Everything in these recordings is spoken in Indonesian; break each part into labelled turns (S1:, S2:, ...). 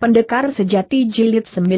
S1: Pendekar Sejati Jilid 19.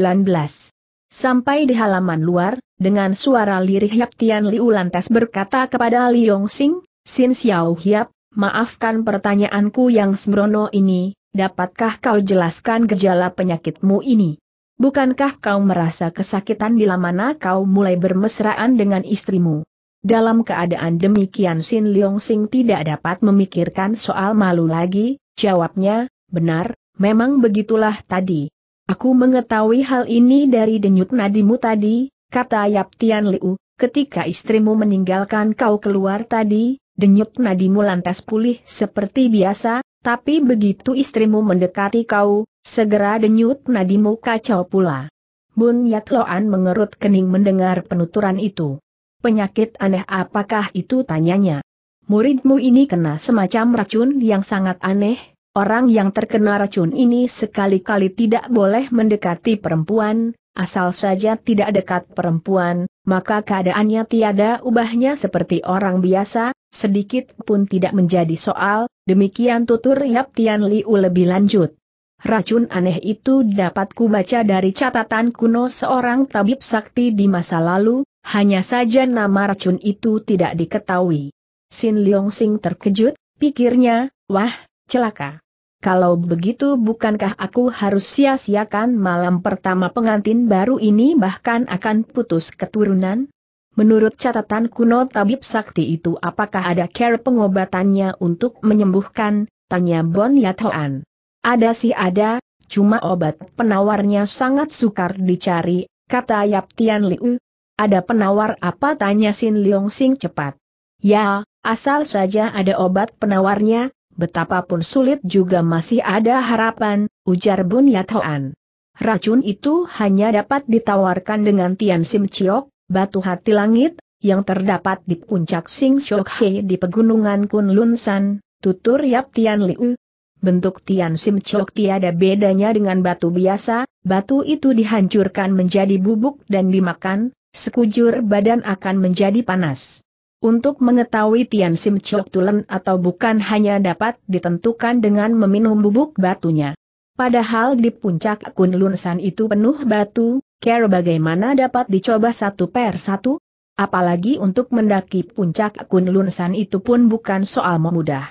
S1: Sampai di halaman luar, dengan suara lirih Yap Tian Liu lantas berkata kepada Liong Sing, Sin Xiao Hiap, maafkan pertanyaanku yang sembrono ini, dapatkah kau jelaskan gejala penyakitmu ini? Bukankah kau merasa kesakitan bila mana kau mulai bermesraan dengan istrimu? Dalam keadaan demikian Sin Liong Sing tidak dapat memikirkan soal malu lagi, jawabnya, benar, memang begitulah tadi. Aku mengetahui hal ini dari denyut nadimu tadi, kata Yap Tian Liu, ketika istrimu meninggalkan kau keluar tadi, denyut nadimu lantas pulih seperti biasa, tapi begitu istrimu mendekati kau, segera denyut nadimu kacau pula. Bun Yat Loan mengerut kening mendengar penuturan itu. Penyakit aneh apakah itu tanyanya? Muridmu ini kena semacam racun yang sangat aneh, Orang yang terkena racun ini sekali-kali tidak boleh mendekati perempuan, asal saja tidak dekat perempuan, maka keadaannya tiada ubahnya seperti orang biasa, sedikit pun tidak menjadi soal, demikian tutur Yap Tian Liu lebih lanjut. Racun aneh itu dapat kubaca dari catatan kuno seorang tabib sakti di masa lalu, hanya saja nama racun itu tidak diketahui. Sin Leong Sing terkejut, pikirnya, wah, celaka. Kalau begitu bukankah aku harus sia-siakan malam pertama pengantin baru ini bahkan akan putus keturunan? Menurut catatan kuno tabib sakti itu apakah ada care pengobatannya untuk menyembuhkan, tanya Bon Yathoan. Ada sih ada, cuma obat penawarnya sangat sukar dicari, kata Yap Tian Liu. Ada penawar apa tanya Sin Leong Sing cepat. Ya, asal saja ada obat penawarnya, Betapapun sulit juga masih ada harapan, ujar Bun Yathoan. Racun itu hanya dapat ditawarkan dengan Tian Sim Chiok, batu hati langit, yang terdapat di puncak Sing Shok He di pegunungan Kunlun San, tutur Yap Tian Liu. Bentuk Tian Sim Chiok tiada bedanya dengan batu biasa, batu itu dihancurkan menjadi bubuk dan dimakan, sekujur badan akan menjadi panas. Untuk mengetahui Tian Sim Chok Tulen atau bukan hanya dapat ditentukan dengan meminum bubuk batunya. Padahal di puncak Kunlun San itu penuh batu, care bagaimana dapat dicoba satu per satu? Apalagi untuk mendaki puncak Kunlun San itu pun bukan soal memudah.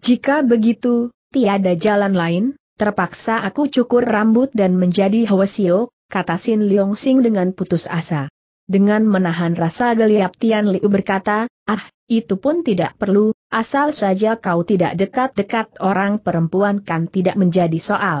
S1: Jika begitu, tiada jalan lain, terpaksa aku cukur rambut dan menjadi Hwasio, kata Sin Leong Sing dengan putus asa. Dengan menahan rasa geliap Tian Liu berkata, ah, itu pun tidak perlu, asal saja kau tidak dekat-dekat orang perempuan kan tidak menjadi soal.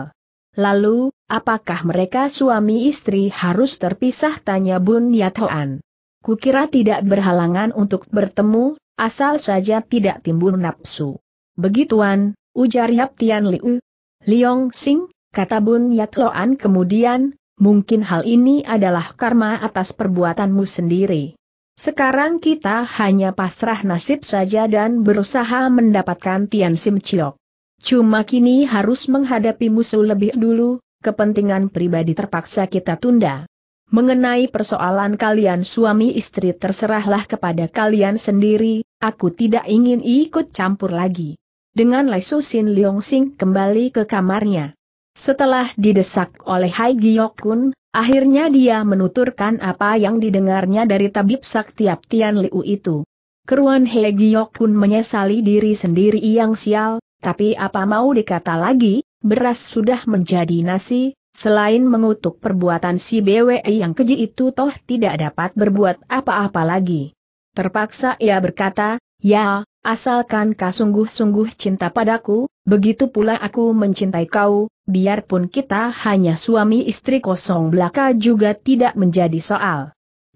S1: Lalu, apakah mereka suami istri harus terpisah tanya Bun Yathoan. Kukira tidak berhalangan untuk bertemu, asal saja tidak timbul nafsu. Begituan, ujar Yap Tian Liu. Liong Sing, kata Bun Yathoan kemudian, Mungkin hal ini adalah karma atas perbuatanmu sendiri. Sekarang kita hanya pasrah nasib saja dan berusaha mendapatkan Tian Sim Chiok. Cuma kini harus menghadapi musuh lebih dulu, kepentingan pribadi terpaksa kita tunda. Mengenai persoalan kalian suami istri terserahlah kepada kalian sendiri, aku tidak ingin ikut campur lagi. Dengan Lai Susin Leong Sing kembali ke kamarnya. Setelah didesak oleh Hai Kun, akhirnya dia menuturkan apa yang didengarnya dari tabib Saktiap Tian Liu itu. Keruan Hai Kun menyesali diri sendiri yang sial, tapi apa mau dikata lagi, beras sudah menjadi nasi, selain mengutuk perbuatan si BWE yang keji itu toh tidak dapat berbuat apa-apa lagi. Terpaksa ia berkata, ya, asalkan kau sungguh-sungguh cinta padaku, begitu pula aku mencintai kau, biarpun kita hanya suami istri kosong belaka juga tidak menjadi soal.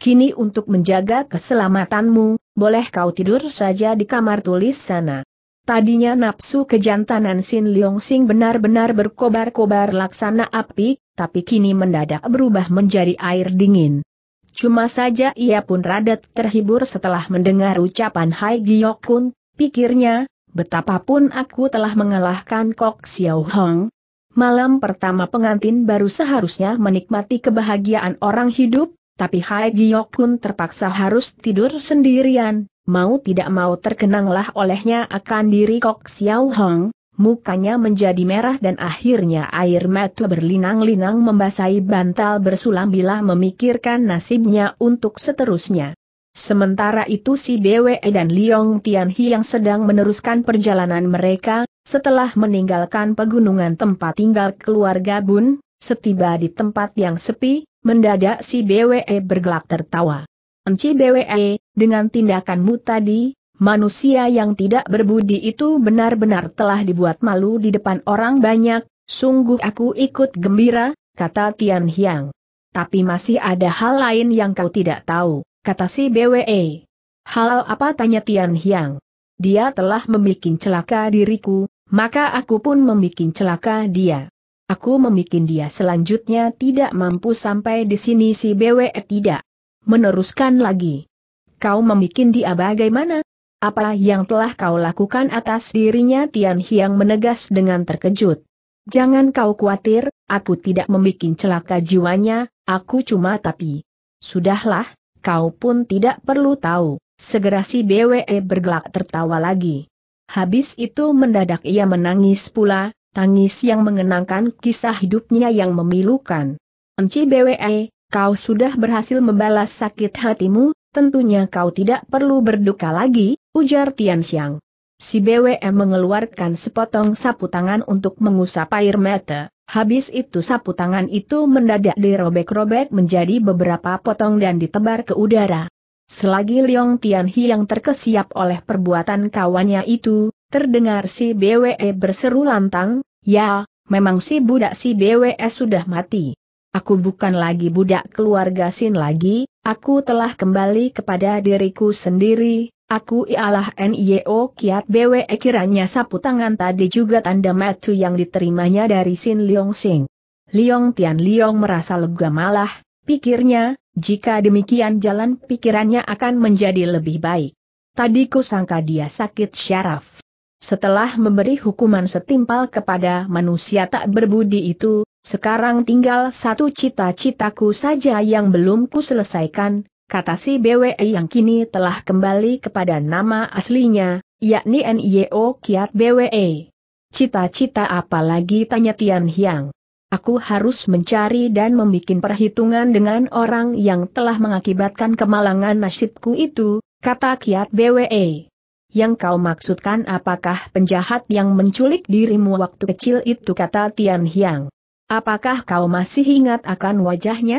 S1: Kini untuk menjaga keselamatanmu, boleh kau tidur saja di kamar tulis sana. Tadinya nafsu kejantanan Sin Leong Sing benar-benar berkobar-kobar laksana api, tapi kini mendadak berubah menjadi air dingin. Cuma saja ia pun radat terhibur setelah mendengar ucapan Hai Giok pikirnya, betapapun aku telah mengalahkan Kok Xiao Hong, malam pertama pengantin baru seharusnya menikmati kebahagiaan orang hidup, tapi Hai Giok pun terpaksa harus tidur sendirian, mau tidak mau terkenanglah olehnya akan diri Kok Xiao Hong, mukanya menjadi merah dan akhirnya air mata berlinang-linang membasahi bantal bersulam bila memikirkan nasibnya untuk seterusnya. Sementara itu si Bwe dan Liong Tianhi yang sedang meneruskan perjalanan mereka, setelah meninggalkan pegunungan tempat tinggal keluarga Bun, setiba di tempat yang sepi, mendadak si Bwe bergelak tertawa. Enci Bwe, dengan tindakanmu tadi, manusia yang tidak berbudi itu benar-benar telah dibuat malu di depan orang banyak, sungguh aku ikut gembira, kata Tian Hiang. Tapi masih ada hal lain yang kau tidak tahu kata si BWE. Hal apa tanya Tian Hiang? Dia telah memikin celaka diriku, maka aku pun memikin celaka dia. Aku memikin dia selanjutnya tidak mampu sampai di sini si BWE tidak. Meneruskan lagi. Kau memikin dia bagaimana? Apa yang telah kau lakukan atas dirinya Tian Hiang menegas dengan terkejut. Jangan kau khawatir, aku tidak memikin celaka jiwanya, aku cuma tapi. Sudahlah, kau pun tidak perlu tahu. Segera si BWE bergelak tertawa lagi. Habis itu mendadak ia menangis pula, tangis yang mengenangkan kisah hidupnya yang memilukan. Enci BWE, kau sudah berhasil membalas sakit hatimu, tentunya kau tidak perlu berduka lagi, ujar Tian Xiang. Si BWE mengeluarkan sepotong sapu tangan untuk mengusap air mata. Habis itu sapu tangan itu mendadak dirobek-robek menjadi beberapa potong dan ditebar ke udara. Selagi Leong Tianhi yang terkesiap oleh perbuatan kawannya itu, terdengar si BWE berseru lantang, Ya, memang si budak si BWE sudah mati. Aku bukan lagi budak keluarga Sin lagi, aku telah kembali kepada diriku sendiri, Aku ialah NIO e Kiat BWE kiranya sapu tangan tadi juga tanda metu yang diterimanya dari Sin Leong Sing. Leong Tian Leong merasa lega malah, pikirnya, jika demikian jalan pikirannya akan menjadi lebih baik. Tadi kusangka dia sakit syaraf. Setelah memberi hukuman setimpal kepada manusia tak berbudi itu, sekarang tinggal satu cita-citaku saja yang belum kuselesaikan, kata si BWE yang kini telah kembali kepada nama aslinya, yakni NIO Kiat BWE. Cita-cita apa lagi tanya Tian Hiang. Aku harus mencari dan membuat perhitungan dengan orang yang telah mengakibatkan kemalangan nasibku itu, kata Kiat BWE. Yang kau maksudkan apakah penjahat yang menculik dirimu waktu kecil itu kata Tian Hiang. Apakah kau masih ingat akan wajahnya?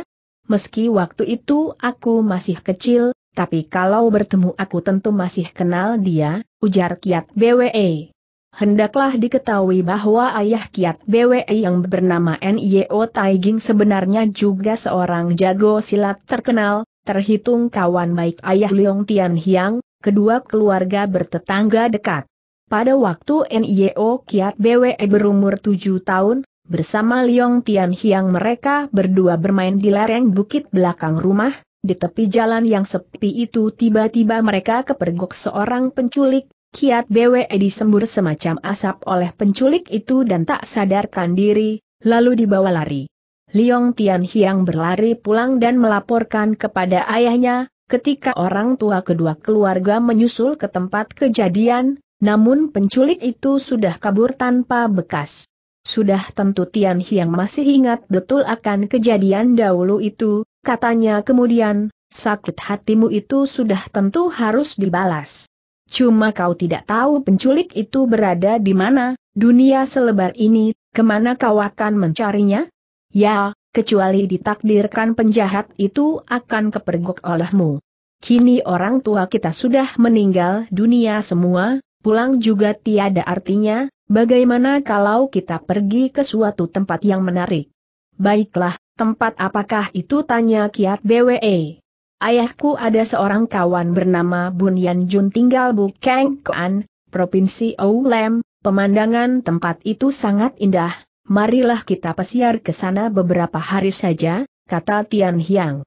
S1: meski waktu itu aku masih kecil, tapi kalau bertemu aku tentu masih kenal dia, ujar Kiat BWE. Hendaklah diketahui bahwa ayah Kiat BWE yang bernama N.Y.O. Taiging sebenarnya juga seorang jago silat terkenal, terhitung kawan baik ayah Leong Tian Hiang, kedua keluarga bertetangga dekat. Pada waktu N.Y.O. Kiat BWE berumur tujuh tahun, Bersama Liong Tian Hiang mereka berdua bermain di lereng bukit belakang rumah, di tepi jalan yang sepi itu tiba-tiba mereka kepergok seorang penculik, kiat BWE disembur semacam asap oleh penculik itu dan tak sadarkan diri, lalu dibawa lari. Liong Tian Hiang berlari pulang dan melaporkan kepada ayahnya, ketika orang tua kedua keluarga menyusul ke tempat kejadian, namun penculik itu sudah kabur tanpa bekas. Sudah tentu Tian Hiang masih ingat betul akan kejadian dahulu itu, katanya kemudian, sakit hatimu itu sudah tentu harus dibalas. Cuma kau tidak tahu penculik itu berada di mana, dunia selebar ini, kemana kau akan mencarinya? Ya, kecuali ditakdirkan penjahat itu akan kepergok olehmu. Kini orang tua kita sudah meninggal dunia semua, pulang juga tiada artinya, bagaimana kalau kita pergi ke suatu tempat yang menarik? Baiklah, tempat apakah itu tanya Kiat BWE. Ayahku ada seorang kawan bernama Bunyan Jun tinggal Bukeng Kuan, Provinsi Oulem, pemandangan tempat itu sangat indah, marilah kita pesiar ke sana beberapa hari saja, kata Tian Hiang.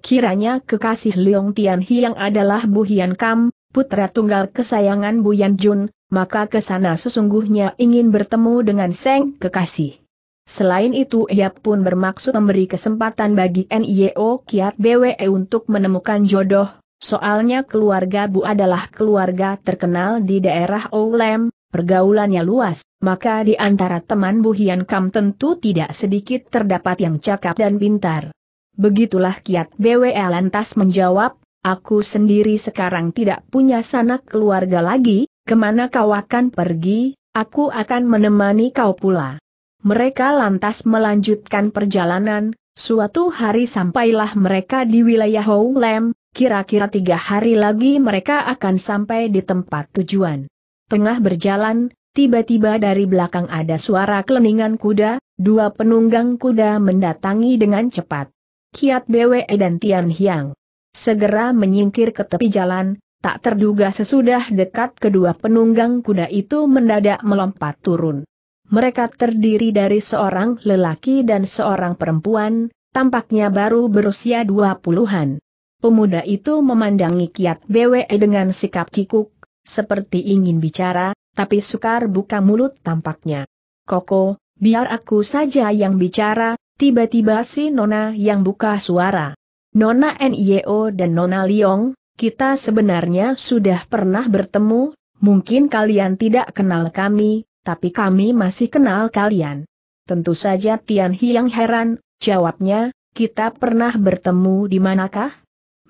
S1: Kiranya kekasih Leong Tian Hiang adalah Bu Hian Kam, putra tunggal kesayangan Bu Yan Jun, maka ke sana sesungguhnya ingin bertemu dengan Seng Kekasih. Selain itu ia pun bermaksud memberi kesempatan bagi NIO Kiat BWE untuk menemukan jodoh, soalnya keluarga Bu adalah keluarga terkenal di daerah Oulem, pergaulannya luas, maka di antara teman Bu Hian Kam tentu tidak sedikit terdapat yang cakap dan pintar. Begitulah Kiat BWE lantas menjawab, Aku sendiri sekarang tidak punya sanak keluarga lagi, kemana kau akan pergi, aku akan menemani kau pula. Mereka lantas melanjutkan perjalanan, suatu hari sampailah mereka di wilayah Houlem, kira-kira tiga hari lagi mereka akan sampai di tempat tujuan. Tengah berjalan, tiba-tiba dari belakang ada suara keleningan kuda, dua penunggang kuda mendatangi dengan cepat. Kiat Bwe dan Tian Hiang segera menyingkir ke tepi jalan, tak terduga sesudah dekat kedua penunggang kuda itu mendadak melompat turun. Mereka terdiri dari seorang lelaki dan seorang perempuan, tampaknya baru berusia dua puluhan. Pemuda itu memandangi kiat BWE dengan sikap kikuk, seperti ingin bicara, tapi sukar buka mulut tampaknya. Koko, biar aku saja yang bicara, tiba-tiba si Nona yang buka suara. Nona NIO dan Nona Liong, kita sebenarnya sudah pernah bertemu, mungkin kalian tidak kenal kami, tapi kami masih kenal kalian. Tentu saja Tian Hiang heran, jawabnya, kita pernah bertemu di manakah?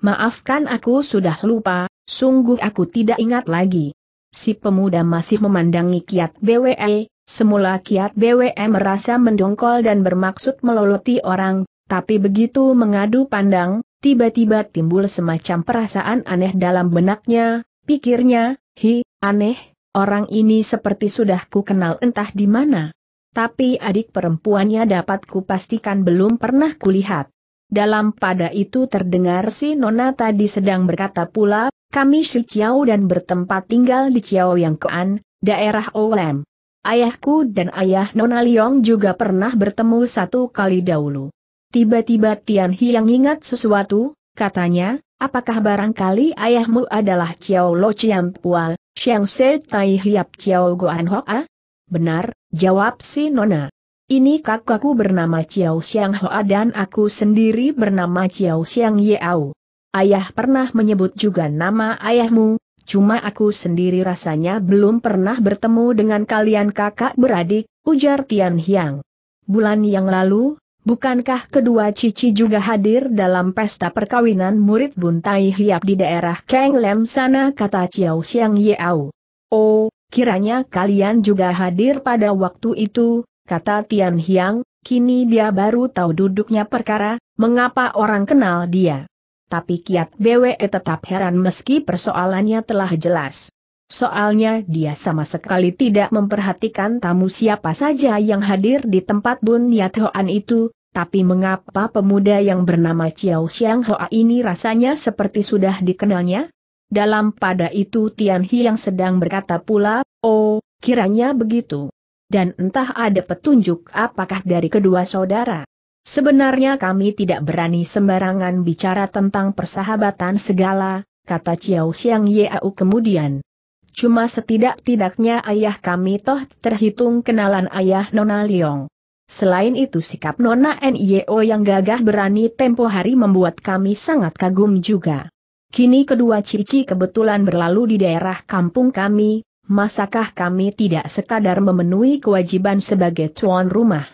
S1: Maafkan aku sudah lupa, sungguh aku tidak ingat lagi. Si pemuda masih memandangi kiat BWE, semula kiat BWE merasa mendongkol dan bermaksud meloloti orang, tapi begitu mengadu pandang, tiba-tiba timbul semacam perasaan aneh dalam benaknya, pikirnya, hi, aneh, orang ini seperti sudah ku kenal entah di mana. Tapi adik perempuannya dapat kupastikan belum pernah kulihat. Dalam pada itu terdengar si Nona tadi sedang berkata pula, kami si Ciao dan bertempat tinggal di Ciao Yang Kean, daerah Olem. Ayahku dan ayah Nona Liong juga pernah bertemu satu kali dahulu. Tiba-tiba Tian Hiang ingat sesuatu, katanya, apakah barangkali ayahmu adalah Chiao Lo Chiang Pua, Xiang Se Tai Hiap Chiao Goan Hoa? Benar, jawab si Nona. Ini kakakku bernama Chiao Xiang Hoa dan aku sendiri bernama Chiao Xiang Yeau. Ayah pernah menyebut juga nama ayahmu, cuma aku sendiri rasanya belum pernah bertemu dengan kalian kakak beradik, ujar Tian Hiang. Bulan yang lalu, Bukankah kedua cici juga hadir dalam pesta perkawinan murid Bun Tai Hiap di daerah Keng Lem sana kata Chiao Xiang Yeau. Oh, kiranya kalian juga hadir pada waktu itu, kata Tian Hiang, kini dia baru tahu duduknya perkara, mengapa orang kenal dia. Tapi Kiat BWE tetap heran meski persoalannya telah jelas. Soalnya dia sama sekali tidak memperhatikan tamu siapa saja yang hadir di tempat Bun Yat Hoan itu, tapi mengapa pemuda yang bernama Chiao Xiang Hoa ini rasanya seperti sudah dikenalnya? Dalam pada itu Tian Hi yang sedang berkata pula, oh, kiranya begitu. Dan entah ada petunjuk apakah dari kedua saudara. Sebenarnya kami tidak berani sembarangan bicara tentang persahabatan segala, kata Chiao Xiang Yeau kemudian. Cuma setidak-tidaknya ayah kami toh terhitung kenalan ayah Nona Liong. Selain itu sikap Nona NIO yang gagah berani tempo hari membuat kami sangat kagum juga. Kini kedua cici kebetulan berlalu di daerah kampung kami, masakah kami tidak sekadar memenuhi kewajiban sebagai tuan rumah?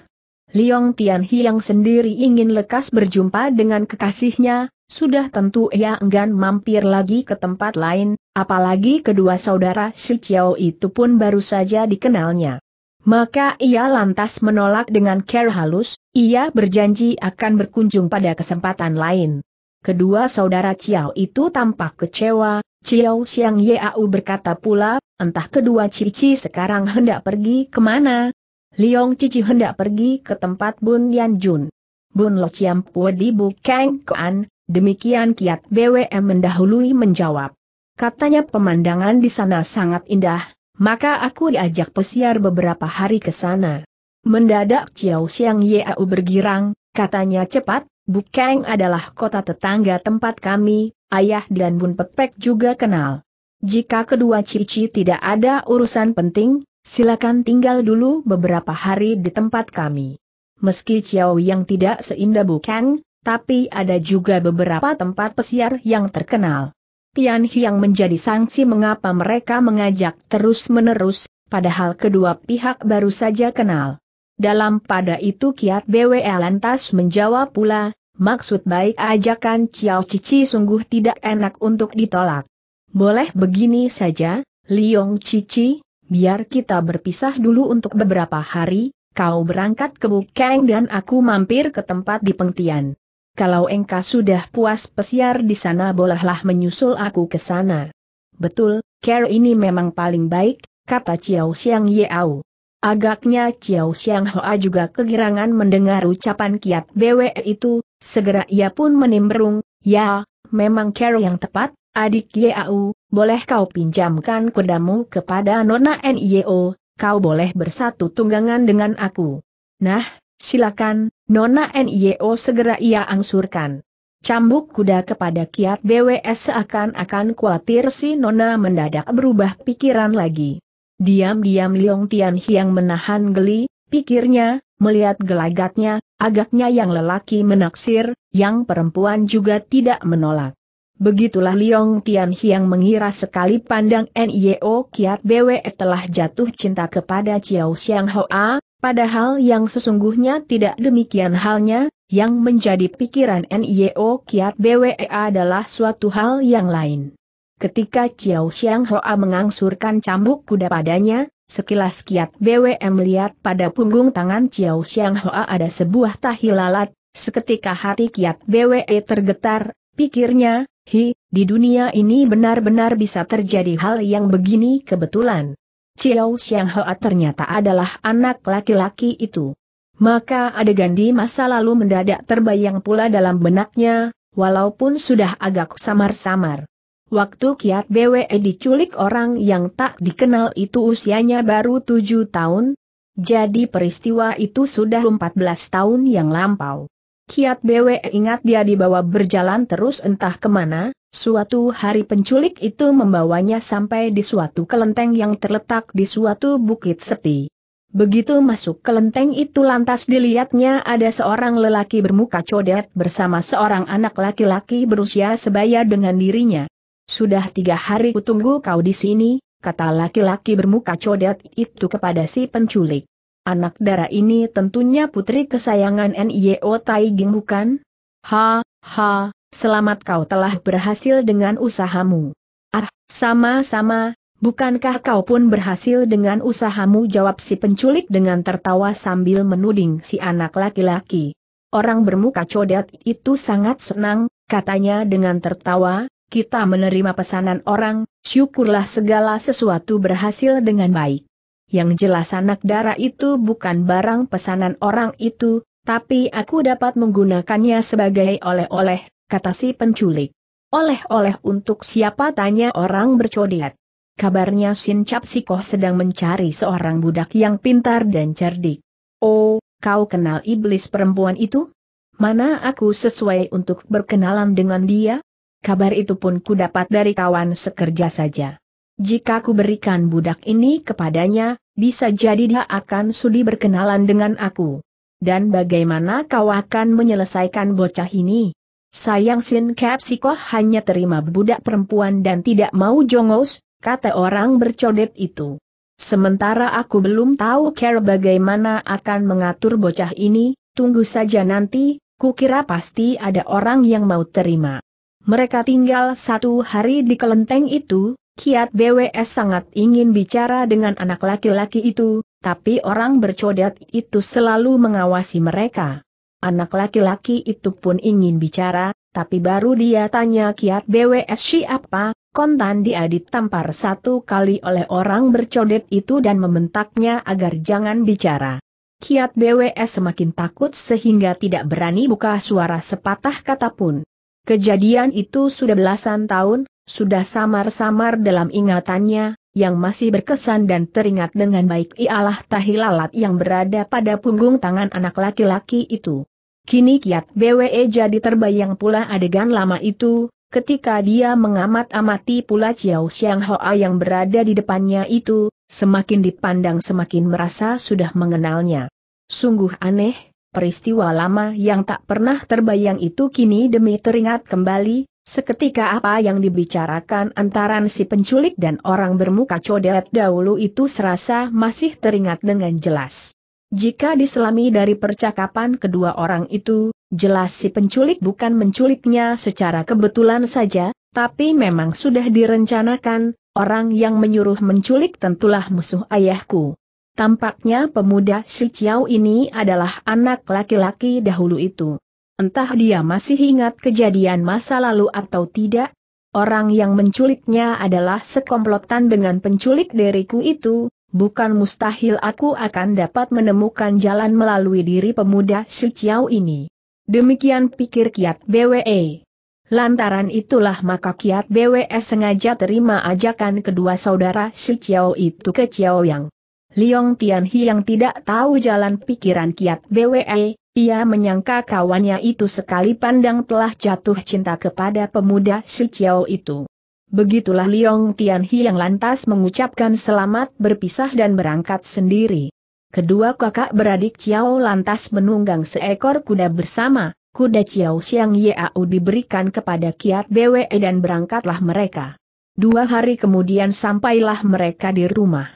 S1: Liong Tianhi yang sendiri ingin lekas berjumpa dengan kekasihnya, sudah tentu ia enggan mampir lagi ke tempat lain, apalagi kedua saudara Si Chiao itu pun baru saja dikenalnya. Maka ia lantas menolak dengan care halus, ia berjanji akan berkunjung pada kesempatan lain. Kedua saudara Ciao itu tampak kecewa, Ciao Xiang Yau berkata pula, entah kedua Cici sekarang hendak pergi kemana? Liong Cici hendak pergi ke tempat Bun Yan Jun. Bun Lo Chiam Pua di Kang Kuan, demikian kiat BWM mendahului menjawab. Katanya pemandangan di sana sangat indah, maka aku diajak pesiar beberapa hari ke sana. Mendadak Chiao Xiang Yeau bergirang, katanya cepat, Bukeng adalah kota tetangga tempat kami, ayah dan Bun Pepek juga kenal. Jika kedua cici tidak ada urusan penting, silakan tinggal dulu beberapa hari di tempat kami. Meski Chiao yang tidak seindah Bukeng, tapi ada juga beberapa tempat pesiar yang terkenal. Tian Hiang menjadi sanksi mengapa mereka mengajak terus-menerus, padahal kedua pihak baru saja kenal. Dalam pada itu kiat BWE lantas menjawab pula, maksud baik ajakan Ciao Cici sungguh tidak enak untuk ditolak. Boleh begini saja, Liong Cici, biar kita berpisah dulu untuk beberapa hari, kau berangkat ke Bukeng dan aku mampir ke tempat di pengtian kalau engkau sudah puas pesiar di sana bolehlah menyusul aku ke sana. Betul, care ini memang paling baik, kata Chiao Xiang Yeau. Agaknya Chiao Xiang Hoa juga kegirangan mendengar ucapan kiat BW itu, segera ia pun menimbrung, ya, memang care yang tepat, adik Yeau, boleh kau pinjamkan kudamu kepada Nona Nio, kau boleh bersatu tunggangan dengan aku. Nah, Silakan, Nona NIO segera ia angsurkan. Cambuk kuda kepada Kiat BWS seakan-akan khawatir si Nona mendadak berubah pikiran lagi. Diam-diam Liong Tian Hiang menahan geli, pikirnya, melihat gelagatnya, agaknya yang lelaki menaksir, yang perempuan juga tidak menolak. Begitulah Liong Tian Hiang mengira sekali pandang NIO Kiat BWS telah jatuh cinta kepada Chiao Xiang Hoa, Padahal yang sesungguhnya tidak demikian halnya, yang menjadi pikiran NIO Kiat BWE adalah suatu hal yang lain. Ketika Chiao Xiang Hoa mengangsurkan cambuk kuda padanya, sekilas Kiat BWE melihat pada punggung tangan Chiao Xiang Hoa ada sebuah tahi lalat, seketika hati Kiat BWE tergetar, pikirnya, hi, di dunia ini benar-benar bisa terjadi hal yang begini kebetulan. Chiao Xiang Hoa ternyata adalah anak laki-laki itu. Maka adegan di masa lalu mendadak terbayang pula dalam benaknya, walaupun sudah agak samar-samar. Waktu Kiat BWE diculik orang yang tak dikenal itu usianya baru tujuh tahun, jadi peristiwa itu sudah 14 tahun yang lampau. Kiat BW ingat dia dibawa berjalan terus entah kemana, suatu hari penculik itu membawanya sampai di suatu kelenteng yang terletak di suatu bukit sepi. Begitu masuk kelenteng itu lantas dilihatnya ada seorang lelaki bermuka codet bersama seorang anak laki-laki berusia sebaya dengan dirinya. Sudah tiga hari kutunggu kau di sini, kata laki-laki bermuka codet itu kepada si penculik. Anak darah ini tentunya putri kesayangan Nio Taiging bukan? Ha, ha, selamat kau telah berhasil dengan usahamu. Ah, sama-sama, bukankah kau pun berhasil dengan usahamu jawab si penculik dengan tertawa sambil menuding si anak laki-laki. Orang bermuka codet itu sangat senang, katanya dengan tertawa, kita menerima pesanan orang, syukurlah segala sesuatu berhasil dengan baik. Yang jelas anak darah itu bukan barang pesanan orang itu, tapi aku dapat menggunakannya sebagai oleh-oleh, kata si penculik. Oleh-oleh untuk siapa tanya orang bercodet. Kabarnya Sin Cap Sikoh sedang mencari seorang budak yang pintar dan cerdik. Oh, kau kenal iblis perempuan itu? Mana aku sesuai untuk berkenalan dengan dia? Kabar itu pun ku dapat dari kawan sekerja saja. Jika ku berikan budak ini kepadanya, bisa jadi dia akan sudi berkenalan dengan aku. Dan bagaimana kau akan menyelesaikan bocah ini? Sayang Sin Kapsiko hanya terima budak perempuan dan tidak mau jongos, kata orang bercodet itu. Sementara aku belum tahu care bagaimana akan mengatur bocah ini, tunggu saja nanti, kukira pasti ada orang yang mau terima. Mereka tinggal satu hari di kelenteng itu, Kiat BWS sangat ingin bicara dengan anak laki-laki itu, tapi orang bercodat itu selalu mengawasi mereka. Anak laki-laki itu pun ingin bicara, tapi baru dia tanya kiat BWS siapa, kontan dia ditampar satu kali oleh orang bercodet itu dan membentaknya agar jangan bicara. Kiat BWS semakin takut sehingga tidak berani buka suara sepatah kata pun. Kejadian itu sudah belasan tahun, sudah samar-samar dalam ingatannya, yang masih berkesan dan teringat dengan baik ialah tahilalat yang berada pada punggung tangan anak laki-laki itu. Kini kiat BWE jadi terbayang pula adegan lama itu, ketika dia mengamat-amati pula Chiao Xiang Hoa yang berada di depannya itu, semakin dipandang semakin merasa sudah mengenalnya. Sungguh aneh, peristiwa lama yang tak pernah terbayang itu kini demi teringat kembali, Seketika apa yang dibicarakan antara si penculik dan orang bermuka codet dahulu itu serasa masih teringat dengan jelas. Jika diselami dari percakapan kedua orang itu, jelas si penculik bukan menculiknya secara kebetulan saja, tapi memang sudah direncanakan, orang yang menyuruh menculik tentulah musuh ayahku. Tampaknya pemuda si Ciao ini adalah anak laki-laki dahulu itu. Entah dia masih ingat kejadian masa lalu atau tidak, orang yang menculiknya adalah sekomplotan dengan penculik diriku itu, bukan mustahil aku akan dapat menemukan jalan melalui diri pemuda Suciau ini. Demikian pikir Kiat BWE. Lantaran itulah maka Kiat BWE sengaja terima ajakan kedua saudara Suciau itu ke Chiao Yang. Liong Tianhi yang tidak tahu jalan pikiran Kiat BWE, ia menyangka kawannya itu sekali pandang telah jatuh cinta kepada pemuda si Chiao itu. Begitulah Liong Tianhi yang lantas mengucapkan selamat berpisah dan berangkat sendiri. Kedua kakak beradik Chiao lantas menunggang seekor kuda bersama, kuda Chiao Siang Yau diberikan kepada Kiat BWE dan berangkatlah mereka. Dua hari kemudian sampailah mereka di rumah.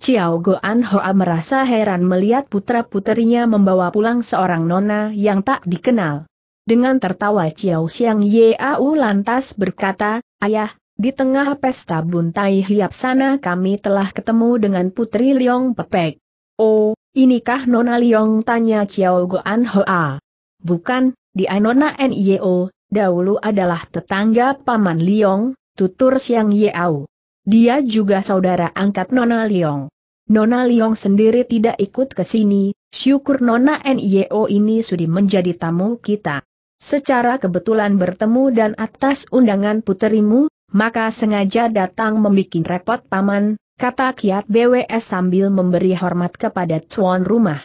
S1: Ciao Goan Hoa merasa heran melihat putra putrinya membawa pulang seorang nona yang tak dikenal. Dengan tertawa Chiao Xiang Yau lantas berkata, Ayah, di tengah pesta buntai hiap sana kami telah ketemu dengan putri Liong Pepek. Oh, inikah nona Liong tanya Ciao Goan Hoa. Bukan, di Anona NIO, e dahulu adalah tetangga paman Liong, tutur Xiang Yau. Dia juga saudara angkat Nona Liong. Nona Liong sendiri tidak ikut ke sini, syukur Nona NIO ini sudi menjadi tamu kita. Secara kebetulan bertemu dan atas undangan puterimu, maka sengaja datang membuat repot paman, kata Kiat BWS sambil memberi hormat kepada tuan rumah.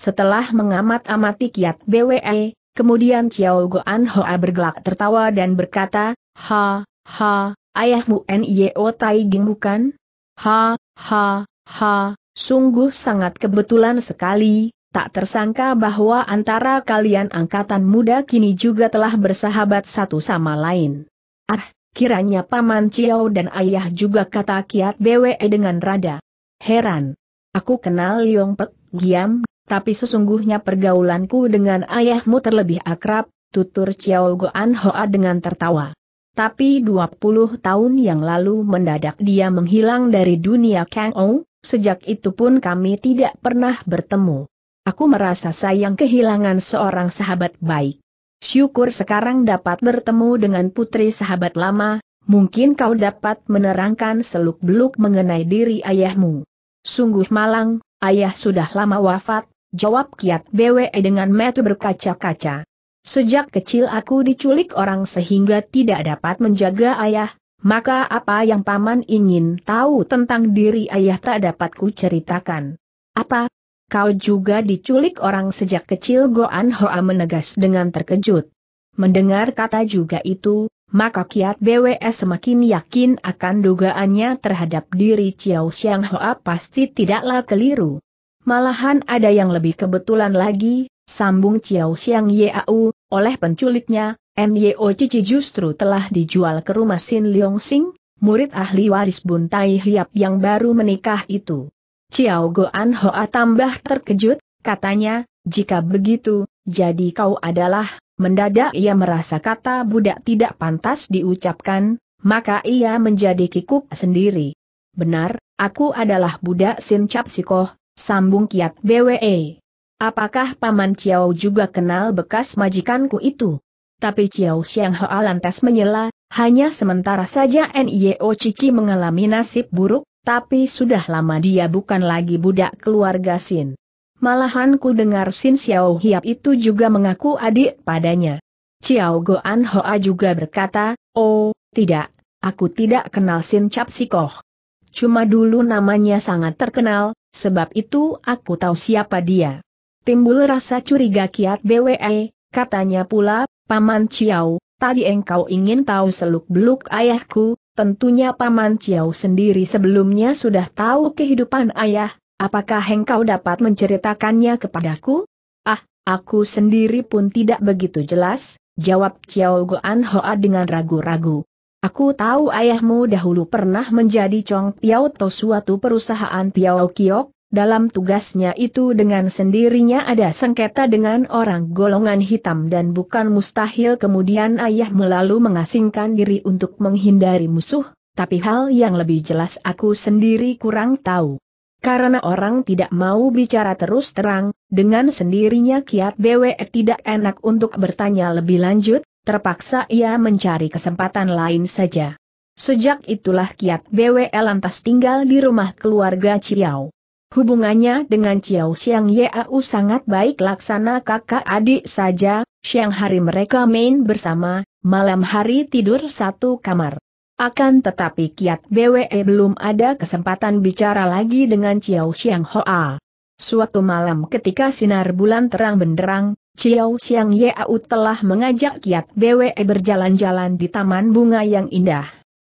S1: Setelah mengamat-amati Kiat BWE, kemudian Chiao Goan Hoa bergelak tertawa dan berkata, Ha, ha, Ayahmu Nio Taiging bukan? Ha, ha, ha, sungguh sangat kebetulan sekali, tak tersangka bahwa antara kalian angkatan muda kini juga telah bersahabat satu sama lain. Ah, kiranya Paman Chiao dan ayah juga kata kiat BWE dengan rada. Heran. Aku kenal Liong Pek, Giam, tapi sesungguhnya pergaulanku dengan ayahmu terlebih akrab, tutur Chiao Goan Hoa dengan tertawa tapi 20 tahun yang lalu mendadak dia menghilang dari dunia Kang Ou, sejak itu pun kami tidak pernah bertemu. Aku merasa sayang kehilangan seorang sahabat baik. Syukur sekarang dapat bertemu dengan putri sahabat lama, mungkin kau dapat menerangkan seluk-beluk mengenai diri ayahmu. Sungguh malang, ayah sudah lama wafat, jawab Kiat BWE dengan metu berkaca-kaca. Sejak kecil aku diculik orang sehingga tidak dapat menjaga ayah, maka apa yang paman ingin tahu tentang diri ayah tak dapat ceritakan. Apa? Kau juga diculik orang sejak kecil Goan Hoa menegas dengan terkejut. Mendengar kata juga itu, maka kiat BWS semakin yakin akan dugaannya terhadap diri Chiao Xiang Hoa pasti tidaklah keliru. Malahan ada yang lebih kebetulan lagi, sambung Chiao Xiang Yau, oleh penculiknya, Nyo Cici justru telah dijual ke rumah Sin Leong Sing, murid ahli waris Bun Tai Hiap yang baru menikah itu. Chiao Goan Hoa tambah terkejut, katanya, jika begitu, jadi kau adalah, mendadak ia merasa kata budak tidak pantas diucapkan, maka ia menjadi kikuk sendiri. Benar, aku adalah budak Sin Cap Sambung kiat BWE. Apakah Paman Chiao juga kenal bekas majikanku itu? Tapi Chiao Xiang Hoa lantas menyela, hanya sementara saja NIO Cici mengalami nasib buruk, tapi sudah lama dia bukan lagi budak keluarga Sin. Malahan ku dengar Sin Xiao Hiap itu juga mengaku adik padanya. Chiao Goan Hoa juga berkata, oh, tidak, aku tidak kenal Sin Cap Sikoh. Cuma dulu namanya sangat terkenal, sebab itu aku tahu siapa dia. Timbul rasa curiga kiat BWE, katanya pula, Paman Ciao, tadi engkau ingin tahu seluk-beluk ayahku, tentunya Paman Ciao sendiri sebelumnya sudah tahu kehidupan ayah, apakah engkau dapat menceritakannya kepadaku? Ah, aku sendiri pun tidak begitu jelas, jawab Ciao Goan Hoa dengan ragu-ragu. Aku tahu ayahmu dahulu pernah menjadi Chong Piao atau suatu perusahaan Piao Kiok, dalam tugasnya itu dengan sendirinya ada sengketa dengan orang golongan hitam dan bukan mustahil kemudian ayah melalu mengasingkan diri untuk menghindari musuh, tapi hal yang lebih jelas aku sendiri kurang tahu. Karena orang tidak mau bicara terus terang, dengan sendirinya kiat BW tidak enak untuk bertanya lebih lanjut, terpaksa ia mencari kesempatan lain saja. Sejak itulah Kiat BWE lantas tinggal di rumah keluarga Ciao. Hubungannya dengan Ciao Siang Yau sangat baik laksana kakak adik saja, siang hari mereka main bersama, malam hari tidur satu kamar. Akan tetapi Kiat BWE belum ada kesempatan bicara lagi dengan Ciao Siang Hoa. Suatu malam ketika sinar bulan terang benderang, Chiao Xiang Yau telah mengajak Kiat Bwe berjalan-jalan di taman bunga yang indah.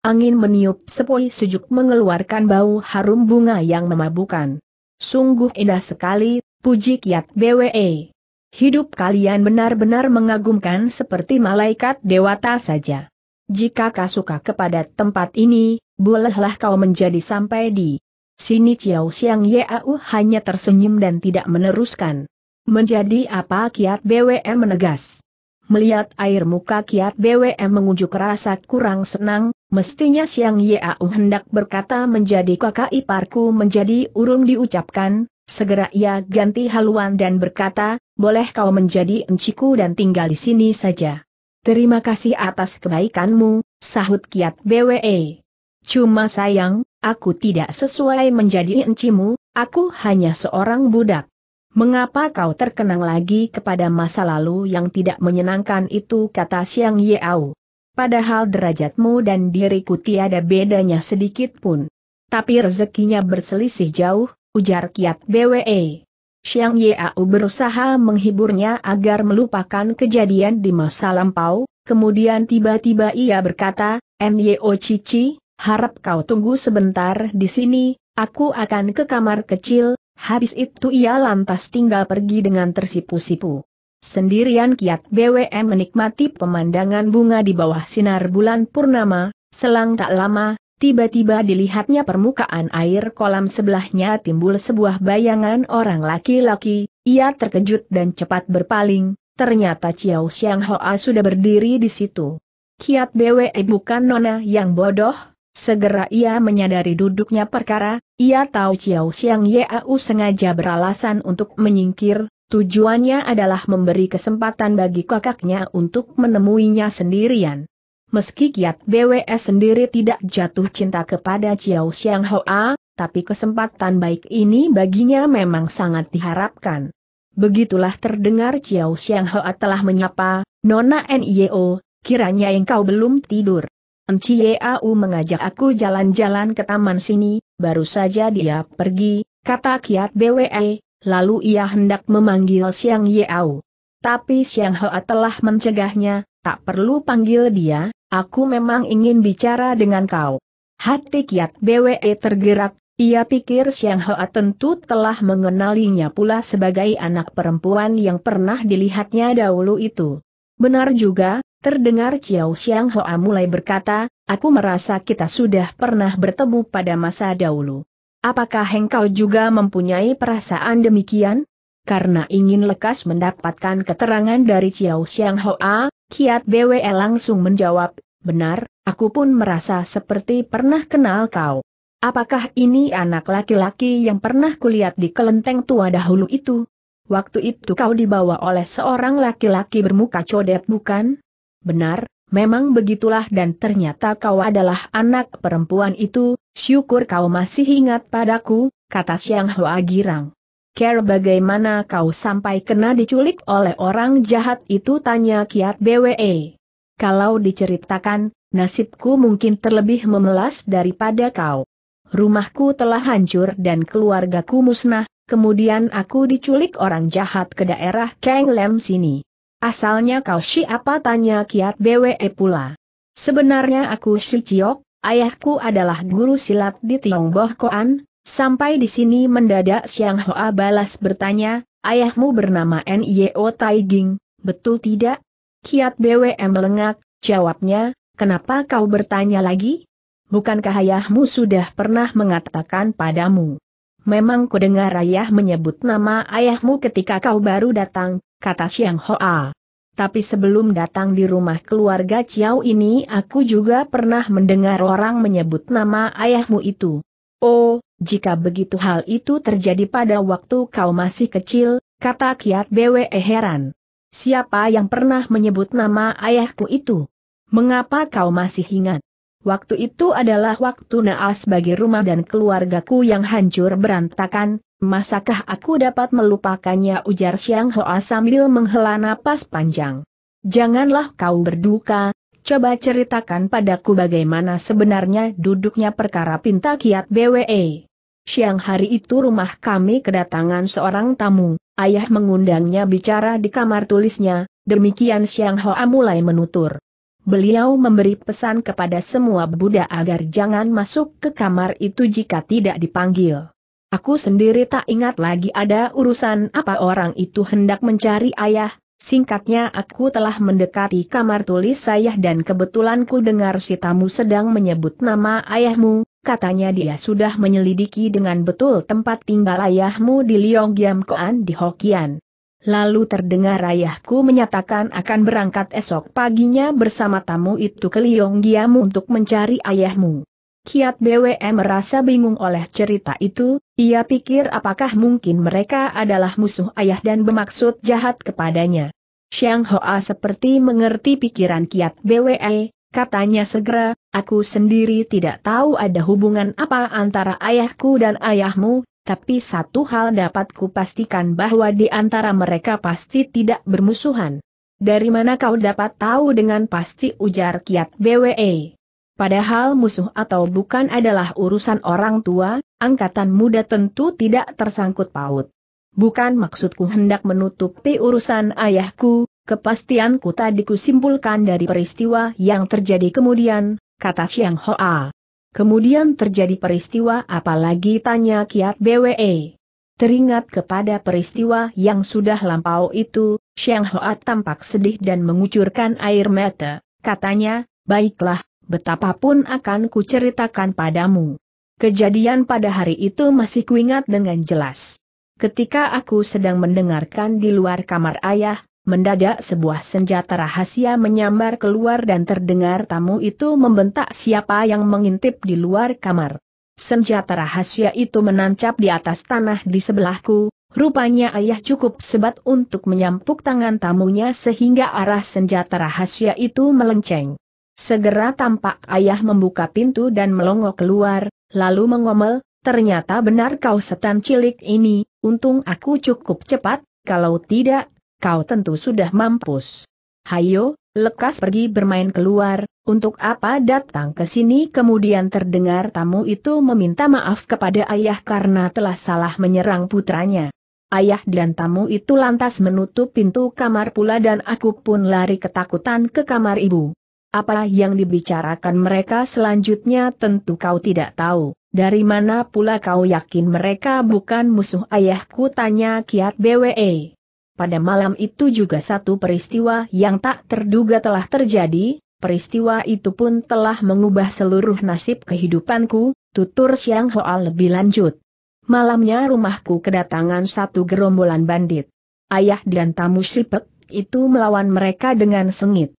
S1: Angin meniup sepoi sejuk mengeluarkan bau harum bunga yang memabukan. Sungguh indah sekali, puji Kiat Bwe. Hidup kalian benar-benar mengagumkan seperti malaikat dewata saja. Jika kau suka kepada tempat ini, bolehlah kau menjadi sampai di sini Chiao Xiang Yau hanya tersenyum dan tidak meneruskan. Menjadi apa kiat BWM menegas. Melihat air muka kiat BWM mengunjuk rasa kurang senang, mestinya Siang Yau hendak berkata menjadi kakak iparku menjadi urung diucapkan, segera ia ganti haluan dan berkata, boleh kau menjadi enciku dan tinggal di sini saja. Terima kasih atas kebaikanmu, sahut kiat BWE. Cuma sayang, aku tidak sesuai menjadi encimu, aku hanya seorang budak. Mengapa kau terkenang lagi kepada masa lalu yang tidak menyenangkan itu kata Xiang Yeau? Padahal derajatmu dan diriku tiada bedanya sedikit pun. Tapi rezekinya berselisih jauh, ujar Kiat BWE. Xiang Yeau berusaha menghiburnya agar melupakan kejadian di masa lampau, kemudian tiba-tiba ia berkata, Nyo Cici, harap kau tunggu sebentar di sini, aku akan ke kamar kecil, Habis itu ia lantas tinggal pergi dengan tersipu-sipu. Sendirian Kiat BWM menikmati pemandangan bunga di bawah sinar bulan purnama, selang tak lama, tiba-tiba dilihatnya permukaan air kolam sebelahnya timbul sebuah bayangan orang laki-laki, ia terkejut dan cepat berpaling, ternyata Chiao Xiang Hoa sudah berdiri di situ. Kiat BWE bukan nona yang bodoh, Segera ia menyadari duduknya perkara, ia tahu Chiao Xiang Yau sengaja beralasan untuk menyingkir, tujuannya adalah memberi kesempatan bagi kakaknya untuk menemuinya sendirian. Meski Kiat BWS sendiri tidak jatuh cinta kepada Chiao Xiang Hoa, tapi kesempatan baik ini baginya memang sangat diharapkan. Begitulah terdengar Chiao Xiang Hoa telah menyapa, Nona Nio, kiranya engkau belum tidur. Enciau mengajak aku jalan-jalan ke taman sini, baru saja dia pergi, kata Kiat BWE, lalu ia hendak memanggil Siang Yao. Tapi Siang Hoa telah mencegahnya, tak perlu panggil dia, aku memang ingin bicara dengan kau. Hati Kiat BWE tergerak, ia pikir Siang Hoa tentu telah mengenalinya pula sebagai anak perempuan yang pernah dilihatnya dahulu itu. Benar juga, Terdengar Chiao Xiang Hoa mulai berkata, aku merasa kita sudah pernah bertemu pada masa dahulu. Apakah engkau juga mempunyai perasaan demikian? Karena ingin lekas mendapatkan keterangan dari Chiao Xiang Hoa, Kiat BWE langsung menjawab, benar, aku pun merasa seperti pernah kenal kau. Apakah ini anak laki-laki yang pernah kulihat di kelenteng tua dahulu itu? Waktu itu kau dibawa oleh seorang laki-laki bermuka codet bukan? Benar, memang begitulah dan ternyata kau adalah anak perempuan itu, syukur kau masih ingat padaku, kata Siang Hoa girang. Care bagaimana kau sampai kena diculik oleh orang jahat itu tanya Kiat BWE. Kalau diceritakan, nasibku mungkin terlebih memelas daripada kau. Rumahku telah hancur dan keluargaku musnah, kemudian aku diculik orang jahat ke daerah Kang Lem sini. Asalnya kau siapa tanya Kiat BWE pula. Sebenarnya aku si Ciok, ayahku adalah guru silat di Tiongboh Koan, sampai di sini mendadak Siang Hoa balas bertanya, ayahmu bernama N.Y.O. Taiging, betul tidak? Kiat BWE melengak, jawabnya, kenapa kau bertanya lagi? Bukankah ayahmu sudah pernah mengatakan padamu? Memang kudengar ayah menyebut nama ayahmu ketika kau baru datang, kata Siang Hoa. Tapi sebelum datang di rumah keluarga Chiao ini aku juga pernah mendengar orang menyebut nama ayahmu itu. Oh, jika begitu hal itu terjadi pada waktu kau masih kecil, kata Kiat Bwe heran. Siapa yang pernah menyebut nama ayahku itu? Mengapa kau masih ingat? Waktu itu adalah waktu naas bagi rumah dan keluargaku yang hancur berantakan, Masakah aku dapat melupakannya ujar Siang Hoa sambil menghela napas panjang. Janganlah kau berduka, coba ceritakan padaku bagaimana sebenarnya duduknya perkara pinta kiat BWE. Siang hari itu rumah kami kedatangan seorang tamu, ayah mengundangnya bicara di kamar tulisnya, demikian Siang Hoa mulai menutur. Beliau memberi pesan kepada semua budak agar jangan masuk ke kamar itu jika tidak dipanggil. Aku sendiri tak ingat lagi ada urusan apa orang itu hendak mencari ayah, singkatnya aku telah mendekati kamar tulis saya dan kebetulan ku dengar si tamu sedang menyebut nama ayahmu, katanya dia sudah menyelidiki dengan betul tempat tinggal ayahmu di Giam Koan di Hokian. Lalu terdengar ayahku menyatakan akan berangkat esok paginya bersama tamu itu ke Giam untuk mencari ayahmu. Kiat BWM merasa bingung oleh cerita itu, ia pikir apakah mungkin mereka adalah musuh ayah dan bermaksud jahat kepadanya. Xiang Hoa seperti mengerti pikiran Kiat BWE, katanya segera, aku sendiri tidak tahu ada hubungan apa antara ayahku dan ayahmu, tapi satu hal dapat kupastikan bahwa di antara mereka pasti tidak bermusuhan. Dari mana kau dapat tahu dengan pasti ujar Kiat BWE? Padahal musuh atau bukan adalah urusan orang tua, angkatan muda tentu tidak tersangkut paut. Bukan maksudku hendak menutupi urusan ayahku, kepastianku tadi kusimpulkan dari peristiwa yang terjadi kemudian, kata Siang Hoa. Kemudian terjadi peristiwa apalagi tanya Kiat BWE. Teringat kepada peristiwa yang sudah lampau itu, Siang Hoa tampak sedih dan mengucurkan air mata, katanya, baiklah, betapapun akan kuceritakan padamu. Kejadian pada hari itu masih kuingat dengan jelas. Ketika aku sedang mendengarkan di luar kamar ayah, mendadak sebuah senjata rahasia menyambar keluar dan terdengar tamu itu membentak siapa yang mengintip di luar kamar. Senjata rahasia itu menancap di atas tanah di sebelahku, Rupanya ayah cukup sebat untuk menyampuk tangan tamunya sehingga arah senjata rahasia itu melenceng. Segera tampak ayah membuka pintu dan melongo keluar, lalu mengomel, ternyata benar kau setan cilik ini, untung aku cukup cepat, kalau tidak, kau tentu sudah mampus. Hayo, lekas pergi bermain keluar, untuk apa datang ke sini kemudian terdengar tamu itu meminta maaf kepada ayah karena telah salah menyerang putranya. Ayah dan tamu itu lantas menutup pintu kamar pula dan aku pun lari ketakutan ke kamar ibu. Apa yang dibicarakan mereka selanjutnya tentu kau tidak tahu. Dari mana pula kau yakin mereka bukan musuh ayahku tanya Kiat BWE. Pada malam itu juga satu peristiwa yang tak terduga telah terjadi, peristiwa itu pun telah mengubah seluruh nasib kehidupanku, tutur Siang Hoal lebih lanjut. Malamnya rumahku kedatangan satu gerombolan bandit. Ayah dan tamu Sipek itu melawan mereka dengan sengit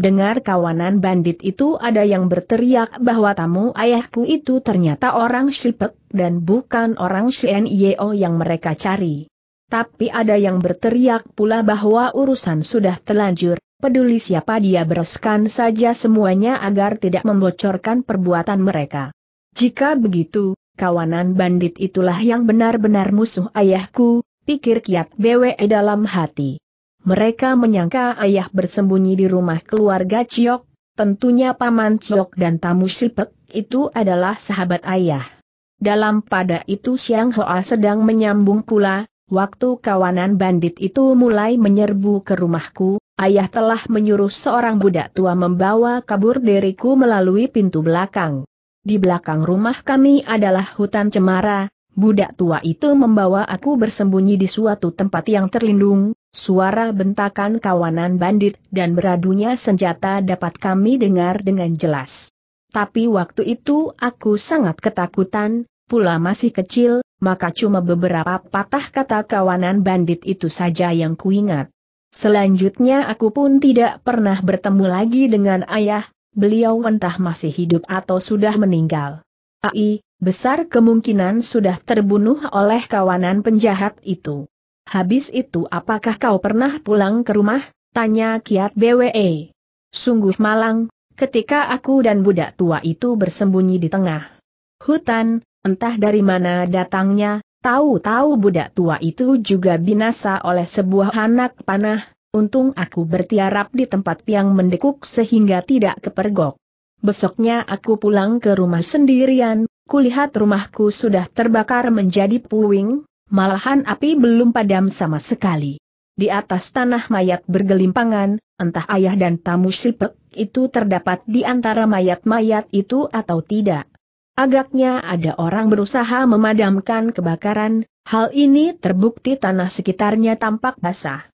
S1: dengar kawanan bandit itu ada yang berteriak bahwa tamu ayahku itu ternyata orang Shipek dan bukan orang Shenyo yang mereka cari. Tapi ada yang berteriak pula bahwa urusan sudah telanjur, peduli siapa dia bereskan saja semuanya agar tidak membocorkan perbuatan mereka. Jika begitu, kawanan bandit itulah yang benar-benar musuh ayahku, pikir Kiat Bwe dalam hati. Mereka menyangka ayah bersembunyi di rumah keluarga Ciok, tentunya paman Ciok dan tamu Sipek itu adalah sahabat ayah. Dalam pada itu Siang Hoa sedang menyambung pula, waktu kawanan bandit itu mulai menyerbu ke rumahku, ayah telah menyuruh seorang budak tua membawa kabur diriku melalui pintu belakang. Di belakang rumah kami adalah hutan cemara, budak tua itu membawa aku bersembunyi di suatu tempat yang terlindung, Suara bentakan kawanan bandit dan beradunya senjata dapat kami dengar dengan jelas. Tapi waktu itu aku sangat ketakutan, pula masih kecil, maka cuma beberapa patah kata kawanan bandit itu saja yang kuingat. Selanjutnya aku pun tidak pernah bertemu lagi dengan ayah, beliau entah masih hidup atau sudah meninggal. AI, besar kemungkinan sudah terbunuh oleh kawanan penjahat itu. Habis itu apakah kau pernah pulang ke rumah? Tanya Kiat BWE. Sungguh malang, ketika aku dan budak tua itu bersembunyi di tengah hutan, entah dari mana datangnya, tahu-tahu budak tua itu juga binasa oleh sebuah anak panah, untung aku bertiarap di tempat yang mendekuk sehingga tidak kepergok. Besoknya aku pulang ke rumah sendirian, kulihat rumahku sudah terbakar menjadi puing, Malahan api belum padam sama sekali. Di atas tanah mayat bergelimpangan, entah ayah dan tamu sipek itu terdapat di antara mayat-mayat itu atau tidak. Agaknya ada orang berusaha memadamkan kebakaran, hal ini terbukti tanah sekitarnya tampak basah.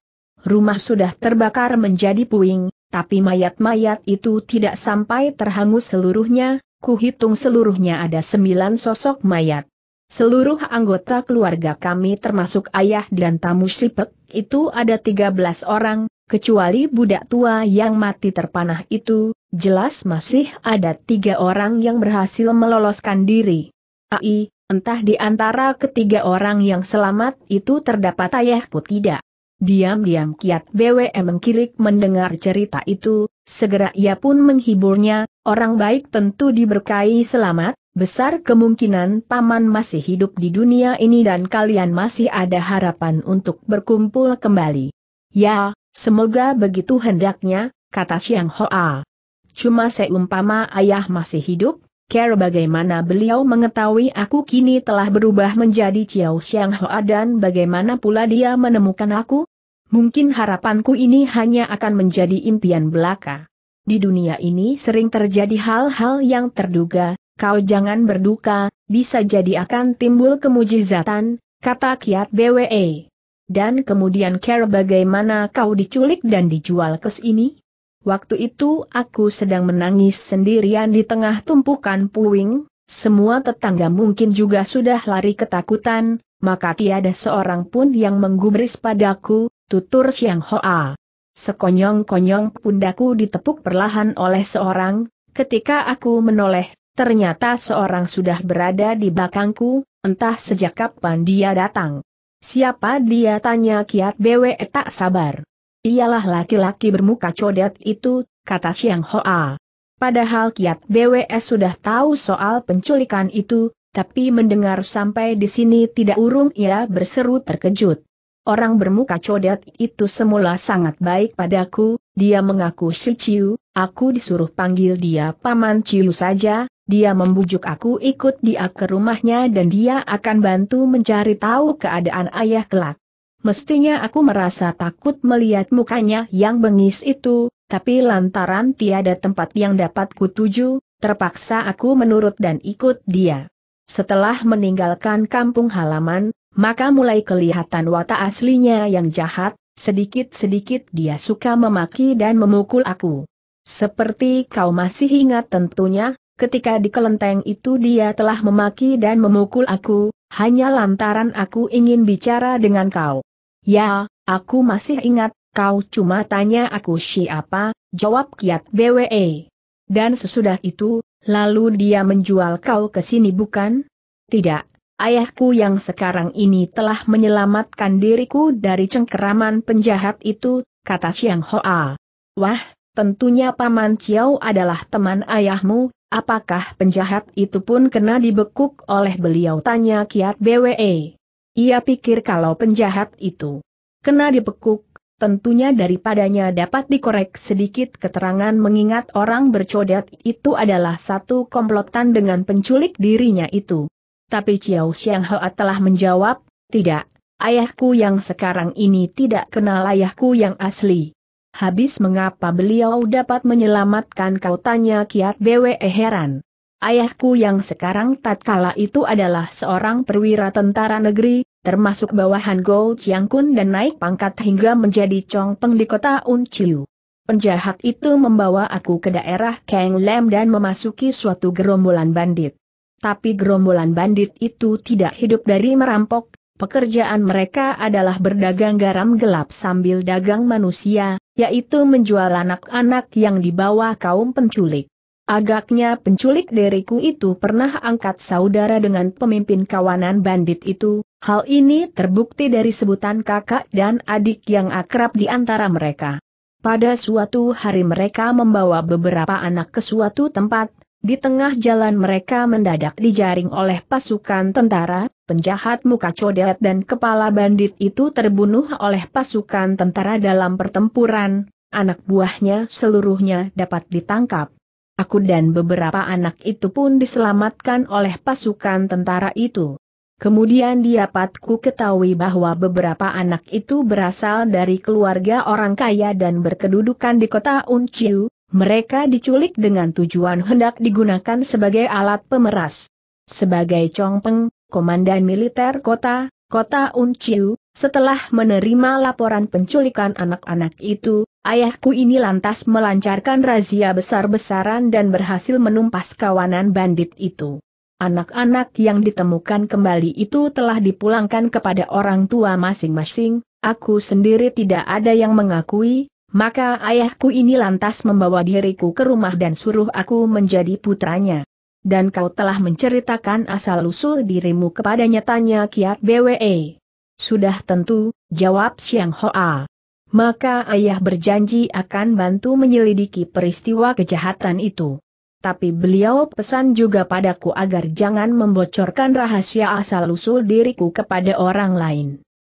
S1: Rumah sudah terbakar menjadi puing, tapi mayat-mayat itu tidak sampai terhangus seluruhnya, kuhitung seluruhnya ada sembilan sosok mayat. Seluruh anggota keluarga kami termasuk ayah dan tamu Sipek, itu ada 13 orang, kecuali budak tua yang mati terpanah itu, jelas masih ada tiga orang yang berhasil meloloskan diri. Ai, entah di antara ketiga orang yang selamat itu terdapat ayahku tidak. Diam-diam kiat BWM mengkilik mendengar cerita itu, segera ia pun menghiburnya, orang baik tentu diberkahi selamat, besar kemungkinan Paman masih hidup di dunia ini dan kalian masih ada harapan untuk berkumpul kembali. Ya, semoga begitu hendaknya, kata Siang Hoa. Cuma seumpama ayah masih hidup, care bagaimana beliau mengetahui aku kini telah berubah menjadi Chiao Siang Hoa dan bagaimana pula dia menemukan aku? Mungkin harapanku ini hanya akan menjadi impian belaka. Di dunia ini sering terjadi hal-hal yang terduga, kau jangan berduka, bisa jadi akan timbul kemujizatan, kata kiat BWE. Dan kemudian care bagaimana kau diculik dan dijual ke sini? Waktu itu aku sedang menangis sendirian di tengah tumpukan puing, semua tetangga mungkin juga sudah lari ketakutan, maka tiada seorang pun yang menggubris padaku, tutur Siang Hoa. Sekonyong-konyong pundaku ditepuk perlahan oleh seorang, ketika aku menoleh, Ternyata seorang sudah berada di belakangku, entah sejak kapan dia datang. Siapa dia tanya Kiat BW tak sabar. Ialah laki-laki bermuka codet itu, kata Siang Hoa. Padahal Kiat BWS sudah tahu soal penculikan itu, tapi mendengar sampai di sini tidak urung ia berseru terkejut. Orang bermuka codet itu semula sangat baik padaku, dia mengaku si Chiu, Aku disuruh panggil dia Paman Ciu saja, dia membujuk aku ikut dia ke rumahnya dan dia akan bantu mencari tahu keadaan ayah kelak. Mestinya aku merasa takut melihat mukanya yang bengis itu, tapi lantaran tiada tempat yang dapat kutuju, terpaksa aku menurut dan ikut dia. Setelah meninggalkan kampung halaman, maka mulai kelihatan watak aslinya yang jahat, sedikit-sedikit dia suka memaki dan memukul aku. Seperti kau masih ingat tentunya, ketika di kelenteng itu dia telah memaki dan memukul aku, hanya lantaran aku ingin bicara dengan kau. Ya, aku masih ingat, kau cuma tanya aku siapa, jawab kiat BWE. Dan sesudah itu, lalu dia menjual kau ke sini bukan? Tidak, ayahku yang sekarang ini telah menyelamatkan diriku dari cengkeraman penjahat itu, kata Xiang Hoa. Wah, Tentunya Paman Ciao adalah teman ayahmu, apakah penjahat itu pun kena dibekuk oleh beliau tanya Kiat BWE. Ia pikir kalau penjahat itu kena dibekuk, tentunya daripadanya dapat dikorek sedikit keterangan mengingat orang bercodet itu adalah satu komplotan dengan penculik dirinya itu. Tapi Ciao Xiang Hoa telah menjawab, tidak, ayahku yang sekarang ini tidak kenal ayahku yang asli. Habis mengapa beliau dapat menyelamatkan kau tanya Kiat Bwe heran. Ayahku yang sekarang tatkala itu adalah seorang perwira tentara negeri, termasuk bawahan Go kun dan naik pangkat hingga menjadi chong peng di kota Unciu. Penjahat itu membawa aku ke daerah Kang lem dan memasuki suatu gerombolan bandit. Tapi gerombolan bandit itu tidak hidup dari merampok, Pekerjaan mereka adalah berdagang garam gelap sambil dagang manusia, yaitu menjual anak-anak yang dibawa kaum penculik. Agaknya penculik deriku itu pernah angkat saudara dengan pemimpin kawanan bandit itu, hal ini terbukti dari sebutan kakak dan adik yang akrab di antara mereka. Pada suatu hari mereka membawa beberapa anak ke suatu tempat, di tengah jalan mereka mendadak dijaring oleh pasukan tentara, penjahat muka codet dan kepala bandit itu terbunuh oleh pasukan tentara dalam pertempuran, anak buahnya seluruhnya dapat ditangkap. Aku dan beberapa anak itu pun diselamatkan oleh pasukan tentara itu. Kemudian dapatku ketahui bahwa beberapa anak itu berasal dari keluarga orang kaya dan berkedudukan di kota Unciu, mereka diculik dengan tujuan hendak digunakan sebagai alat pemeras. Sebagai congpeng, Komandan Militer Kota, Kota Unciu, setelah menerima laporan penculikan anak-anak itu, ayahku ini lantas melancarkan razia besar-besaran dan berhasil menumpas kawanan bandit itu. Anak-anak yang ditemukan kembali itu telah dipulangkan kepada orang tua masing-masing, aku sendiri tidak ada yang mengakui, maka ayahku ini lantas membawa diriku ke rumah dan suruh aku menjadi putranya dan kau telah menceritakan asal-usul dirimu kepadanya tanya Kiat BWE. Sudah tentu, jawab Siang Hoa. Maka ayah berjanji akan bantu menyelidiki peristiwa kejahatan itu. Tapi beliau pesan juga padaku agar jangan membocorkan rahasia asal-usul diriku kepada orang lain.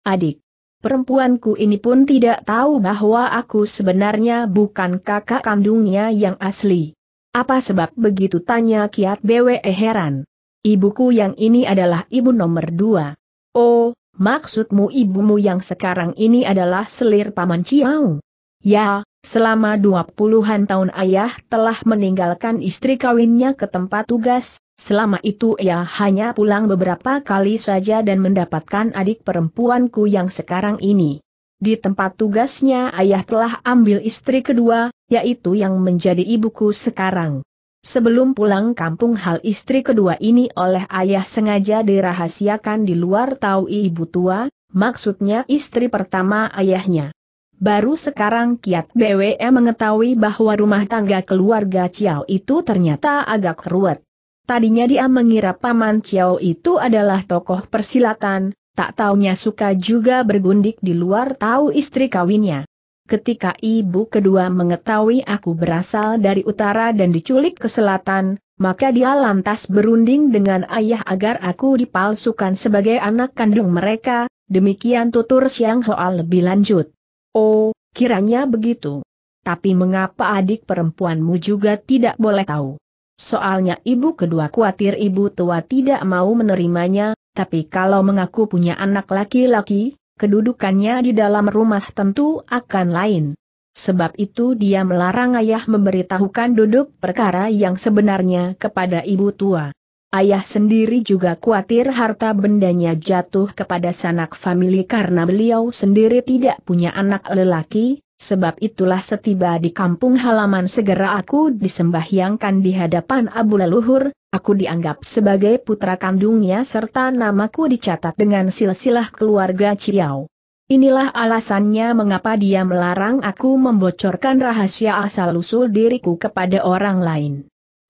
S1: Adik, perempuanku ini pun tidak tahu bahwa aku sebenarnya bukan kakak kandungnya yang asli. Apa sebab begitu tanya Kiat BWE heran. Ibuku yang ini adalah ibu nomor dua. Oh, maksudmu ibumu yang sekarang ini adalah selir paman Ciau? Ya, selama dua puluhan tahun ayah telah meninggalkan istri kawinnya ke tempat tugas, selama itu ia hanya pulang beberapa kali saja dan mendapatkan adik perempuanku yang sekarang ini. Di tempat tugasnya ayah telah ambil istri kedua, yaitu yang menjadi ibuku sekarang. Sebelum pulang kampung hal istri kedua ini oleh ayah sengaja dirahasiakan di luar tahu ibu tua, maksudnya istri pertama ayahnya. Baru sekarang Kiat BWE mengetahui bahwa rumah tangga keluarga Ciao itu ternyata agak ruwet. Tadinya dia mengira Paman Ciao itu adalah tokoh persilatan, tak taunya suka juga bergundik di luar tahu istri kawinnya. Ketika ibu kedua mengetahui aku berasal dari utara dan diculik ke selatan, maka dia lantas berunding dengan ayah agar aku dipalsukan sebagai anak kandung mereka, demikian tutur Siang Hoa lebih lanjut. Oh, kiranya begitu. Tapi mengapa adik perempuanmu juga tidak boleh tahu? Soalnya ibu kedua khawatir ibu tua tidak mau menerimanya, tapi kalau mengaku punya anak laki-laki, kedudukannya di dalam rumah tentu akan lain. Sebab itu dia melarang ayah memberitahukan duduk perkara yang sebenarnya kepada ibu tua. Ayah sendiri juga khawatir harta bendanya jatuh kepada sanak famili karena beliau sendiri tidak punya anak lelaki, sebab itulah setiba di kampung halaman segera aku disembahyangkan di hadapan abu leluhur, Aku dianggap sebagai putra kandungnya serta namaku dicatat dengan silsilah keluarga Ciao. Inilah alasannya mengapa dia melarang aku membocorkan rahasia asal-usul diriku kepada orang lain.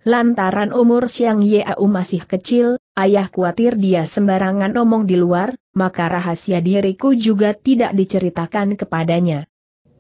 S1: Lantaran umur Siang Yau masih kecil, ayah khawatir dia sembarangan omong di luar, maka rahasia diriku juga tidak diceritakan kepadanya.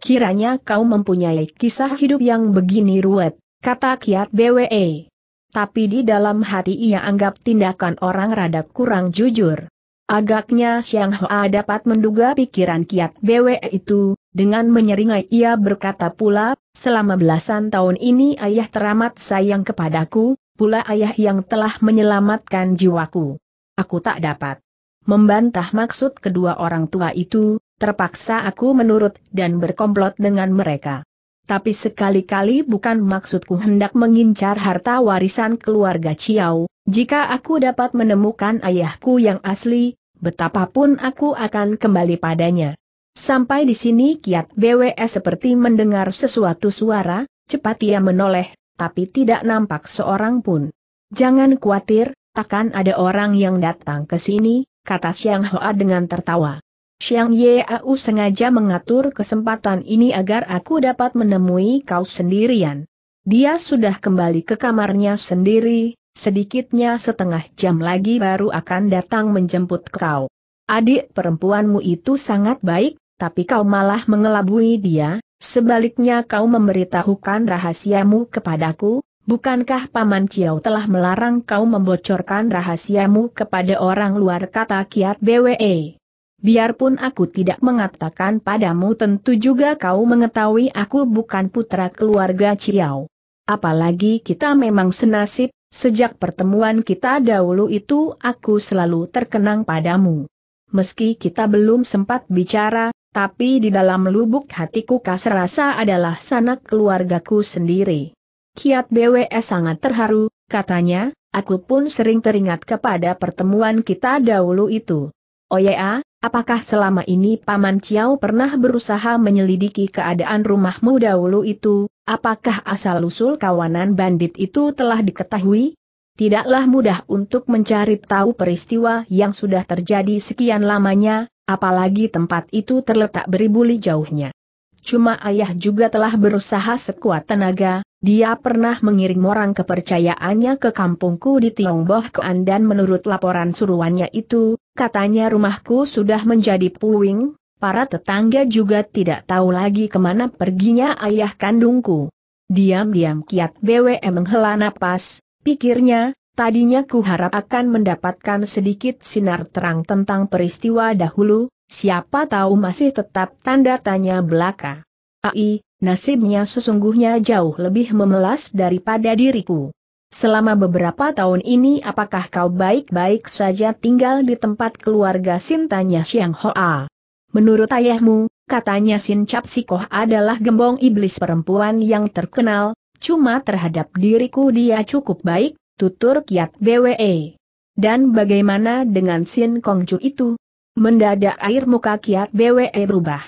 S1: Kiranya kau mempunyai kisah hidup yang begini ruwet, kata Kiat BWE tapi di dalam hati ia anggap tindakan orang rada kurang jujur. Agaknya Siang Hoa dapat menduga pikiran kiat Bwe itu, dengan menyeringai ia berkata pula, selama belasan tahun ini ayah teramat sayang kepadaku, pula ayah yang telah menyelamatkan jiwaku. Aku tak dapat membantah maksud kedua orang tua itu, terpaksa aku menurut dan berkomplot dengan mereka tapi sekali-kali bukan maksudku hendak mengincar harta warisan keluarga Ciao, jika aku dapat menemukan ayahku yang asli, betapapun aku akan kembali padanya. Sampai di sini kiat BWS seperti mendengar sesuatu suara, cepat ia menoleh, tapi tidak nampak seorang pun. Jangan khawatir, takkan ada orang yang datang ke sini, kata Xiang Hoa dengan tertawa. Xiang Yeau sengaja mengatur kesempatan ini agar aku dapat menemui kau sendirian. Dia sudah kembali ke kamarnya sendiri, sedikitnya setengah jam lagi baru akan datang menjemput kau. Adik perempuanmu itu sangat baik, tapi kau malah mengelabui dia, sebaliknya kau memberitahukan rahasiamu kepadaku, bukankah Paman Ciao telah melarang kau membocorkan rahasiamu kepada orang luar kata kiat BWE? Biarpun aku tidak mengatakan padamu tentu juga kau mengetahui aku bukan putra keluarga Ciao. Apalagi kita memang senasib, sejak pertemuan kita dahulu itu aku selalu terkenang padamu. Meski kita belum sempat bicara, tapi di dalam lubuk hatiku kas rasa adalah sanak keluargaku sendiri. Kiat BWS sangat terharu, katanya, aku pun sering teringat kepada pertemuan kita dahulu itu. Oh ya, Apakah selama ini Paman Ciao pernah berusaha menyelidiki keadaan rumahmu dahulu itu? Apakah asal-usul kawanan bandit itu telah diketahui? Tidaklah mudah untuk mencari tahu peristiwa yang sudah terjadi sekian lamanya, apalagi tempat itu terletak beribu li jauhnya. Cuma ayah juga telah berusaha sekuat tenaga, dia pernah mengirim orang kepercayaannya ke kampungku di Tiongbohkan dan menurut laporan suruhannya itu, katanya rumahku sudah menjadi puing, para tetangga juga tidak tahu lagi kemana perginya ayah kandungku. Diam-diam kiat BWM menghela napas, pikirnya, tadinya ku harap akan mendapatkan sedikit sinar terang tentang peristiwa dahulu, siapa tahu masih tetap tanda tanya belaka. Ai, nasibnya sesungguhnya jauh lebih memelas daripada diriku. Selama beberapa tahun ini apakah kau baik-baik saja tinggal di tempat keluarga Sintanya Siang Hoa. Menurut ayahmu, katanya Sin Cap Sikoh adalah gembong iblis perempuan yang terkenal, cuma terhadap diriku dia cukup baik, tutur kiat BWE. Dan bagaimana dengan Sin Kongju itu? Mendadak air muka kiat BWE berubah.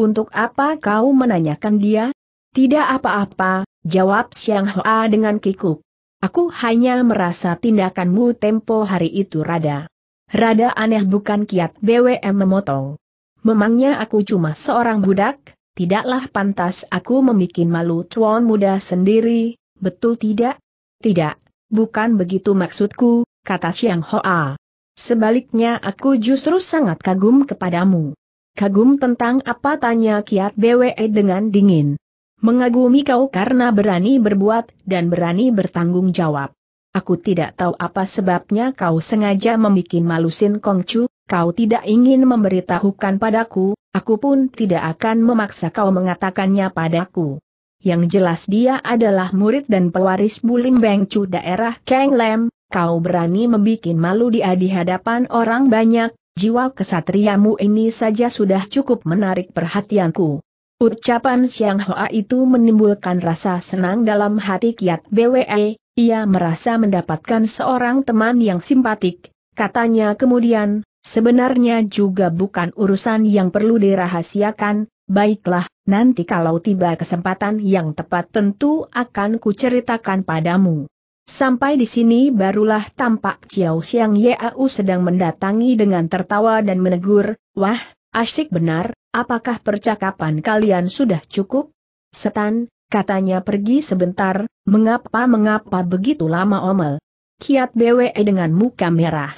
S1: Untuk apa kau menanyakan dia? Tidak apa-apa, jawab Siang Hoa dengan kikuk. Aku hanya merasa tindakanmu tempo hari itu rada. Rada aneh bukan kiat BWM memotong. Memangnya aku cuma seorang budak, tidaklah pantas aku membuat malu tuan muda sendiri, betul tidak? Tidak, bukan begitu maksudku, kata Siang Hoa. Sebaliknya aku justru sangat kagum kepadamu. Kagum tentang apa tanya Kiat BWE dengan dingin. Mengagumi kau karena berani berbuat dan berani bertanggung jawab. Aku tidak tahu apa sebabnya kau sengaja membuat malu Sin Kongcu, kau tidak ingin memberitahukan padaku, aku pun tidak akan memaksa kau mengatakannya padaku. Yang jelas dia adalah murid dan pewaris Bulim Bengcu daerah Kang kau berani membuat malu dia di hadapan orang banyak, Jiwa kesatriamu ini saja sudah cukup menarik perhatianku. Ucapan Siang Hoa itu menimbulkan rasa senang dalam hati Kiat BWE, ia merasa mendapatkan seorang teman yang simpatik, katanya kemudian, sebenarnya juga bukan urusan yang perlu dirahasiakan, baiklah, nanti kalau tiba kesempatan yang tepat tentu akan kuceritakan padamu. Sampai di sini barulah tampak Chiao Xiang Yau sedang mendatangi dengan tertawa dan menegur, Wah, asik benar, apakah percakapan kalian sudah cukup? Setan, katanya pergi sebentar, mengapa-mengapa begitu lama omel? Kiat BWE dengan muka merah.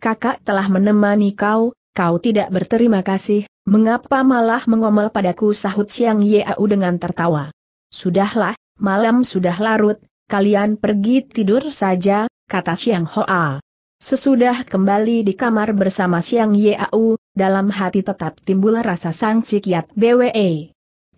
S1: Kakak telah menemani kau, kau tidak berterima kasih, mengapa malah mengomel padaku sahut Xiang Yau dengan tertawa. Sudahlah, malam sudah larut, kalian pergi tidur saja, kata Siang Hoa. Sesudah kembali di kamar bersama Siang Yau, dalam hati tetap timbul rasa sangsi kiat BWE.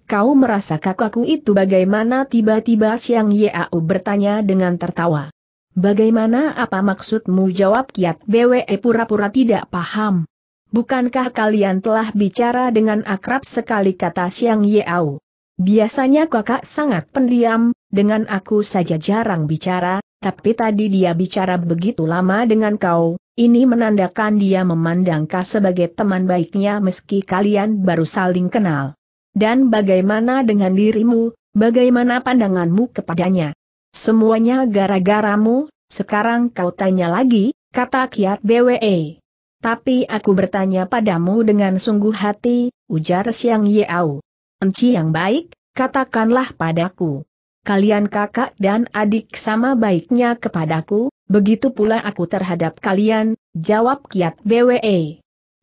S1: Kau merasa kakakku itu bagaimana tiba-tiba Siang Yau bertanya dengan tertawa. Bagaimana apa maksudmu jawab kiat BWE pura-pura tidak paham. Bukankah kalian telah bicara dengan akrab sekali kata Siang Yau? Biasanya kakak sangat pendiam, dengan aku saja jarang bicara, tapi tadi dia bicara begitu lama dengan kau, ini menandakan dia memandang kau sebagai teman baiknya meski kalian baru saling kenal. Dan bagaimana dengan dirimu, bagaimana pandanganmu kepadanya? Semuanya gara-garamu, sekarang kau tanya lagi, kata Kiat BWE. Tapi aku bertanya padamu dengan sungguh hati, ujar Siang Yeau. Enci yang baik, katakanlah padaku. Kalian kakak dan adik sama baiknya kepadaku, begitu pula aku terhadap kalian, jawab kiat BWE.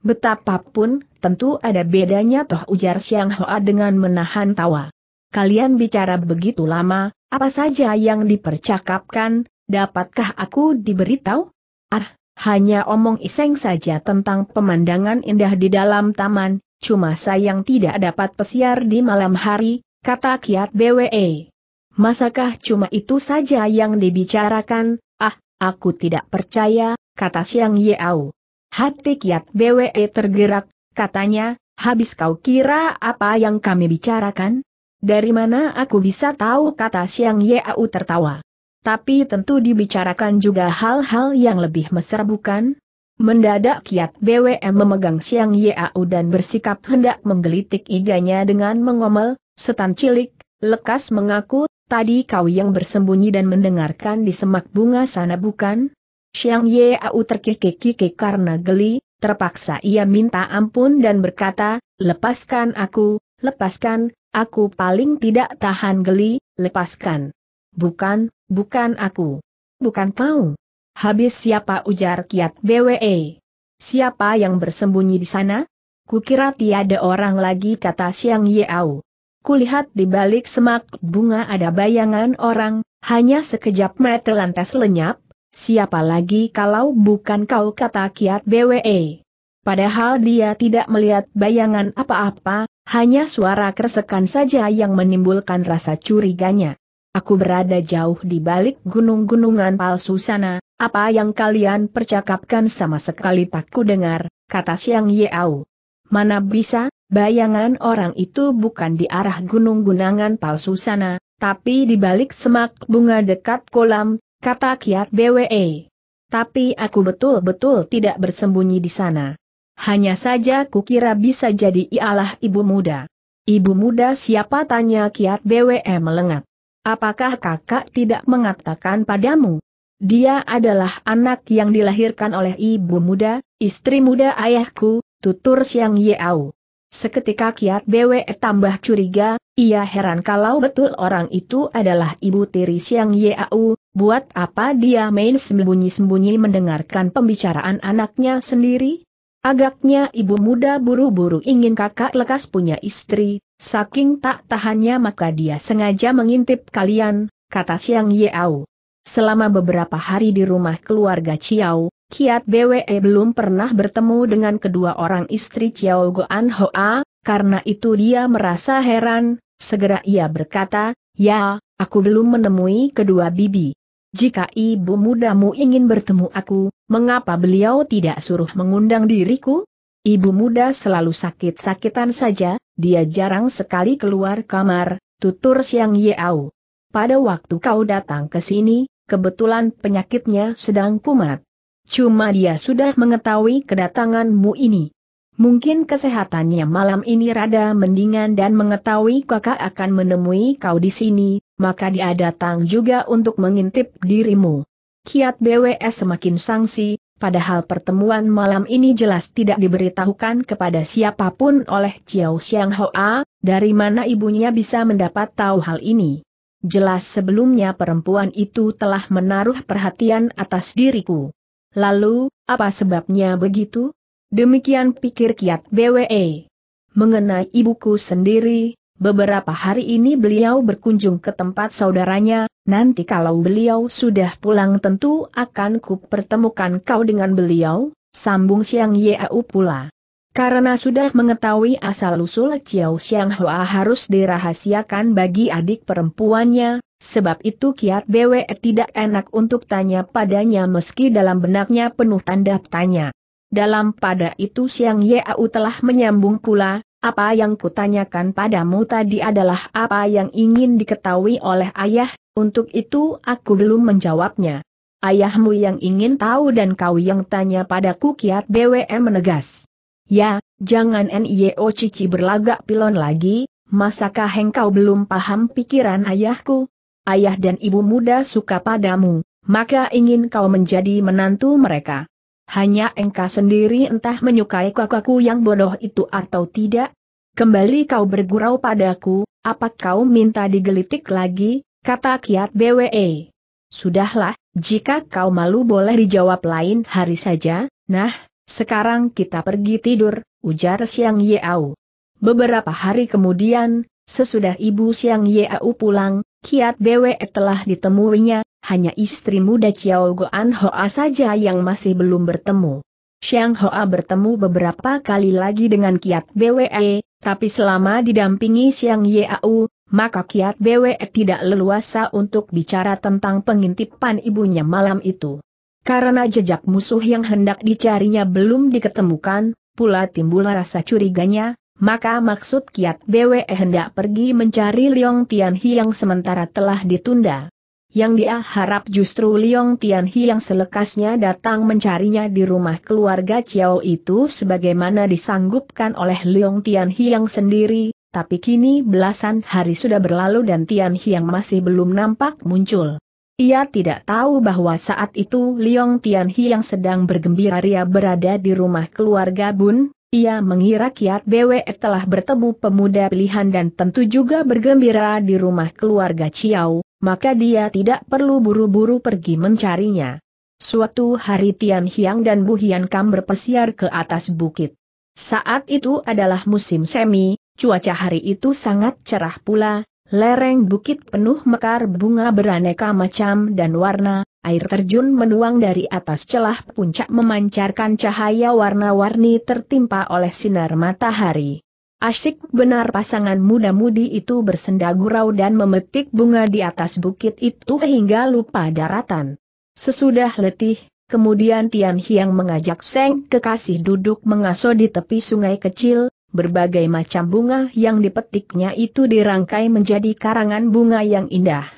S1: Betapapun, tentu ada bedanya toh ujar Siang Hoa dengan menahan tawa. Kalian bicara begitu lama, apa saja yang dipercakapkan, dapatkah aku diberitahu? Ah, hanya omong iseng saja tentang pemandangan indah di dalam taman, cuma sayang tidak dapat pesiar di malam hari, kata Kiat BWE. Masakah cuma itu saja yang dibicarakan, ah, aku tidak percaya, kata Siang Yeau. Hati Kiat BWE tergerak, katanya, habis kau kira apa yang kami bicarakan? Dari mana aku bisa tahu kata Siang Yeau tertawa. Tapi tentu dibicarakan juga hal-hal yang lebih mesra bukan? Mendadak kiat BWM memegang Siang Yau dan bersikap hendak menggelitik iganya dengan mengomel, setan cilik, lekas mengaku, tadi kau yang bersembunyi dan mendengarkan di semak bunga sana bukan? Siang Yau terkikik-kikik karena geli, terpaksa ia minta ampun dan berkata, lepaskan aku, lepaskan, aku paling tidak tahan geli, lepaskan. Bukan, bukan aku. Bukan kau. Habis siapa ujar kiat BWE? Siapa yang bersembunyi di sana? Kukira tiada orang lagi kata Xiang Yeau. Kulihat di balik semak bunga ada bayangan orang, hanya sekejap mata lantas lenyap, siapa lagi kalau bukan kau kata kiat BWE. Padahal dia tidak melihat bayangan apa-apa, hanya suara kersekan saja yang menimbulkan rasa curiganya. Aku berada jauh di balik gunung-gunungan palsu sana, apa yang kalian percakapkan sama sekali tak ku dengar, kata Siang Yeau. Mana bisa, bayangan orang itu bukan di arah gunung gunangan palsu sana, tapi di balik semak bunga dekat kolam, kata Kiat BWE. Tapi aku betul-betul tidak bersembunyi di sana. Hanya saja kukira bisa jadi ialah ibu muda. Ibu muda siapa tanya Kiat BWE melengat. Apakah kakak tidak mengatakan padamu? Dia adalah anak yang dilahirkan oleh ibu muda, istri muda ayahku, tutur Siang Yeau. Seketika Kiat BW tambah curiga, ia heran kalau betul orang itu adalah ibu tiri Siang Yeau, buat apa dia main sembunyi-sembunyi mendengarkan pembicaraan anaknya sendiri? Agaknya ibu muda buru-buru ingin kakak lekas punya istri, saking tak tahannya maka dia sengaja mengintip kalian, kata Siang Yeau. Selama beberapa hari di rumah keluarga Ciao, Kiat BWE belum pernah bertemu dengan kedua orang istri Ciao Goan Hoa, karena itu dia merasa heran, segera ia berkata, Ya, aku belum menemui kedua bibi jika ibu mudamu ingin bertemu aku, mengapa beliau tidak suruh mengundang diriku? Ibu muda selalu sakit-sakitan saja, dia jarang sekali keluar kamar, tutur Siang Yeau. Pada waktu kau datang ke sini, kebetulan penyakitnya sedang kumat. Cuma dia sudah mengetahui kedatanganmu ini. Mungkin kesehatannya malam ini rada mendingan dan mengetahui kakak akan menemui kau di sini, maka dia datang juga untuk mengintip dirimu. Kiat BWS semakin sangsi, padahal pertemuan malam ini jelas tidak diberitahukan kepada siapapun oleh Chiao Xiang Hoa, dari mana ibunya bisa mendapat tahu hal ini. Jelas sebelumnya perempuan itu telah menaruh perhatian atas diriku. Lalu, apa sebabnya begitu? Demikian pikir kiat BWE. Mengenai ibuku sendiri, beberapa hari ini beliau berkunjung ke tempat saudaranya, nanti kalau beliau sudah pulang tentu akan kupertemukan kau dengan beliau, sambung Siang Yau pula. Karena sudah mengetahui asal-usul Chiao Xiang Hua harus dirahasiakan bagi adik perempuannya, sebab itu kiat BWE tidak enak untuk tanya padanya meski dalam benaknya penuh tanda tanya. Dalam pada itu Siang Yau telah menyambung pula, apa yang kutanyakan padamu tadi adalah apa yang ingin diketahui oleh ayah, untuk itu aku belum menjawabnya. Ayahmu yang ingin tahu dan kau yang tanya padaku kiat BWM menegas. Ya, jangan NIO Cici berlagak pilon lagi, masakah engkau belum paham pikiran ayahku? Ayah dan ibu muda suka padamu, maka ingin kau menjadi menantu mereka. Hanya engkau sendiri entah menyukai kakakku yang bodoh itu atau tidak? Kembali kau bergurau padaku, apa kau minta digelitik lagi, kata kiat BWE. Sudahlah, jika kau malu boleh dijawab lain hari saja, nah, sekarang kita pergi tidur, ujar Siang Yeau. Beberapa hari kemudian, sesudah ibu Siang Yeau pulang, Kiat Bwe telah ditemuinya, hanya istri muda Chiao Goan Hoa saja yang masih belum bertemu. Xiang Hoa bertemu beberapa kali lagi dengan Kiat BWE, tapi selama didampingi Xiang Yau, maka Kiat BWE tidak leluasa untuk bicara tentang pengintipan ibunya malam itu. Karena jejak musuh yang hendak dicarinya belum diketemukan, pula timbul rasa curiganya, maka maksud Kiat BWE hendak pergi mencari Liong Tianhi yang sementara telah ditunda. Yang dia harap justru Liong Tianhi yang selekasnya datang mencarinya di rumah keluarga Chiao itu sebagaimana disanggupkan oleh Liong Tianhi yang sendiri, tapi kini belasan hari sudah berlalu dan Tianhi yang masih belum nampak muncul. Ia tidak tahu bahwa saat itu Liong Tianhi yang sedang bergembira ria berada di rumah keluarga Bun, ia mengira Kiat BW telah bertemu pemuda pilihan dan tentu juga bergembira di rumah keluarga Ciau, maka dia tidak perlu buru-buru pergi mencarinya. Suatu hari Tian Hiang dan Bu Hian Kam berpesiar ke atas bukit. Saat itu adalah musim semi, cuaca hari itu sangat cerah pula, Lereng bukit penuh mekar bunga beraneka macam dan warna, air terjun menuang dari atas celah puncak memancarkan cahaya warna-warni tertimpa oleh sinar matahari. Asyik benar pasangan muda-mudi itu bersenda gurau dan memetik bunga di atas bukit itu hingga lupa daratan. Sesudah letih, kemudian Tian Hiang mengajak Seng kekasih duduk mengaso di tepi sungai kecil, berbagai macam bunga yang dipetiknya itu dirangkai menjadi karangan bunga yang indah.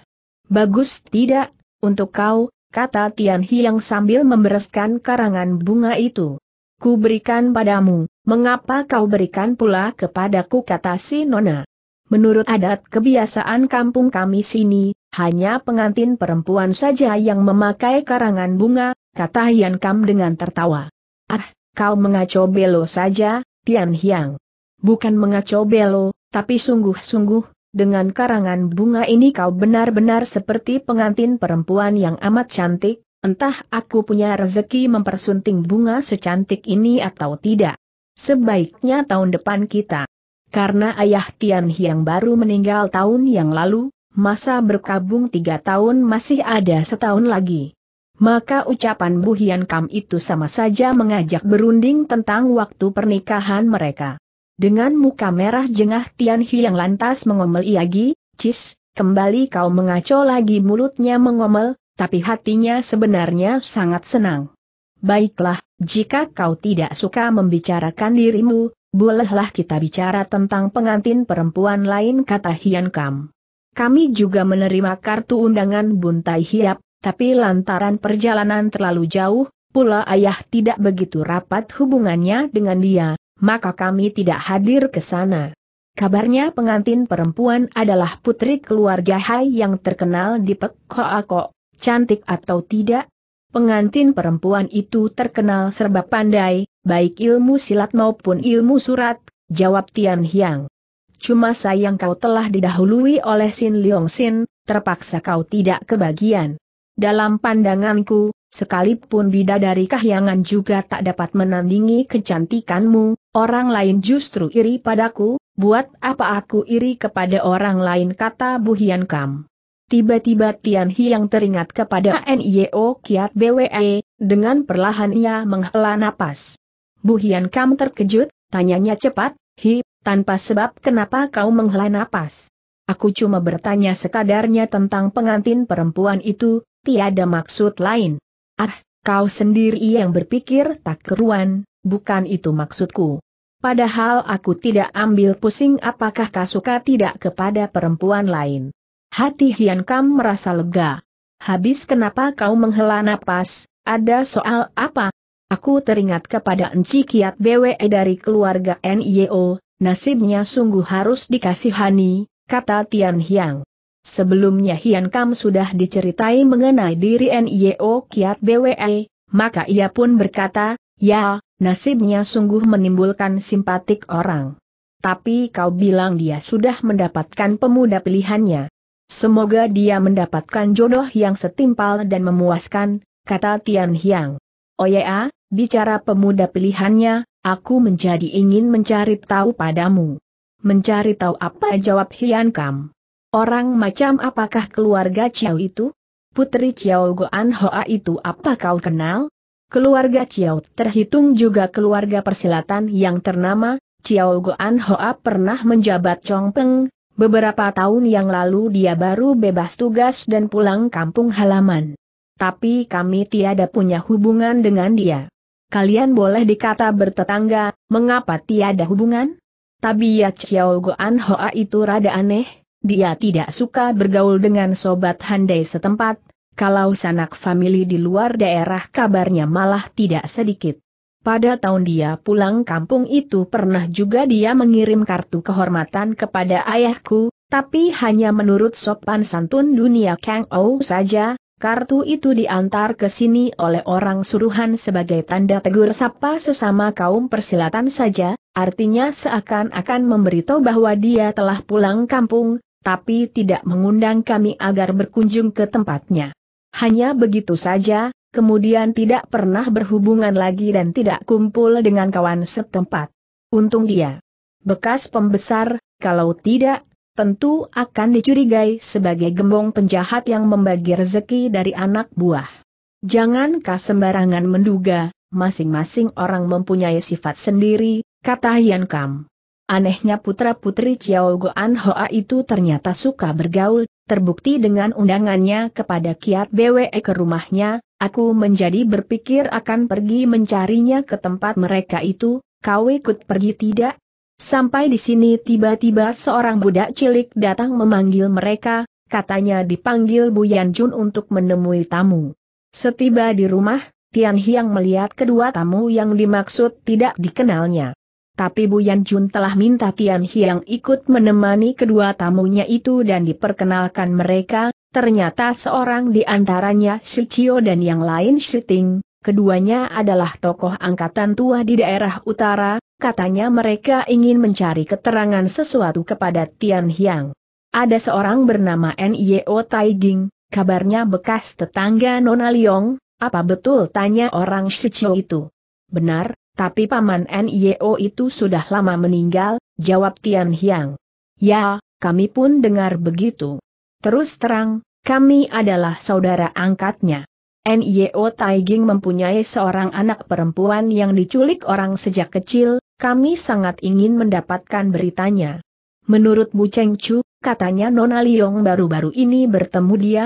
S1: Bagus tidak, untuk kau, kata Tian Hiang sambil membereskan karangan bunga itu. Ku berikan padamu, mengapa kau berikan pula kepadaku kata si Nona. Menurut adat kebiasaan kampung kami sini, hanya pengantin perempuan saja yang memakai karangan bunga, kata Hian Kam dengan tertawa. Ah, kau mengaco belo saja, Tian Hiang bukan mengacau belo, tapi sungguh-sungguh, dengan karangan bunga ini kau benar-benar seperti pengantin perempuan yang amat cantik, entah aku punya rezeki mempersunting bunga secantik ini atau tidak. Sebaiknya tahun depan kita. Karena ayah Tian Hiang baru meninggal tahun yang lalu, masa berkabung tiga tahun masih ada setahun lagi. Maka ucapan Bu Hian Kam itu sama saja mengajak berunding tentang waktu pernikahan mereka. Dengan muka merah jengah Tian Hi yang lantas mengomel Iagi, Cis, kembali kau mengaco lagi mulutnya mengomel, tapi hatinya sebenarnya sangat senang. Baiklah, jika kau tidak suka membicarakan dirimu, bolehlah kita bicara tentang pengantin perempuan lain kata Hian Kam. Kami juga menerima kartu undangan Buntai Hiap, tapi lantaran perjalanan terlalu jauh, pula ayah tidak begitu rapat hubungannya dengan dia, maka kami tidak hadir ke sana. Kabarnya pengantin perempuan adalah putri keluarga Hai yang terkenal di Pekoako, cantik atau tidak. Pengantin perempuan itu terkenal serba pandai, baik ilmu silat maupun ilmu surat, jawab Tian Hyang. Cuma sayang kau telah didahului oleh Sin Leong Sin, terpaksa kau tidak kebagian. Dalam pandanganku, sekalipun bidadari kahyangan juga tak dapat menandingi kecantikanmu, Orang lain justru iri padaku, buat apa aku iri kepada orang lain kata Bu Hian Kam. Tiba-tiba Tian Hiang teringat kepada NIO Kiat BWE, dengan perlahan ia menghela napas. Bu Hian Kam terkejut, tanyanya cepat, Hi, tanpa sebab kenapa kau menghela napas? Aku cuma bertanya sekadarnya tentang pengantin perempuan itu, tiada maksud lain. Ah, kau sendiri yang berpikir tak keruan, bukan itu maksudku. Padahal aku tidak ambil pusing apakah suka tidak kepada perempuan lain. Hati Hian Kam merasa lega. Habis kenapa kau menghela nafas? ada soal apa? Aku teringat kepada Enci Kiat BWE dari keluarga NIO, nasibnya sungguh harus dikasihani, kata Tian Hiang. Sebelumnya Hian Kam sudah diceritai mengenai diri NIO Kiat BWE, maka ia pun berkata, Ya, nasibnya sungguh menimbulkan simpatik orang. Tapi kau bilang dia sudah mendapatkan pemuda pilihannya. Semoga dia mendapatkan jodoh yang setimpal dan memuaskan, kata Tian Hiang. Oh ya, bicara pemuda pilihannya, aku menjadi ingin mencari tahu padamu. Mencari tahu apa jawab Hian Kam. Orang macam apakah keluarga Chiao itu? Putri Chiao Goan Hoa itu apa kau kenal? Keluarga Chiao terhitung juga keluarga persilatan yang ternama, Chiao Goan Hoa pernah menjabat Chong Peng. beberapa tahun yang lalu dia baru bebas tugas dan pulang kampung halaman. Tapi kami tiada punya hubungan dengan dia. Kalian boleh dikata bertetangga, mengapa tiada hubungan? Tabiat Chiao Goan Hoa itu rada aneh, dia tidak suka bergaul dengan sobat handai setempat, kalau sanak famili di luar daerah kabarnya malah tidak sedikit. Pada tahun dia pulang kampung itu pernah juga dia mengirim kartu kehormatan kepada ayahku, tapi hanya menurut sopan santun dunia Kang Ou saja, kartu itu diantar ke sini oleh orang suruhan sebagai tanda tegur sapa sesama kaum persilatan saja, artinya seakan-akan memberitahu bahwa dia telah pulang kampung, tapi tidak mengundang kami agar berkunjung ke tempatnya. Hanya begitu saja, kemudian tidak pernah berhubungan lagi dan tidak kumpul dengan kawan setempat. Untung dia bekas pembesar, kalau tidak, tentu akan dicurigai sebagai gembong penjahat yang membagi rezeki dari anak buah. Jangankah sembarangan menduga, masing-masing orang mempunyai sifat sendiri, kata Yan Kam. Anehnya putra-putri Chiao Goan Hoa itu ternyata suka bergaul, terbukti dengan undangannya kepada Kiat BWE ke rumahnya, aku menjadi berpikir akan pergi mencarinya ke tempat mereka itu, kau ikut pergi tidak? Sampai di sini tiba-tiba seorang budak cilik datang memanggil mereka, katanya dipanggil Bu Yanjun untuk menemui tamu. Setiba di rumah, Tian Hiang melihat kedua tamu yang dimaksud tidak dikenalnya. Tapi Bu Yan Jun telah minta Tian Hiang ikut menemani kedua tamunya itu dan diperkenalkan mereka, ternyata seorang di antaranya Si Chio dan yang lain Si Ting, keduanya adalah tokoh angkatan tua di daerah utara, katanya mereka ingin mencari keterangan sesuatu kepada Tian Hiang. Ada seorang bernama N.I.O. Taiging, kabarnya bekas tetangga Nona Liong, apa betul tanya orang Si Chio itu. Benar, tapi Paman Nio itu sudah lama meninggal, jawab Tian Hiang. Ya, kami pun dengar begitu. Terus terang, kami adalah saudara angkatnya. Nio Taiging mempunyai seorang anak perempuan yang diculik orang sejak kecil, kami sangat ingin mendapatkan beritanya. Menurut Bu Cheng Chu, katanya Nona Liong baru-baru ini bertemu dia.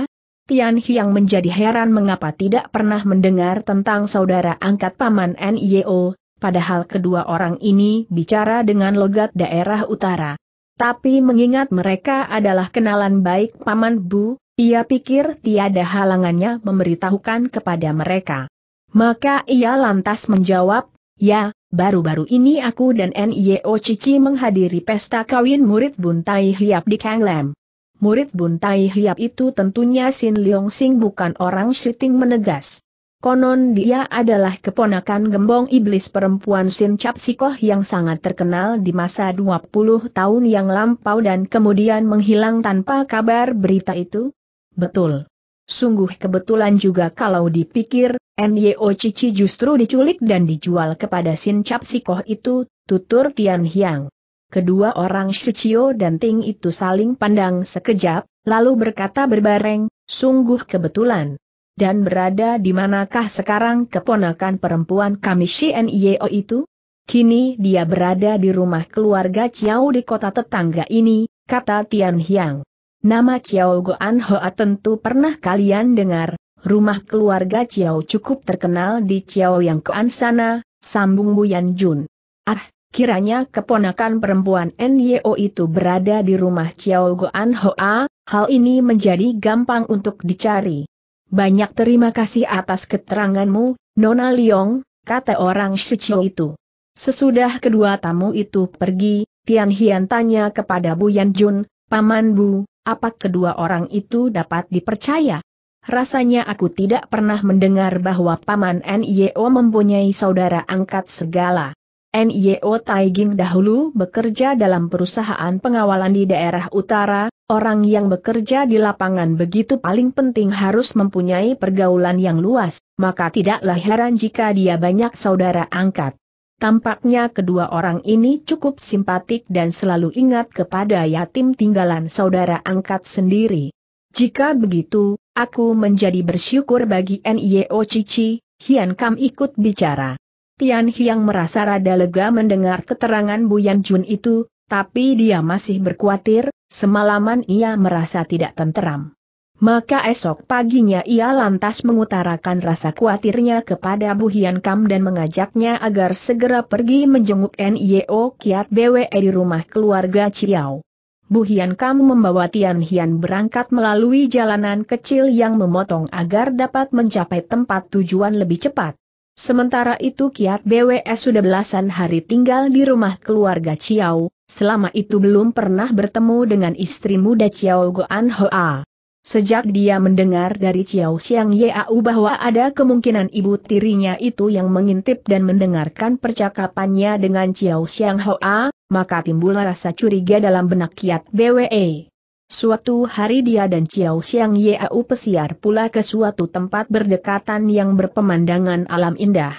S1: Tian Hiang menjadi heran mengapa tidak pernah mendengar tentang saudara angkat Paman Nio, padahal kedua orang ini bicara dengan logat daerah utara. Tapi mengingat mereka adalah kenalan baik Paman Bu, ia pikir tiada halangannya memberitahukan kepada mereka. Maka ia lantas menjawab, ya, baru-baru ini aku dan NIO Cici menghadiri pesta kawin murid Buntai Hiap di Kanglem. Murid Buntai Hiap itu tentunya Sin Leong Sing bukan orang syuting menegas. Konon dia adalah keponakan gembong iblis perempuan Sin Cap yang sangat terkenal di masa 20 tahun yang lampau dan kemudian menghilang tanpa kabar berita itu? Betul. Sungguh kebetulan juga kalau dipikir, Nyo Cici justru diculik dan dijual kepada Sin Cap itu, tutur Tian Hiang. Kedua orang Shichio dan Ting itu saling pandang sekejap, lalu berkata berbareng, sungguh kebetulan. Dan berada di manakah sekarang keponakan perempuan kami Shien itu? Kini dia berada di rumah keluarga Chiao di kota tetangga ini, kata Tian Hiang. Nama Chiao Goan Hoa tentu pernah kalian dengar, rumah keluarga Chiao cukup terkenal di Chiao yang Koan sana, sambung Buyan Jun. Ah, kiranya keponakan perempuan NYO itu berada di rumah Chiao Goan Hoa, hal ini menjadi gampang untuk dicari. Banyak terima kasih atas keteranganmu, Nona Liong, kata orang Shichio itu. Sesudah kedua tamu itu pergi, Tian Hian tanya kepada Bu Yan Jun, Paman Bu, apa kedua orang itu dapat dipercaya? Rasanya aku tidak pernah mendengar bahwa Paman Nio mempunyai saudara angkat segala. NIO Taiging dahulu bekerja dalam perusahaan pengawalan di daerah utara, orang yang bekerja di lapangan begitu paling penting harus mempunyai pergaulan yang luas, maka tidaklah heran jika dia banyak saudara angkat. Tampaknya kedua orang ini cukup simpatik dan selalu ingat kepada yatim tinggalan saudara angkat sendiri. Jika begitu, aku menjadi bersyukur bagi NIO Cici, Hian Kam ikut bicara. Tian Hiang merasa rada lega mendengar keterangan Bu Yan Jun itu, tapi dia masih berkuatir, semalaman ia merasa tidak tenteram. Maka esok paginya ia lantas mengutarakan rasa khawatirnya kepada Bu Hian Kam dan mengajaknya agar segera pergi menjenguk NIO Kiat BWE di rumah keluarga Chiao. Bu Hian Kam membawa Tian Hian berangkat melalui jalanan kecil yang memotong agar dapat mencapai tempat tujuan lebih cepat. Sementara itu Kiat BWS sudah belasan hari tinggal di rumah keluarga Ciao, selama itu belum pernah bertemu dengan istri muda Ciao Goan Hoa. Sejak dia mendengar dari Ciao Xiang Yau bahwa ada kemungkinan ibu tirinya itu yang mengintip dan mendengarkan percakapannya dengan Ciao Xiang Hoa, maka timbul rasa curiga dalam benak Kiat BWE. Suatu hari dia dan Chiao Xiang Yeau pesiar pula ke suatu tempat berdekatan yang berpemandangan alam indah.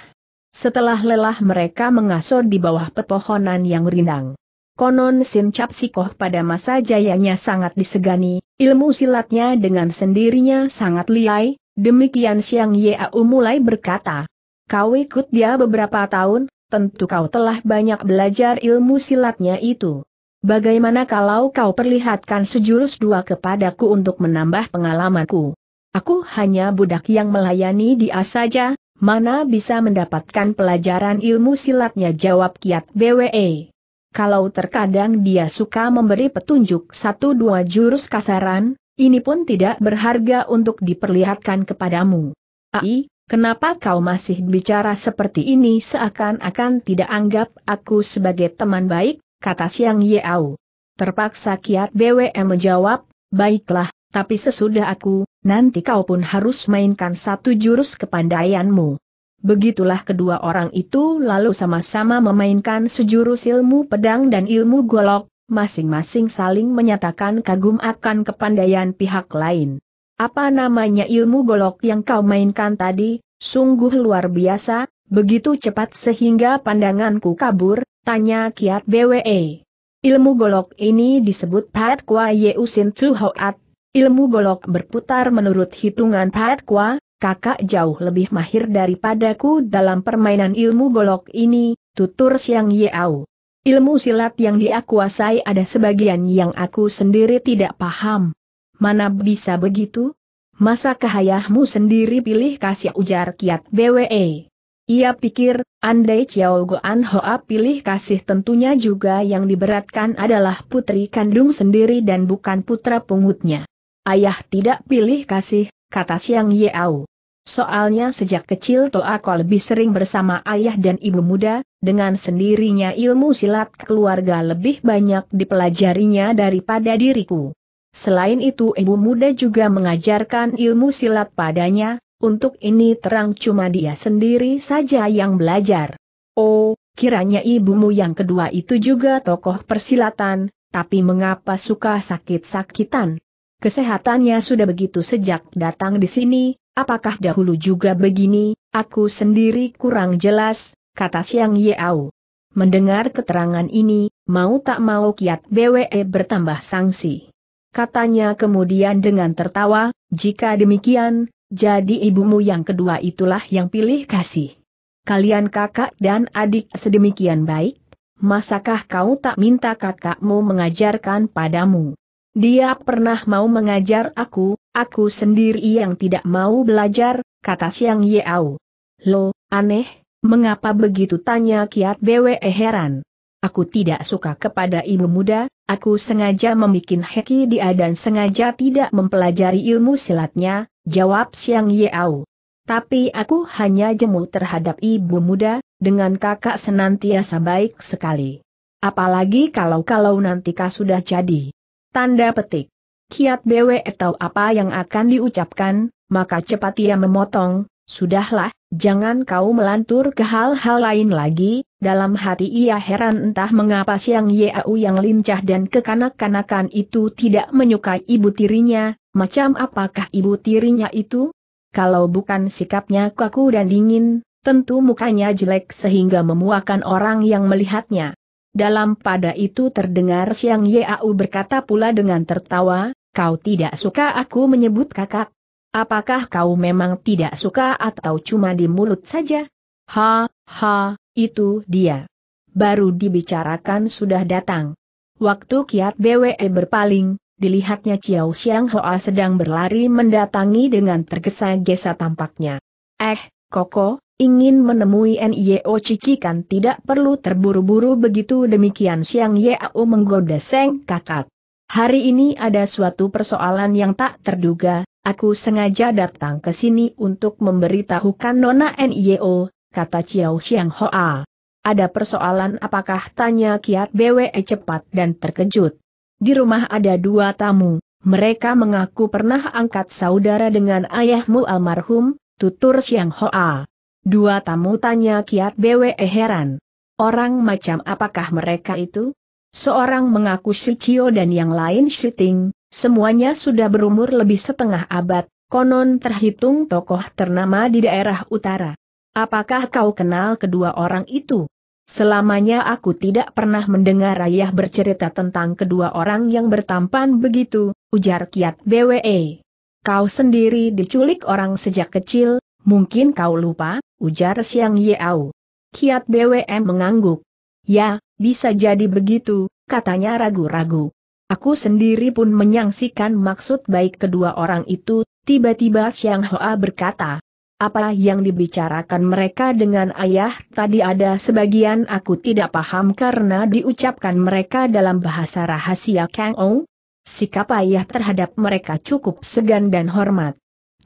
S1: Setelah lelah mereka mengasor di bawah pepohonan yang rindang. Konon Sin Cap Sikoh pada masa jayanya sangat disegani, ilmu silatnya dengan sendirinya sangat liai, demikian Xiang Yeau mulai berkata. Kau ikut dia beberapa tahun, tentu kau telah banyak belajar ilmu silatnya itu. Bagaimana kalau kau perlihatkan sejurus dua kepadaku untuk menambah pengalamanku? Aku hanya budak yang melayani dia saja, mana bisa mendapatkan pelajaran ilmu silatnya jawab kiat BWE. Kalau terkadang dia suka memberi petunjuk satu dua jurus kasaran, ini pun tidak berharga untuk diperlihatkan kepadamu. Ai, kenapa kau masih bicara seperti ini seakan-akan tidak anggap aku sebagai teman baik? kata Siang Yeau. Terpaksa Kiat BWM menjawab, baiklah, tapi sesudah aku, nanti kau pun harus mainkan satu jurus kepandaianmu. Begitulah kedua orang itu lalu sama-sama memainkan sejurus ilmu pedang dan ilmu golok, masing-masing saling menyatakan kagum akan kepandaian pihak lain. Apa namanya ilmu golok yang kau mainkan tadi, sungguh luar biasa, begitu cepat sehingga pandanganku kabur, Tanya Kiat BWE. Ilmu golok ini disebut Pat Kwa Yeusin Sin Chu Hoat. Ilmu golok berputar menurut hitungan Pat Kwa, kakak jauh lebih mahir daripadaku dalam permainan ilmu golok ini, tutur Siang Yeau. Ilmu silat yang diakuasai ada sebagian yang aku sendiri tidak paham. Mana bisa begitu? Masa kehayahmu sendiri pilih kasih ujar kiat BWE. Ia pikir, andai Chiao Goan Hoa pilih kasih tentunya juga yang diberatkan adalah putri kandung sendiri dan bukan putra pungutnya. Ayah tidak pilih kasih, kata Siang Yeau. Soalnya sejak kecil Toa Ko lebih sering bersama ayah dan ibu muda, dengan sendirinya ilmu silat keluarga lebih banyak dipelajarinya daripada diriku. Selain itu ibu muda juga mengajarkan ilmu silat padanya, untuk ini terang cuma dia sendiri saja yang belajar. Oh, kiranya ibumu yang kedua itu juga tokoh persilatan, tapi mengapa suka sakit-sakitan? Kesehatannya sudah begitu sejak datang di sini, apakah dahulu juga begini, aku sendiri kurang jelas, kata Siang Yeau. Mendengar keterangan ini, mau tak mau kiat BWE bertambah sanksi. Katanya kemudian dengan tertawa, jika demikian, jadi ibumu yang kedua itulah yang pilih kasih. Kalian kakak dan adik sedemikian baik, masakah kau tak minta kakakmu mengajarkan padamu? Dia pernah mau mengajar aku, aku sendiri yang tidak mau belajar, kata Siang Yeau. Lo, aneh, mengapa begitu tanya Kiat Bwe heran. Aku tidak suka kepada ilmu muda, aku sengaja membuat heki dia dan sengaja tidak mempelajari ilmu silatnya, jawab Xiang Yeau. Tapi aku hanya jemu terhadap ibu muda, dengan kakak senantiasa baik sekali. Apalagi kalau-kalau nanti kau sudah jadi. Tanda petik. Kiat Bewe atau apa yang akan diucapkan, maka cepat ia memotong, sudahlah, Jangan kau melantur ke hal-hal lain lagi, dalam hati ia heran entah mengapa siang Yau yang lincah dan kekanak-kanakan itu tidak menyukai ibu tirinya, macam apakah ibu tirinya itu? Kalau bukan sikapnya kaku dan dingin, tentu mukanya jelek sehingga memuakan orang yang melihatnya. Dalam pada itu terdengar siang Yau berkata pula dengan tertawa, kau tidak suka aku menyebut kakak, Apakah kau memang tidak suka atau cuma di mulut saja? Ha, ha, itu dia. Baru dibicarakan sudah datang. Waktu Kiat BWE berpaling, dilihatnya Chiao Xiang Hoa sedang berlari mendatangi dengan tergesa-gesa tampaknya. Eh, Koko, ingin menemui NIO kan tidak perlu terburu-buru begitu demikian Xiang Yao menggoda Seng kakak. Hari ini ada suatu persoalan yang tak terduga, Aku sengaja datang ke sini untuk memberitahukan Nona NIO, e kata Chiao Xiang Hoa. Ada persoalan apakah tanya Kiat BWE cepat dan terkejut. Di rumah ada dua tamu, mereka mengaku pernah angkat saudara dengan ayahmu almarhum, tutur Xiang Hoa. Dua tamu tanya Kiat BWE heran. Orang macam apakah mereka itu? Seorang mengaku Cio dan yang lain Shiting, semuanya sudah berumur lebih setengah abad, konon terhitung tokoh ternama di daerah utara. Apakah kau kenal kedua orang itu? Selamanya aku tidak pernah mendengar ayah bercerita tentang kedua orang yang bertampan begitu, ujar Kiat BWE. Kau sendiri diculik orang sejak kecil, mungkin kau lupa, ujar Siang Yeau. Kiat BWM mengangguk. Ya, bisa jadi begitu, katanya ragu-ragu. Aku sendiri pun menyaksikan maksud baik kedua orang itu, tiba-tiba Siang Hoa berkata. Apa yang dibicarakan mereka dengan ayah tadi ada sebagian aku tidak paham karena diucapkan mereka dalam bahasa rahasia Kang Ou. Sikap ayah terhadap mereka cukup segan dan hormat.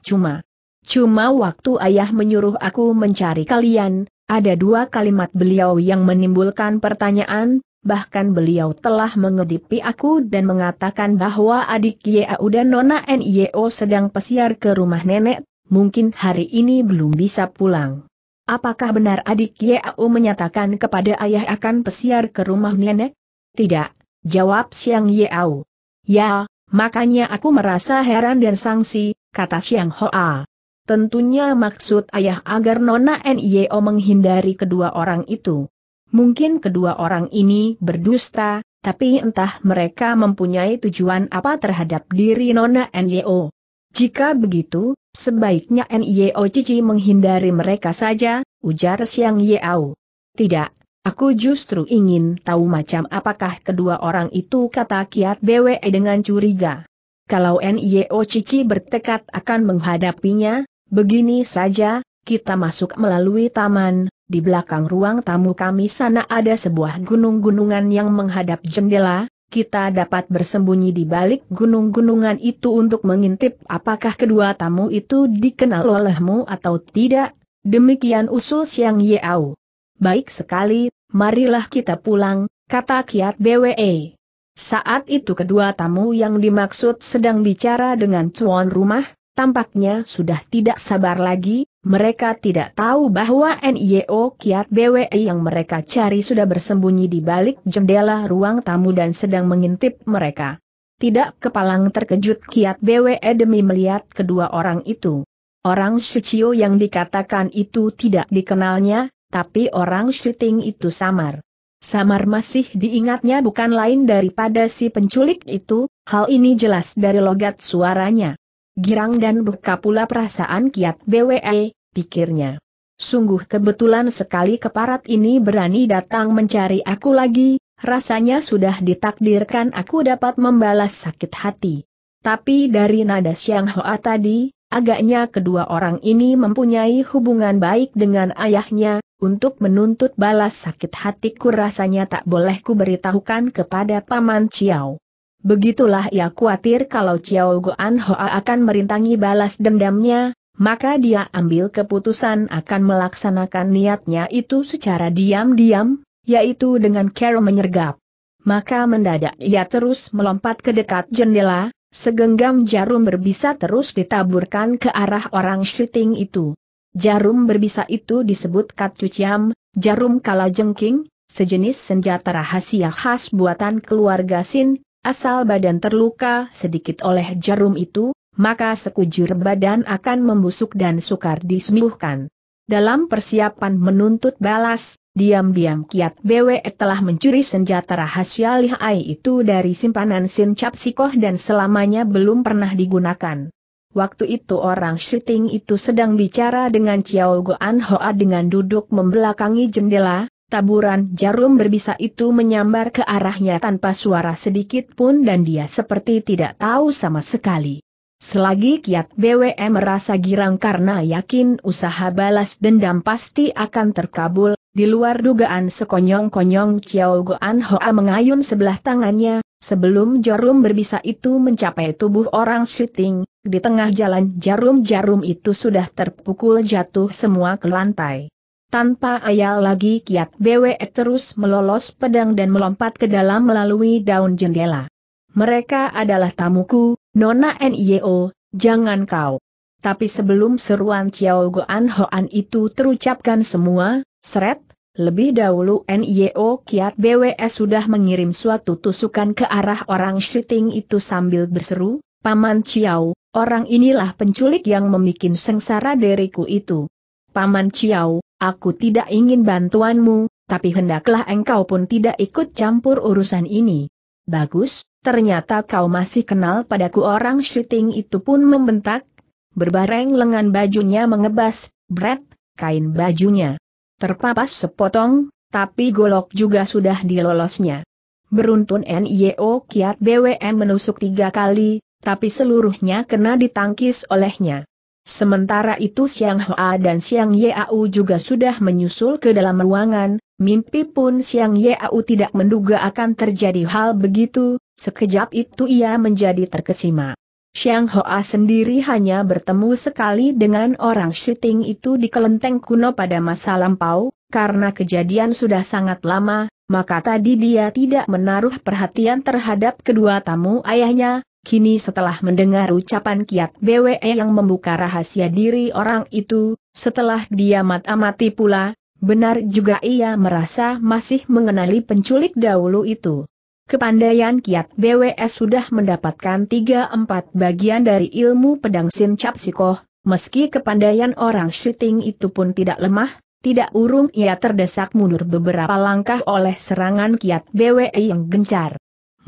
S1: Cuma, cuma waktu ayah menyuruh aku mencari kalian, ada dua kalimat beliau yang menimbulkan pertanyaan, bahkan beliau telah mengedipi aku dan mengatakan bahwa adik Yau dan Nona Nio sedang pesiar ke rumah nenek, mungkin hari ini belum bisa pulang. Apakah benar adik Yau menyatakan kepada ayah akan pesiar ke rumah nenek? Tidak, jawab Siang Yau. Ya, makanya aku merasa heran dan sangsi, kata Siang Hoa. Tentunya maksud ayah agar Nona Nio menghindari kedua orang itu. Mungkin kedua orang ini berdusta, tapi entah mereka mempunyai tujuan apa terhadap diri Nona Nio. Jika begitu, sebaiknya Nio Cici menghindari mereka saja, ujar Siang Yao. Tidak, Aku justru ingin tahu macam apakah kedua orang itu kata Kiat BWE dengan curiga. Kalau NIO Cici bertekad akan menghadapinya, Begini saja, kita masuk melalui taman, di belakang ruang tamu kami sana ada sebuah gunung-gunungan yang menghadap jendela, kita dapat bersembunyi di balik gunung-gunungan itu untuk mengintip apakah kedua tamu itu dikenal olehmu atau tidak, demikian usul Siang Yeau. Baik sekali, marilah kita pulang, kata Kiat BWE. Saat itu kedua tamu yang dimaksud sedang bicara dengan cuan rumah, Tampaknya sudah tidak sabar lagi, mereka tidak tahu bahwa NIO Kiat BWE yang mereka cari sudah bersembunyi di balik jendela ruang tamu dan sedang mengintip mereka. Tidak kepalang terkejut Kiat BWE demi melihat kedua orang itu. Orang Shichio yang dikatakan itu tidak dikenalnya, tapi orang Shiting itu samar. Samar masih diingatnya bukan lain daripada si penculik itu, hal ini jelas dari logat suaranya. Girang dan buka pula perasaan kiat BWE, pikirnya. Sungguh kebetulan sekali keparat ini berani datang mencari aku lagi, rasanya sudah ditakdirkan aku dapat membalas sakit hati. Tapi dari nada Siang Hoa tadi, agaknya kedua orang ini mempunyai hubungan baik dengan ayahnya, untuk menuntut balas sakit hatiku rasanya tak boleh kuberitahukan kepada Paman Ciao. Begitulah ia khawatir kalau Chiao Goan Hoa akan merintangi balas dendamnya, maka dia ambil keputusan akan melaksanakan niatnya itu secara diam-diam, yaitu dengan cara menyergap. Maka mendadak ia terus melompat ke dekat jendela, segenggam jarum berbisa terus ditaburkan ke arah orang syuting itu. Jarum berbisa itu disebut katcuciam, jarum kalajengking, sejenis senjata rahasia khas buatan keluarga Sin, Asal badan terluka sedikit oleh jarum itu, maka sekujur badan akan membusuk dan sukar disembuhkan. Dalam persiapan menuntut balas, diam-diam Kiat BWE telah mencuri senjata rahasia lihai itu dari simpanan Sin Cap Sikoh dan selamanya belum pernah digunakan. Waktu itu orang syuting itu sedang bicara dengan Chiao Goan Hoa dengan duduk membelakangi jendela, Taburan jarum berbisa itu menyambar ke arahnya tanpa suara sedikit pun dan dia seperti tidak tahu sama sekali. Selagi kiat BWM merasa girang karena yakin usaha balas dendam pasti akan terkabul, di luar dugaan sekonyong-konyong Chiao Goan Hoa mengayun sebelah tangannya, sebelum jarum berbisa itu mencapai tubuh orang syuting, di tengah jalan jarum-jarum itu sudah terpukul jatuh semua ke lantai. Tanpa ayal lagi kiat BW terus melolos pedang dan melompat ke dalam melalui daun jendela. Mereka adalah tamuku, Nona N.I.O., e jangan kau. Tapi sebelum seruan Chiao Goan Hoan itu terucapkan semua, seret, lebih dahulu NIO e Kiat BWS sudah mengirim suatu tusukan ke arah orang syuting itu sambil berseru, Paman Ciao, orang inilah penculik yang memikin sengsara deriku itu. Paman Ciao, Aku tidak ingin bantuanmu, tapi hendaklah engkau pun tidak ikut campur urusan ini. Bagus, ternyata kau masih kenal padaku orang syuting itu pun membentak. Berbareng lengan bajunya mengebas, bret, kain bajunya. Terpapas sepotong, tapi golok juga sudah dilolosnya. Beruntun NIO Kiat BWM menusuk tiga kali, tapi seluruhnya kena ditangkis olehnya. Sementara itu Siang Hoa dan Siang Yau juga sudah menyusul ke dalam ruangan, mimpi pun Siang Yau tidak menduga akan terjadi hal begitu, sekejap itu ia menjadi terkesima. Siang Hoa sendiri hanya bertemu sekali dengan orang syuting itu di kelenteng kuno pada masa lampau, karena kejadian sudah sangat lama, maka tadi dia tidak menaruh perhatian terhadap kedua tamu ayahnya, Kini setelah mendengar ucapan Kiat BWE yang membuka rahasia diri orang itu, setelah dia mat-amati pula, benar juga ia merasa masih mengenali penculik dahulu itu. Kepandaian Kiat BWE sudah mendapatkan 3-4 bagian dari ilmu pedang sin Cap Sikoh, meski kepandaian orang syuting itu pun tidak lemah, tidak urung ia terdesak mundur beberapa langkah oleh serangan Kiat BWE yang gencar.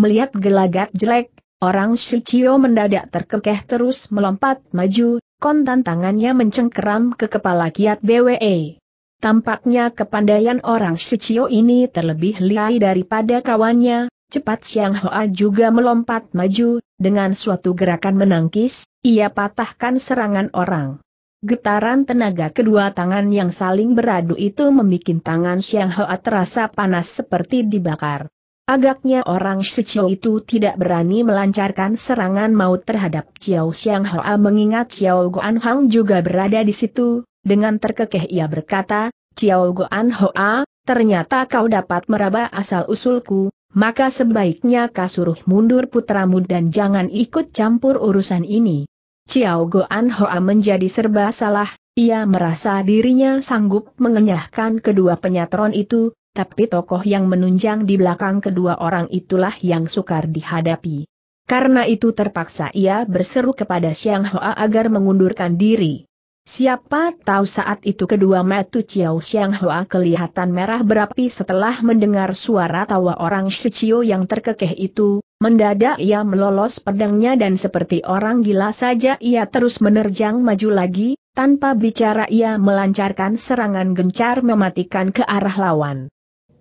S1: Melihat gelagat jelek, Orang Shichio mendadak terkekeh terus melompat maju, kontan tangannya mencengkeram ke kepala kiat BWE. Tampaknya kepandaian orang Shichio ini terlebih liai daripada kawannya, cepat Siang Hoa juga melompat maju, dengan suatu gerakan menangkis, ia patahkan serangan orang. Getaran tenaga kedua tangan yang saling beradu itu membuat tangan Siang Hoa terasa panas seperti dibakar. Agaknya orang Shichou itu tidak berani melancarkan serangan maut terhadap Chiao Xiang Hoa mengingat Chiao Guan Hang juga berada di situ, dengan terkekeh ia berkata, Chiao Guan Hoa, ternyata kau dapat meraba asal-usulku, maka sebaiknya kau suruh mundur putramu dan jangan ikut campur urusan ini. Chiao Guan Hoa menjadi serba salah, ia merasa dirinya sanggup mengenyahkan kedua penyatron itu, tapi tokoh yang menunjang di belakang kedua orang itulah yang sukar dihadapi. Karena itu terpaksa ia berseru kepada Siang Hoa agar mengundurkan diri. Siapa tahu saat itu kedua metu Chiao Siang Hoa kelihatan merah berapi setelah mendengar suara tawa orang Shichio yang terkekeh itu, mendadak ia melolos pedangnya dan seperti orang gila saja ia terus menerjang maju lagi, tanpa bicara ia melancarkan serangan gencar mematikan ke arah lawan.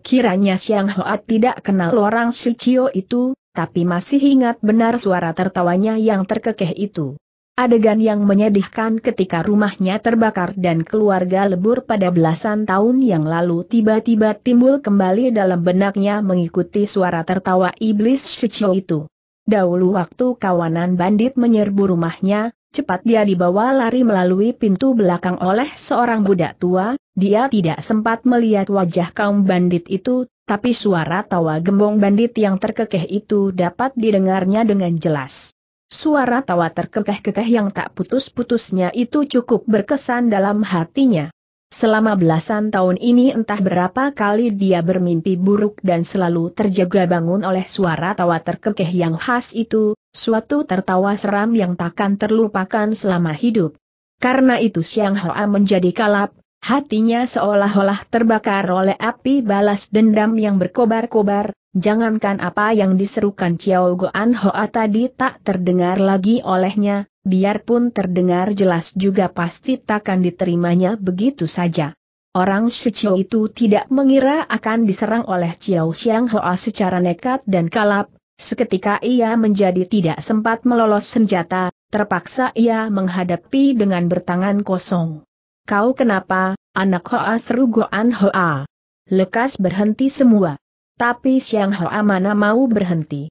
S1: Kiranya Siang Hoat tidak kenal orang si Cio itu, tapi masih ingat benar suara tertawanya yang terkekeh itu. Adegan yang menyedihkan ketika rumahnya terbakar dan keluarga lebur pada belasan tahun yang lalu tiba-tiba timbul kembali dalam benaknya mengikuti suara tertawa iblis Shichio itu. Dahulu waktu kawanan bandit menyerbu rumahnya, Cepat dia dibawa lari melalui pintu belakang oleh seorang budak tua, dia tidak sempat melihat wajah kaum bandit itu, tapi suara tawa gembong bandit yang terkekeh itu dapat didengarnya dengan jelas. Suara tawa terkekeh-kekeh yang tak putus-putusnya itu cukup berkesan dalam hatinya. Selama belasan tahun ini entah berapa kali dia bermimpi buruk dan selalu terjaga bangun oleh suara tawa terkekeh yang khas itu, suatu tertawa seram yang takkan terlupakan selama hidup. Karena itu Siang Hoa menjadi kalap, hatinya seolah-olah terbakar oleh api balas dendam yang berkobar-kobar, jangankan apa yang diserukan Chiao Goan Hoa tadi tak terdengar lagi olehnya, biarpun terdengar jelas juga pasti takkan diterimanya begitu saja. Orang Shichou itu tidak mengira akan diserang oleh Chiao Xiang Hoa secara nekat dan kalap, seketika ia menjadi tidak sempat melolos senjata, terpaksa ia menghadapi dengan bertangan kosong. Kau kenapa, anak Hoa seru Goan Hoa? Lekas berhenti semua. Tapi Xiang Hoa mana mau berhenti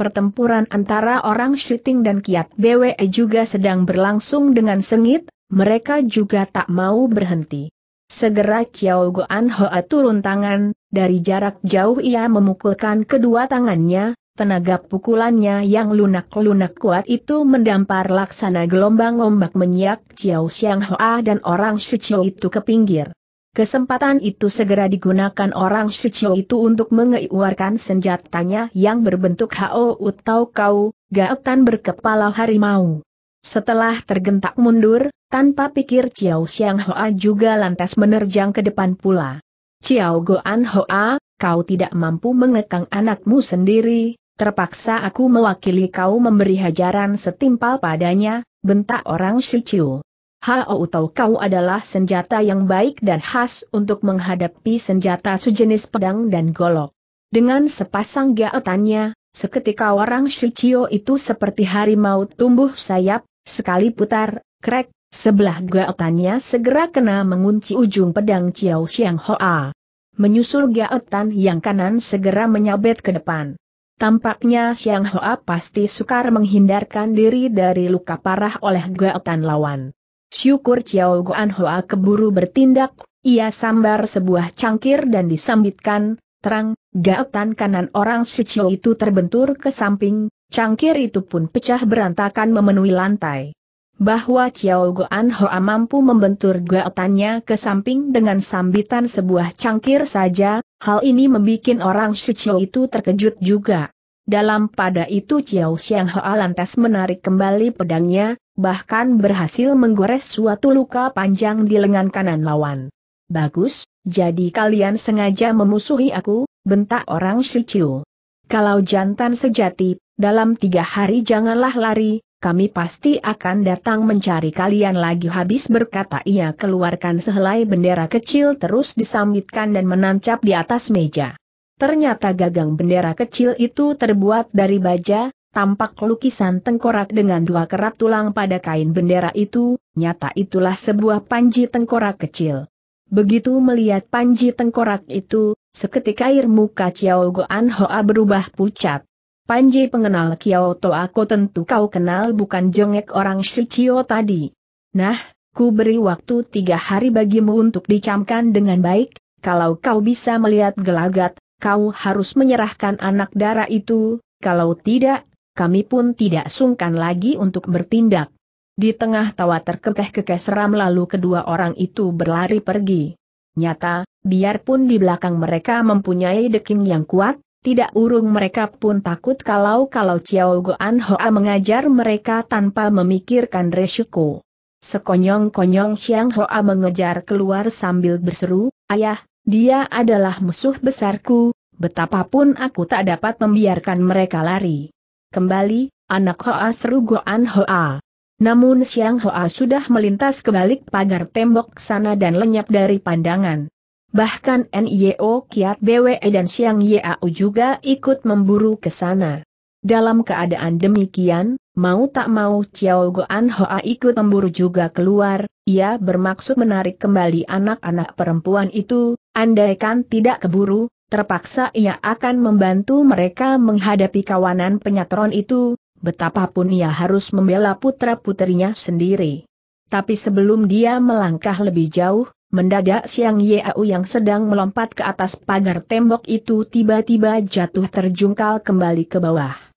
S1: pertempuran antara orang syuting dan Kiat BWE juga sedang berlangsung dengan sengit, mereka juga tak mau berhenti. Segera Chiao Goan Hoa turun tangan, dari jarak jauh ia memukulkan kedua tangannya, tenaga pukulannya yang lunak-lunak kuat itu mendampar laksana gelombang ombak menyiak Chiao Xiang Hoa dan orang Shichou itu ke pinggir. Kesempatan itu segera digunakan orang Shichou itu untuk mengeluarkan senjatanya yang berbentuk Hao Utau Kau, gaetan berkepala harimau. Setelah tergentak mundur, tanpa pikir Chiao Xiang Hoa juga lantas menerjang ke depan pula. Chiao Goan Hoa, kau tidak mampu mengekang anakmu sendiri, terpaksa aku mewakili kau memberi hajaran setimpal padanya, bentak orang Shichou. Hao tahu kau adalah senjata yang baik dan khas untuk menghadapi senjata sejenis pedang dan golok. Dengan sepasang gaetannya, seketika orang Shichio itu seperti harimau tumbuh sayap, sekali putar, krek, sebelah gaetannya segera kena mengunci ujung pedang Chiao Xiang Hoa. Menyusul gaetan yang kanan segera menyabet ke depan. Tampaknya Xiang Hoa pasti sukar menghindarkan diri dari luka parah oleh gaetan lawan. Syukur Chiao Guan Hoa keburu bertindak, ia sambar sebuah cangkir dan disambitkan, terang, gaetan kanan orang Sicio itu terbentur ke samping, cangkir itu pun pecah berantakan memenuhi lantai. Bahwa Chiao Guan Hoa mampu membentur gaetannya ke samping dengan sambitan sebuah cangkir saja, hal ini membuat orang Sicio itu terkejut juga. Dalam pada itu Chiao Xiang Hoa lantas menarik kembali pedangnya, bahkan berhasil menggores suatu luka panjang di lengan kanan lawan. Bagus, jadi kalian sengaja memusuhi aku, bentak orang Chiu. Kalau jantan sejati, dalam tiga hari janganlah lari, kami pasti akan datang mencari kalian lagi habis berkata ia keluarkan sehelai bendera kecil terus disambitkan dan menancap di atas meja. Ternyata gagang bendera kecil itu terbuat dari baja, tampak lukisan tengkorak dengan dua kerat tulang pada kain bendera itu, nyata itulah sebuah panji tengkorak kecil. Begitu melihat panji tengkorak itu, seketika air muka Chiao Goan Hoa berubah pucat. Panji pengenal Kiao To aku tentu kau kenal bukan jongek orang Shichio tadi. Nah, ku beri waktu tiga hari bagimu untuk dicamkan dengan baik, kalau kau bisa melihat gelagat, kau harus menyerahkan anak darah itu, kalau tidak, kami pun tidak sungkan lagi untuk bertindak. Di tengah tawa terkekeh-kekeh seram lalu kedua orang itu berlari pergi. Nyata, biarpun di belakang mereka mempunyai deking yang kuat, tidak urung mereka pun takut kalau-kalau Chiao Goan Hoa mengajar mereka tanpa memikirkan resiko. Sekonyong-konyong Chiang Hoa mengejar keluar sambil berseru, Ayah, dia adalah musuh besarku, betapapun aku tak dapat membiarkan mereka lari. Kembali, anak Hoa seru Goan Hoa. Namun Siang Hoa sudah melintas ke balik pagar tembok sana dan lenyap dari pandangan. Bahkan NIO Kiat BWE dan Siang Yau juga ikut memburu ke sana. Dalam keadaan demikian, mau tak mau Chiao Goan Hoa ikut memburu juga keluar, ia bermaksud menarik kembali anak-anak perempuan itu, andaikan tidak keburu, terpaksa ia akan membantu mereka menghadapi kawanan penyatron itu, betapapun ia harus membela putra-putrinya sendiri. Tapi sebelum dia melangkah lebih jauh, mendadak Siang Yeau yang sedang melompat ke atas pagar tembok itu tiba-tiba jatuh terjungkal kembali ke bawah.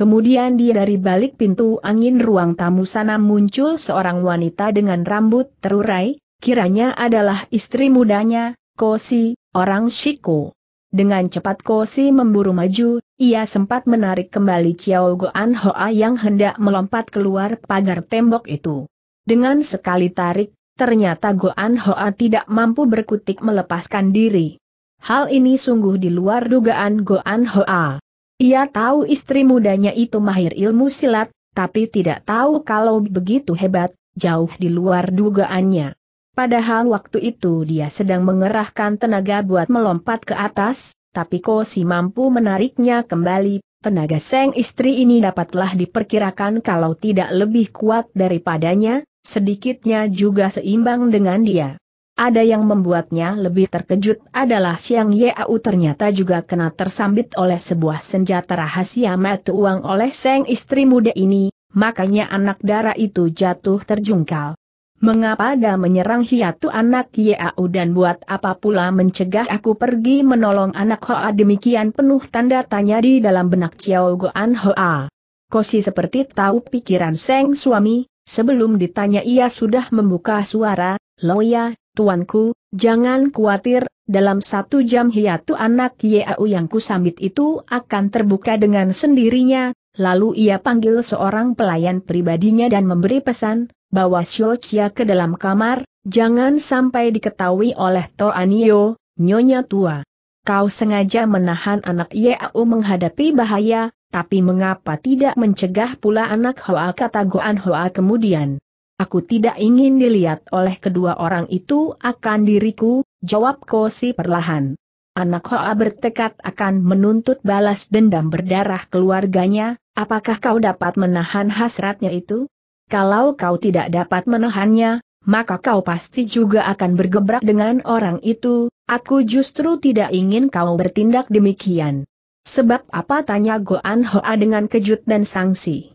S1: Kemudian dia dari balik pintu angin ruang tamu sana muncul seorang wanita dengan rambut terurai, kiranya adalah istri mudanya, Kosi, orang Shiko. Dengan cepat Kosi memburu maju, ia sempat menarik kembali Chiao Goan Hoa yang hendak melompat keluar pagar tembok itu. Dengan sekali tarik, ternyata Goan Hoa tidak mampu berkutik melepaskan diri. Hal ini sungguh di luar dugaan Goan Hoa. Ia tahu istri mudanya itu mahir ilmu silat, tapi tidak tahu kalau begitu hebat, jauh di luar dugaannya. Padahal waktu itu dia sedang mengerahkan tenaga buat melompat ke atas, tapi si mampu menariknya kembali Tenaga Seng istri ini dapatlah diperkirakan kalau tidak lebih kuat daripadanya, sedikitnya juga seimbang dengan dia. Ada yang membuatnya lebih terkejut adalah siang Yau ternyata juga kena tersambit oleh sebuah senjata rahasia metu uang oleh seng istri muda ini, makanya anak darah itu jatuh terjungkal. Mengapa ada menyerang hiatu anak Yau dan buat apa pula mencegah aku pergi menolong anak Hoa demikian penuh tanda tanya di dalam benak Chiao Goan Hoa. Kosi seperti tahu pikiran seng suami, sebelum ditanya ia sudah membuka suara, Loya, Tuanku, jangan khawatir, dalam satu jam hiatu anak Yau yang kusambit itu akan terbuka dengan sendirinya, lalu ia panggil seorang pelayan pribadinya dan memberi pesan, bawa Xiochia ke dalam kamar, jangan sampai diketahui oleh Toanio, nyonya tua. Kau sengaja menahan anak Yau menghadapi bahaya, tapi mengapa tidak mencegah pula anak Hoa kata Goan Hoa kemudian? Aku tidak ingin dilihat oleh kedua orang itu akan diriku, jawab Kosi perlahan. Anak Hoa bertekad akan menuntut balas dendam berdarah keluarganya, apakah kau dapat menahan hasratnya itu? Kalau kau tidak dapat menahannya, maka kau pasti juga akan bergebrak dengan orang itu, aku justru tidak ingin kau bertindak demikian. Sebab apa tanya Goan Hoa dengan kejut dan sangsi?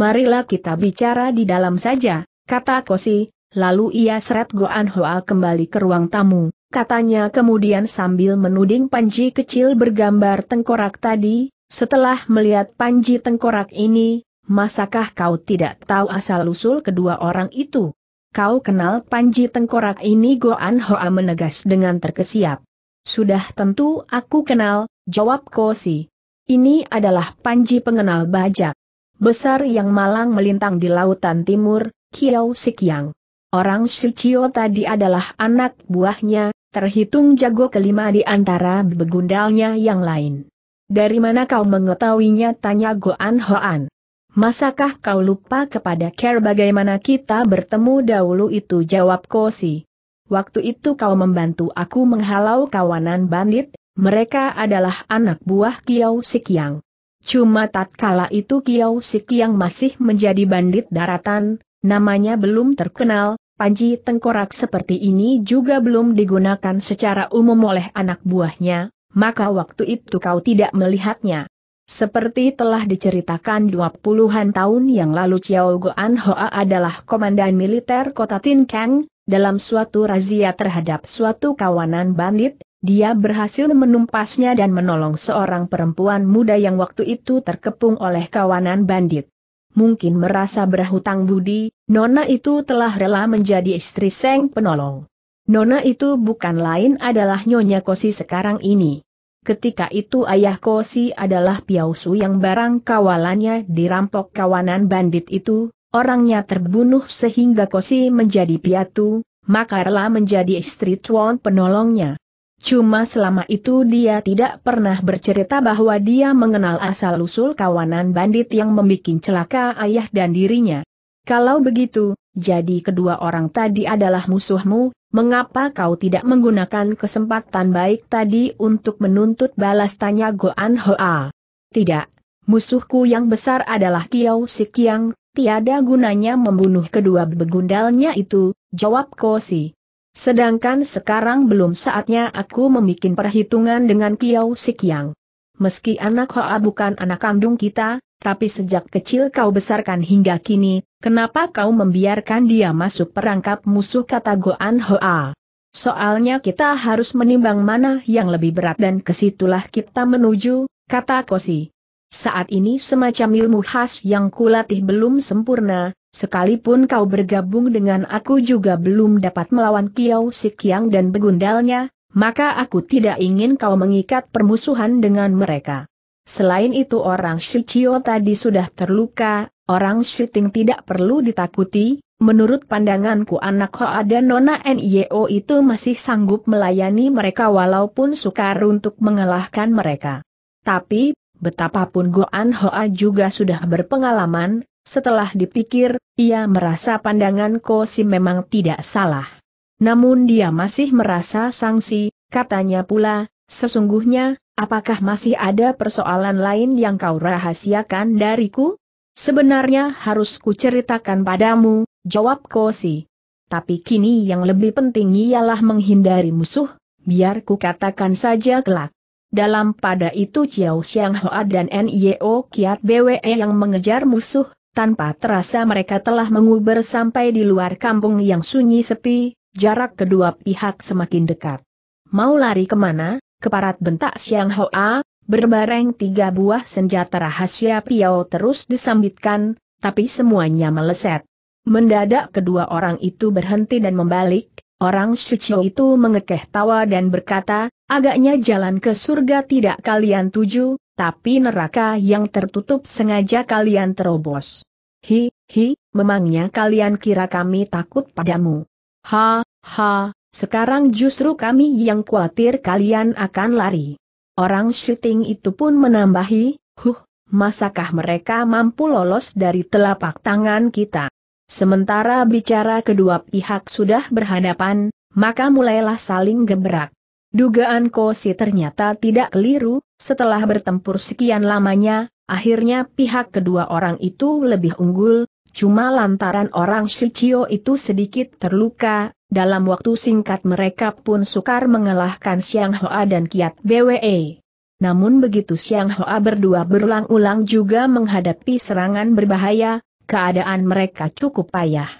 S1: Marilah kita bicara di dalam saja, kata Kosi, lalu ia seret Goan Hoa kembali ke ruang tamu, katanya kemudian sambil menuding panji kecil bergambar tengkorak tadi, setelah melihat panji tengkorak ini, masakah kau tidak tahu asal-usul kedua orang itu? Kau kenal panji tengkorak ini Goan Hoa menegas dengan terkesiap. Sudah tentu aku kenal, jawab Kosi. Ini adalah panji pengenal bajak. Besar yang malang melintang di lautan timur, Kiao Sikiang. Orang Sichio tadi adalah anak buahnya, terhitung jago kelima di antara begundalnya yang lain. Dari mana kau mengetahuinya tanya Goan Hoan. Masakah kau lupa kepada Care bagaimana kita bertemu dahulu itu jawab Kosi. Waktu itu kau membantu aku menghalau kawanan bandit, mereka adalah anak buah Kiao Sikiang. Cuma tatkala itu Kiao Sikiang masih menjadi bandit daratan, namanya belum terkenal, panci tengkorak seperti ini juga belum digunakan secara umum oleh anak buahnya, maka waktu itu kau tidak melihatnya. Seperti telah diceritakan dua puluhan tahun yang lalu Chiao Goan Hoa adalah komandan militer kota Tin Kang, dalam suatu razia terhadap suatu kawanan bandit, dia berhasil menumpasnya dan menolong seorang perempuan muda yang waktu itu terkepung oleh kawanan bandit mungkin merasa berhutang budi, Nona itu telah rela menjadi istri Seng penolong. Nona itu bukan lain adalah Nyonya Kosi sekarang ini. Ketika itu ayah Kosi adalah Piausu yang barang kawalannya dirampok kawanan bandit itu, orangnya terbunuh sehingga Kosi menjadi piatu, maka rela menjadi istri Tuan penolongnya. Cuma selama itu dia tidak pernah bercerita bahwa dia mengenal asal-usul kawanan bandit yang membuat celaka ayah dan dirinya. Kalau begitu, jadi kedua orang tadi adalah musuhmu, mengapa kau tidak menggunakan kesempatan baik tadi untuk menuntut balas tanya Goan Hoa? Tidak, musuhku yang besar adalah Kiao Sikiang, tiada gunanya membunuh kedua begundalnya itu, jawab Kosi. Sedangkan sekarang belum saatnya aku membuat perhitungan dengan Kiao Sikyang. Meski anak Hoa bukan anak kandung kita, tapi sejak kecil kau besarkan hingga kini, kenapa kau membiarkan dia masuk perangkap musuh kata Goan Hoa? Soalnya kita harus menimbang mana yang lebih berat dan kesitulah kita menuju, kata Kosi. Saat ini semacam ilmu khas yang kulatih belum sempurna, sekalipun kau bergabung dengan aku juga belum dapat melawan Kiao Sikyang dan begundalnya, maka aku tidak ingin kau mengikat permusuhan dengan mereka. Selain itu orang Shichio tadi sudah terluka, orang Shiting tidak perlu ditakuti, menurut pandanganku anak Hoa dan Nona Nio itu masih sanggup melayani mereka walaupun sukar untuk mengalahkan mereka. Tapi, Betapapun Goan Hoa juga sudah berpengalaman, setelah dipikir, ia merasa pandangan Ko Si memang tidak salah. Namun dia masih merasa sangsi, katanya pula, sesungguhnya, apakah masih ada persoalan lain yang kau rahasiakan dariku? Sebenarnya harus kuceritakan padamu, jawab Ko Si. Tapi kini yang lebih penting ialah menghindari musuh, biar ku katakan saja kelak. Dalam pada itu Chiao Xiang Hoa dan Nio Kiat Bwe yang mengejar musuh, tanpa terasa mereka telah menguber sampai di luar kampung yang sunyi sepi, jarak kedua pihak semakin dekat. Mau lari kemana? Keparat bentak Xiang Hoa, berbareng tiga buah senjata rahasia Piao terus disambitkan, tapi semuanya meleset. Mendadak kedua orang itu berhenti dan membalik, Orang Sucio itu mengekeh tawa dan berkata, agaknya jalan ke surga tidak kalian tuju, tapi neraka yang tertutup sengaja kalian terobos. Hi, hi, memangnya kalian kira kami takut padamu. Ha, ha, sekarang justru kami yang khawatir kalian akan lari. Orang syuting itu pun menambahi, huh, masakah mereka mampu lolos dari telapak tangan kita? Sementara bicara kedua pihak sudah berhadapan, maka mulailah saling gebrak. Dugaan Kosi ternyata tidak keliru, setelah bertempur sekian lamanya, akhirnya pihak kedua orang itu lebih unggul, cuma lantaran orang Shichio itu sedikit terluka, dalam waktu singkat mereka pun sukar mengalahkan Siang Hoa dan Kiat BWE. Namun begitu Siang Hoa berdua berulang-ulang juga menghadapi serangan berbahaya, keadaan mereka cukup payah.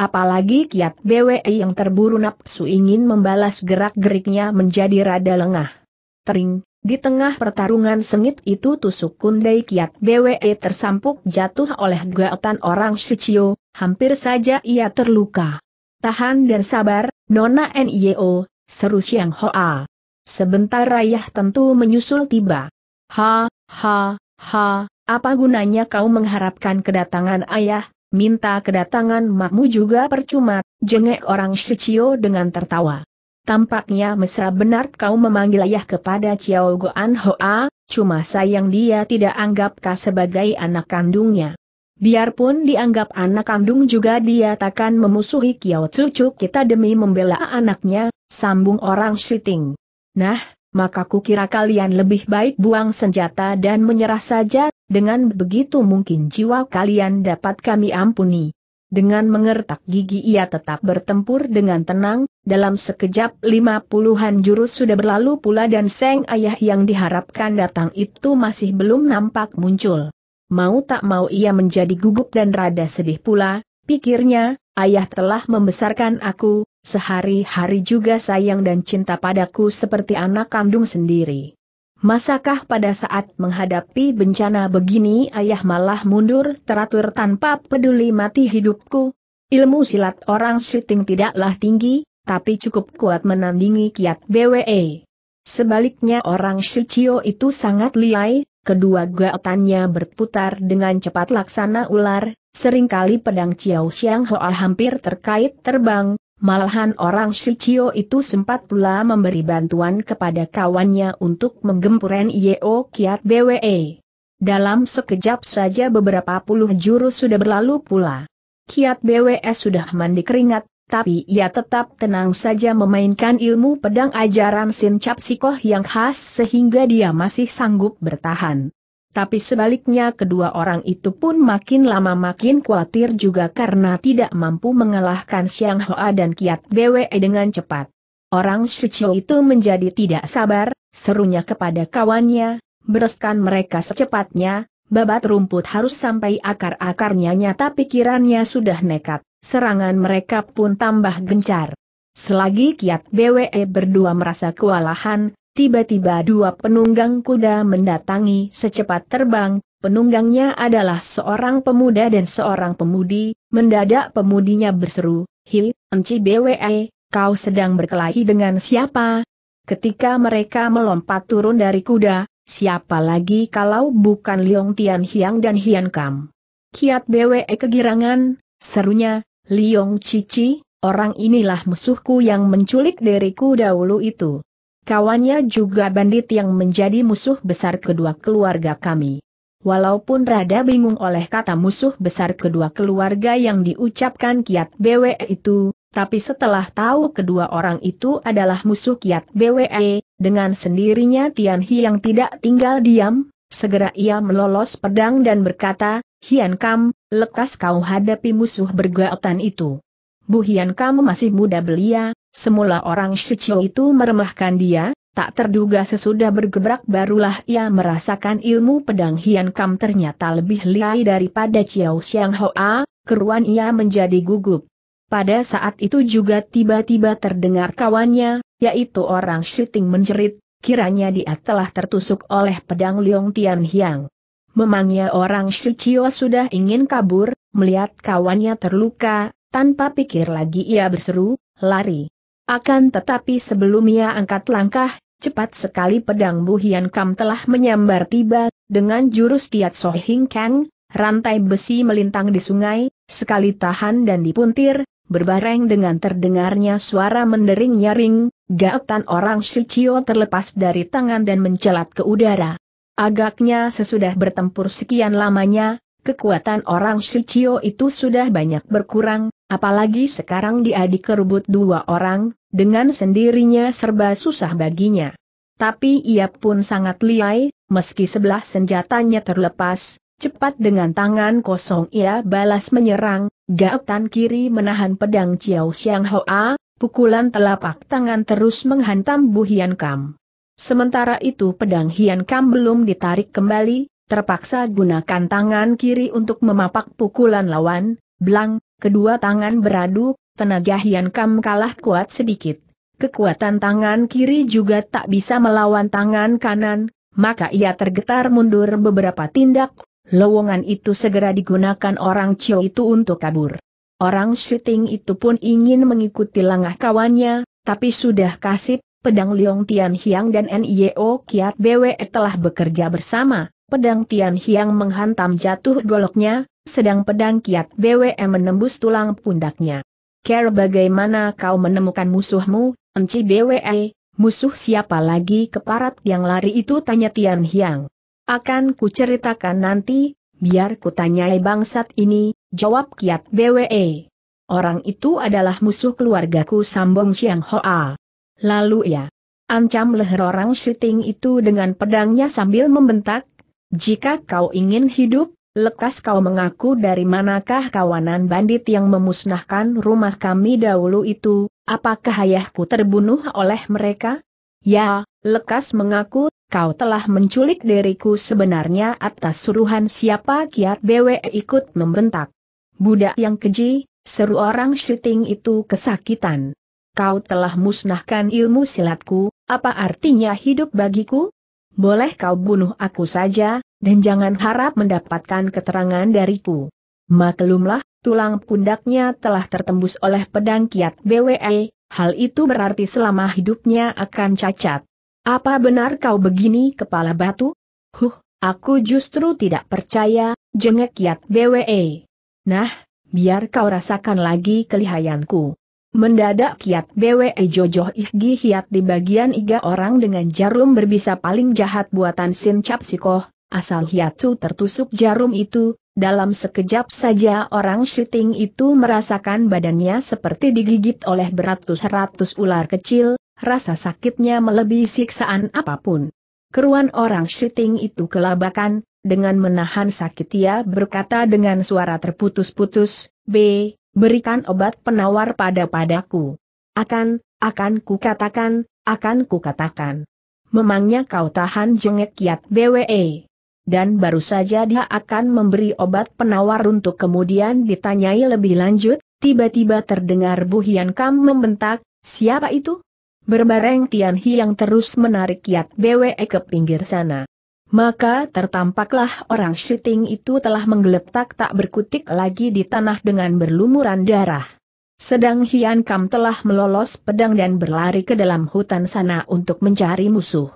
S1: Apalagi kiat BWE yang terburu nafsu ingin membalas gerak-geriknya menjadi rada lengah. Tering, di tengah pertarungan sengit itu tusuk kundai kiat BWE tersampuk jatuh oleh gaotan orang Shichio, hampir saja ia terluka. Tahan dan sabar, Nona NIO, seru Siang Hoa. Sebentar rayah tentu menyusul tiba. Ha, ha, ha, apa gunanya kau mengharapkan kedatangan ayah, minta kedatangan makmu juga percuma, jengek orang Shichio dengan tertawa. Tampaknya mesra benar kau memanggil ayah kepada Chiao Goan Hoa, cuma sayang dia tidak anggap kau sebagai anak kandungnya. Biarpun dianggap anak kandung juga dia takkan memusuhi Kiao cucu kita demi membela anaknya, sambung orang Shiting. Nah, maka kukira kalian lebih baik buang senjata dan menyerah saja, dengan begitu mungkin jiwa kalian dapat kami ampuni. Dengan mengertak gigi ia tetap bertempur dengan tenang, dalam sekejap lima puluhan jurus sudah berlalu pula dan Seng Ayah yang diharapkan datang itu masih belum nampak muncul. Mau tak mau ia menjadi gugup dan rada sedih pula, pikirnya, ayah telah membesarkan aku, sehari-hari juga sayang dan cinta padaku seperti anak kandung sendiri. Masakah pada saat menghadapi bencana begini ayah malah mundur teratur tanpa peduli mati hidupku? Ilmu silat orang syuting tidaklah tinggi, tapi cukup kuat menandingi kiat BWE. Sebaliknya orang Shichio itu sangat liai, kedua gaotannya berputar dengan cepat laksana ular, seringkali pedang Chiao Xiang Hoa hampir terkait terbang, Malahan orang Shichio itu sempat pula memberi bantuan kepada kawannya untuk menggempur Yeo Kiat BWE. Dalam sekejap saja beberapa puluh jurus sudah berlalu pula. Kiat BWE sudah mandi keringat, tapi ia tetap tenang saja memainkan ilmu pedang ajaran Sin Cap yang khas sehingga dia masih sanggup bertahan. Tapi sebaliknya kedua orang itu pun makin lama makin khawatir juga karena tidak mampu mengalahkan Siang Hoa dan Kiat BWE dengan cepat. Orang Shichou itu menjadi tidak sabar, serunya kepada kawannya, bereskan mereka secepatnya, babat rumput harus sampai akar-akarnya nyata pikirannya sudah nekat, serangan mereka pun tambah gencar. Selagi Kiat BWE berdua merasa kewalahan, Tiba-tiba dua penunggang kuda mendatangi secepat terbang, penunggangnya adalah seorang pemuda dan seorang pemudi, mendadak pemudinya berseru, Hi, Enci BWE, kau sedang berkelahi dengan siapa? Ketika mereka melompat turun dari kuda, siapa lagi kalau bukan Liong Tian Hiang dan Hian Kam? Kiat BWE kegirangan, serunya, Liong Cici, orang inilah musuhku yang menculik diriku dahulu itu. Kawannya juga bandit yang menjadi musuh besar kedua keluarga kami. Walaupun rada bingung oleh kata musuh besar kedua keluarga yang diucapkan Kiat BWE itu, tapi setelah tahu kedua orang itu adalah musuh Kiat BWE, dengan sendirinya Tian Hi yang tidak tinggal diam, segera ia melolos pedang dan berkata, Hian Kam, lekas kau hadapi musuh bergaotan itu. Bu Hian Kam masih muda belia, Semula orang Shichou itu meremahkan dia, tak terduga sesudah bergebrak barulah ia merasakan ilmu pedang Hian Kam ternyata lebih liai daripada Chiao Xiang Hoa, keruan ia menjadi gugup. Pada saat itu juga tiba-tiba terdengar kawannya, yaitu orang Shiting menjerit, kiranya dia telah tertusuk oleh pedang Liong Tian Hiang. Memangnya orang Shichou sudah ingin kabur, melihat kawannya terluka, tanpa pikir lagi ia berseru, lari. Akan tetapi sebelum ia angkat langkah, cepat sekali pedang Bu Hian Kam telah menyambar tiba, dengan jurus Tiat Soh Hing Kang, rantai besi melintang di sungai, sekali tahan dan dipuntir, berbareng dengan terdengarnya suara mendering nyaring, gaetan orang Shichio terlepas dari tangan dan mencelat ke udara. Agaknya sesudah bertempur sekian lamanya, kekuatan orang Shichio itu sudah banyak berkurang, Apalagi sekarang dia dikerubut dua orang, dengan sendirinya serba susah baginya. Tapi ia pun sangat liai, meski sebelah senjatanya terlepas, cepat dengan tangan kosong ia balas menyerang, gaetan kiri menahan pedang Chiao Xiang Hoa, pukulan telapak tangan terus menghantam Bu Hian Kam. Sementara itu pedang Hian Kam belum ditarik kembali, terpaksa gunakan tangan kiri untuk memapak pukulan lawan, Blang, Kedua tangan beradu, tenaga Hian Kam kalah kuat sedikit. Kekuatan tangan kiri juga tak bisa melawan tangan kanan, maka ia tergetar mundur beberapa tindak, lowongan itu segera digunakan orang Cio itu untuk kabur. Orang syuting itu pun ingin mengikuti langkah kawannya, tapi sudah kasip, pedang Liong Tian Hiang dan NIO Kiat BWE telah bekerja bersama, pedang Tian Hiang menghantam jatuh goloknya, sedang pedang kiat BWM menembus tulang pundaknya. Care bagaimana kau menemukan musuhmu, Enci BWE, musuh siapa lagi keparat yang lari itu tanya Tian Hiang. Akan ku ceritakan nanti, biar ku tanyai bangsat ini, jawab kiat BWE. Orang itu adalah musuh keluargaku Sambong Xiang Hoa. Lalu ya, ancam leher orang syuting itu dengan pedangnya sambil membentak, jika kau ingin hidup, Lekas kau mengaku dari manakah kawanan bandit yang memusnahkan rumah kami dahulu itu, apakah ayahku terbunuh oleh mereka? Ya, lekas mengaku, kau telah menculik diriku sebenarnya atas suruhan siapa kiat BW ikut membentak. Budak yang keji, seru orang syuting itu kesakitan. Kau telah musnahkan ilmu silatku, apa artinya hidup bagiku? Boleh kau bunuh aku saja, dan jangan harap mendapatkan keterangan dariku. Maklumlah, tulang pundaknya telah tertembus oleh pedang kiat BWE, hal itu berarti selama hidupnya akan cacat. Apa benar kau begini kepala batu? Huh, aku justru tidak percaya, jengek kiat BWE. Nah, biar kau rasakan lagi kelihayanku. Mendadak kiat BWE Jojoh Ihgi Hiat di bagian iga orang dengan jarum berbisa paling jahat buatan Sin Capsikoh, Asal hiatu tertusuk jarum itu, dalam sekejap saja orang syuting itu merasakan badannya seperti digigit oleh beratus-ratus ular kecil, rasa sakitnya melebihi siksaan apapun. Keruan orang syuting itu kelabakan, dengan menahan sakit ia berkata dengan suara terputus-putus, B, berikan obat penawar pada padaku. Akan, akan ku katakan, akan ku katakan. Memangnya kau tahan jengek kiat BWE dan baru saja dia akan memberi obat penawar untuk kemudian ditanyai lebih lanjut, tiba-tiba terdengar Bu Hian Kam membentak, siapa itu? Berbareng Tian Hi yang terus menarik Yat Bwe ke pinggir sana. Maka tertampaklah orang syuting itu telah menggeletak tak berkutik lagi di tanah dengan berlumuran darah. Sedang Hian Kam telah melolos pedang dan berlari ke dalam hutan sana untuk mencari musuh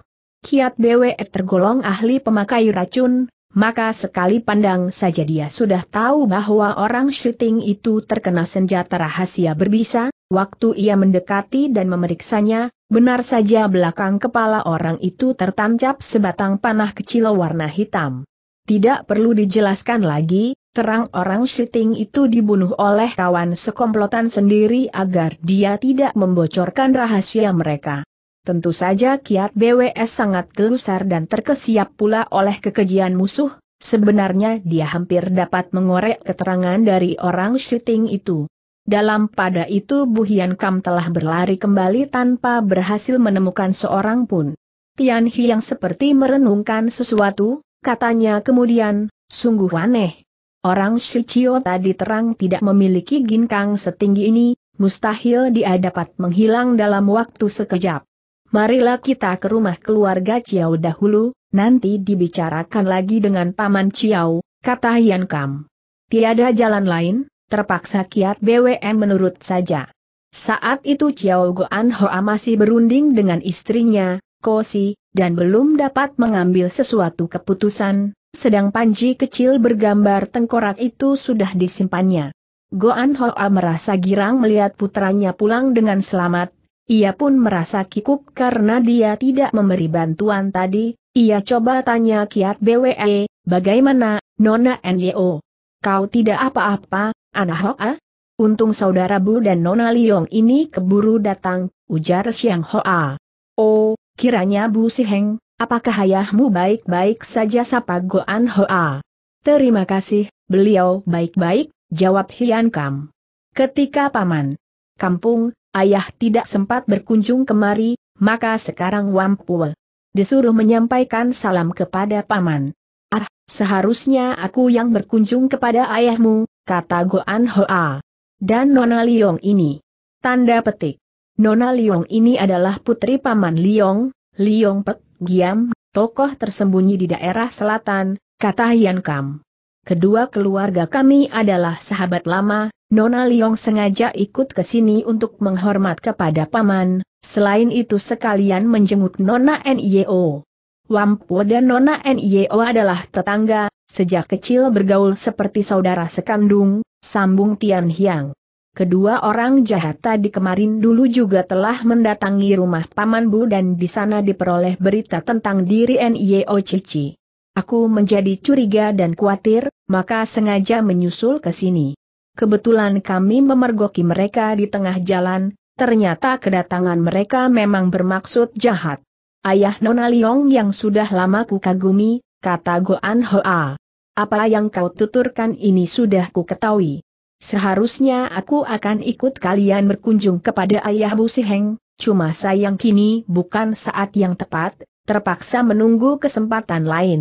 S1: kiat DWF tergolong ahli pemakai racun, maka sekali pandang saja dia sudah tahu bahwa orang syuting itu terkena senjata rahasia berbisa, waktu ia mendekati dan memeriksanya, benar saja belakang kepala orang itu tertancap sebatang panah kecil warna hitam. Tidak perlu dijelaskan lagi, terang orang syuting itu dibunuh oleh kawan sekomplotan sendiri agar dia tidak membocorkan rahasia mereka. Tentu saja kiat BWS sangat gelusar dan terkesiap pula oleh kekejian musuh, sebenarnya dia hampir dapat mengorek keterangan dari orang syuting itu. Dalam pada itu Bu Hian Kam telah berlari kembali tanpa berhasil menemukan seorang pun. Tian Hi yang seperti merenungkan sesuatu, katanya kemudian, sungguh aneh. Orang Chiyo tadi terang tidak memiliki ginkang setinggi ini, mustahil dia dapat menghilang dalam waktu sekejap marilah kita ke rumah keluarga Ciao dahulu, nanti dibicarakan lagi dengan Paman Ciao, kata Hian Kam. Tiada jalan lain, terpaksa kiat BWM menurut saja. Saat itu Ciao Goan Hoa masih berunding dengan istrinya, Kosi, dan belum dapat mengambil sesuatu keputusan, sedang panji kecil bergambar tengkorak itu sudah disimpannya. Goan Hoa merasa girang melihat putranya pulang dengan selamat, ia pun merasa kikuk karena dia tidak memberi bantuan tadi, ia coba tanya Kiat BWE, bagaimana, Nona NYO? Kau tidak apa-apa, anak Hoa? Ah? Untung saudara Bu dan Nona Liong ini keburu datang, ujar Siang Hoa. Ah. Oh, kiranya Bu Siheng, apakah ayahmu baik-baik saja sapa Goan Hoa? Ah? Terima kasih, beliau baik-baik, jawab Hian Kam. Ketika Paman Kampung, ayah tidak sempat berkunjung kemari, maka sekarang Wampu, disuruh menyampaikan salam kepada paman. Ah, seharusnya aku yang berkunjung kepada ayahmu, kata Goan Hoa. Dan Nona Liong ini. Tanda petik. Nona Liong ini adalah putri paman Liong, Liong Pek, Giam, tokoh tersembunyi di daerah selatan, kata Hian Kam. Kedua keluarga kami adalah sahabat lama, Nona Liong sengaja ikut ke sini untuk menghormat kepada paman, selain itu sekalian menjenguk Nona Nio. Wampo dan Nona Nio adalah tetangga, sejak kecil bergaul seperti saudara sekandung, sambung Tian Hiang. Kedua orang jahat tadi kemarin dulu juga telah mendatangi rumah Paman Bu dan di sana diperoleh berita tentang diri Nio Cici. Aku menjadi curiga dan khawatir, maka sengaja menyusul ke sini. Kebetulan kami memergoki mereka di tengah jalan, ternyata kedatangan mereka memang bermaksud jahat. Ayah Nona Liong yang sudah lama ku kata Goan Hoa. Apa yang kau tuturkan ini sudah ku ketahui. Seharusnya aku akan ikut kalian berkunjung kepada ayah Bu Siheng, cuma sayang kini bukan saat yang tepat, terpaksa menunggu kesempatan lain.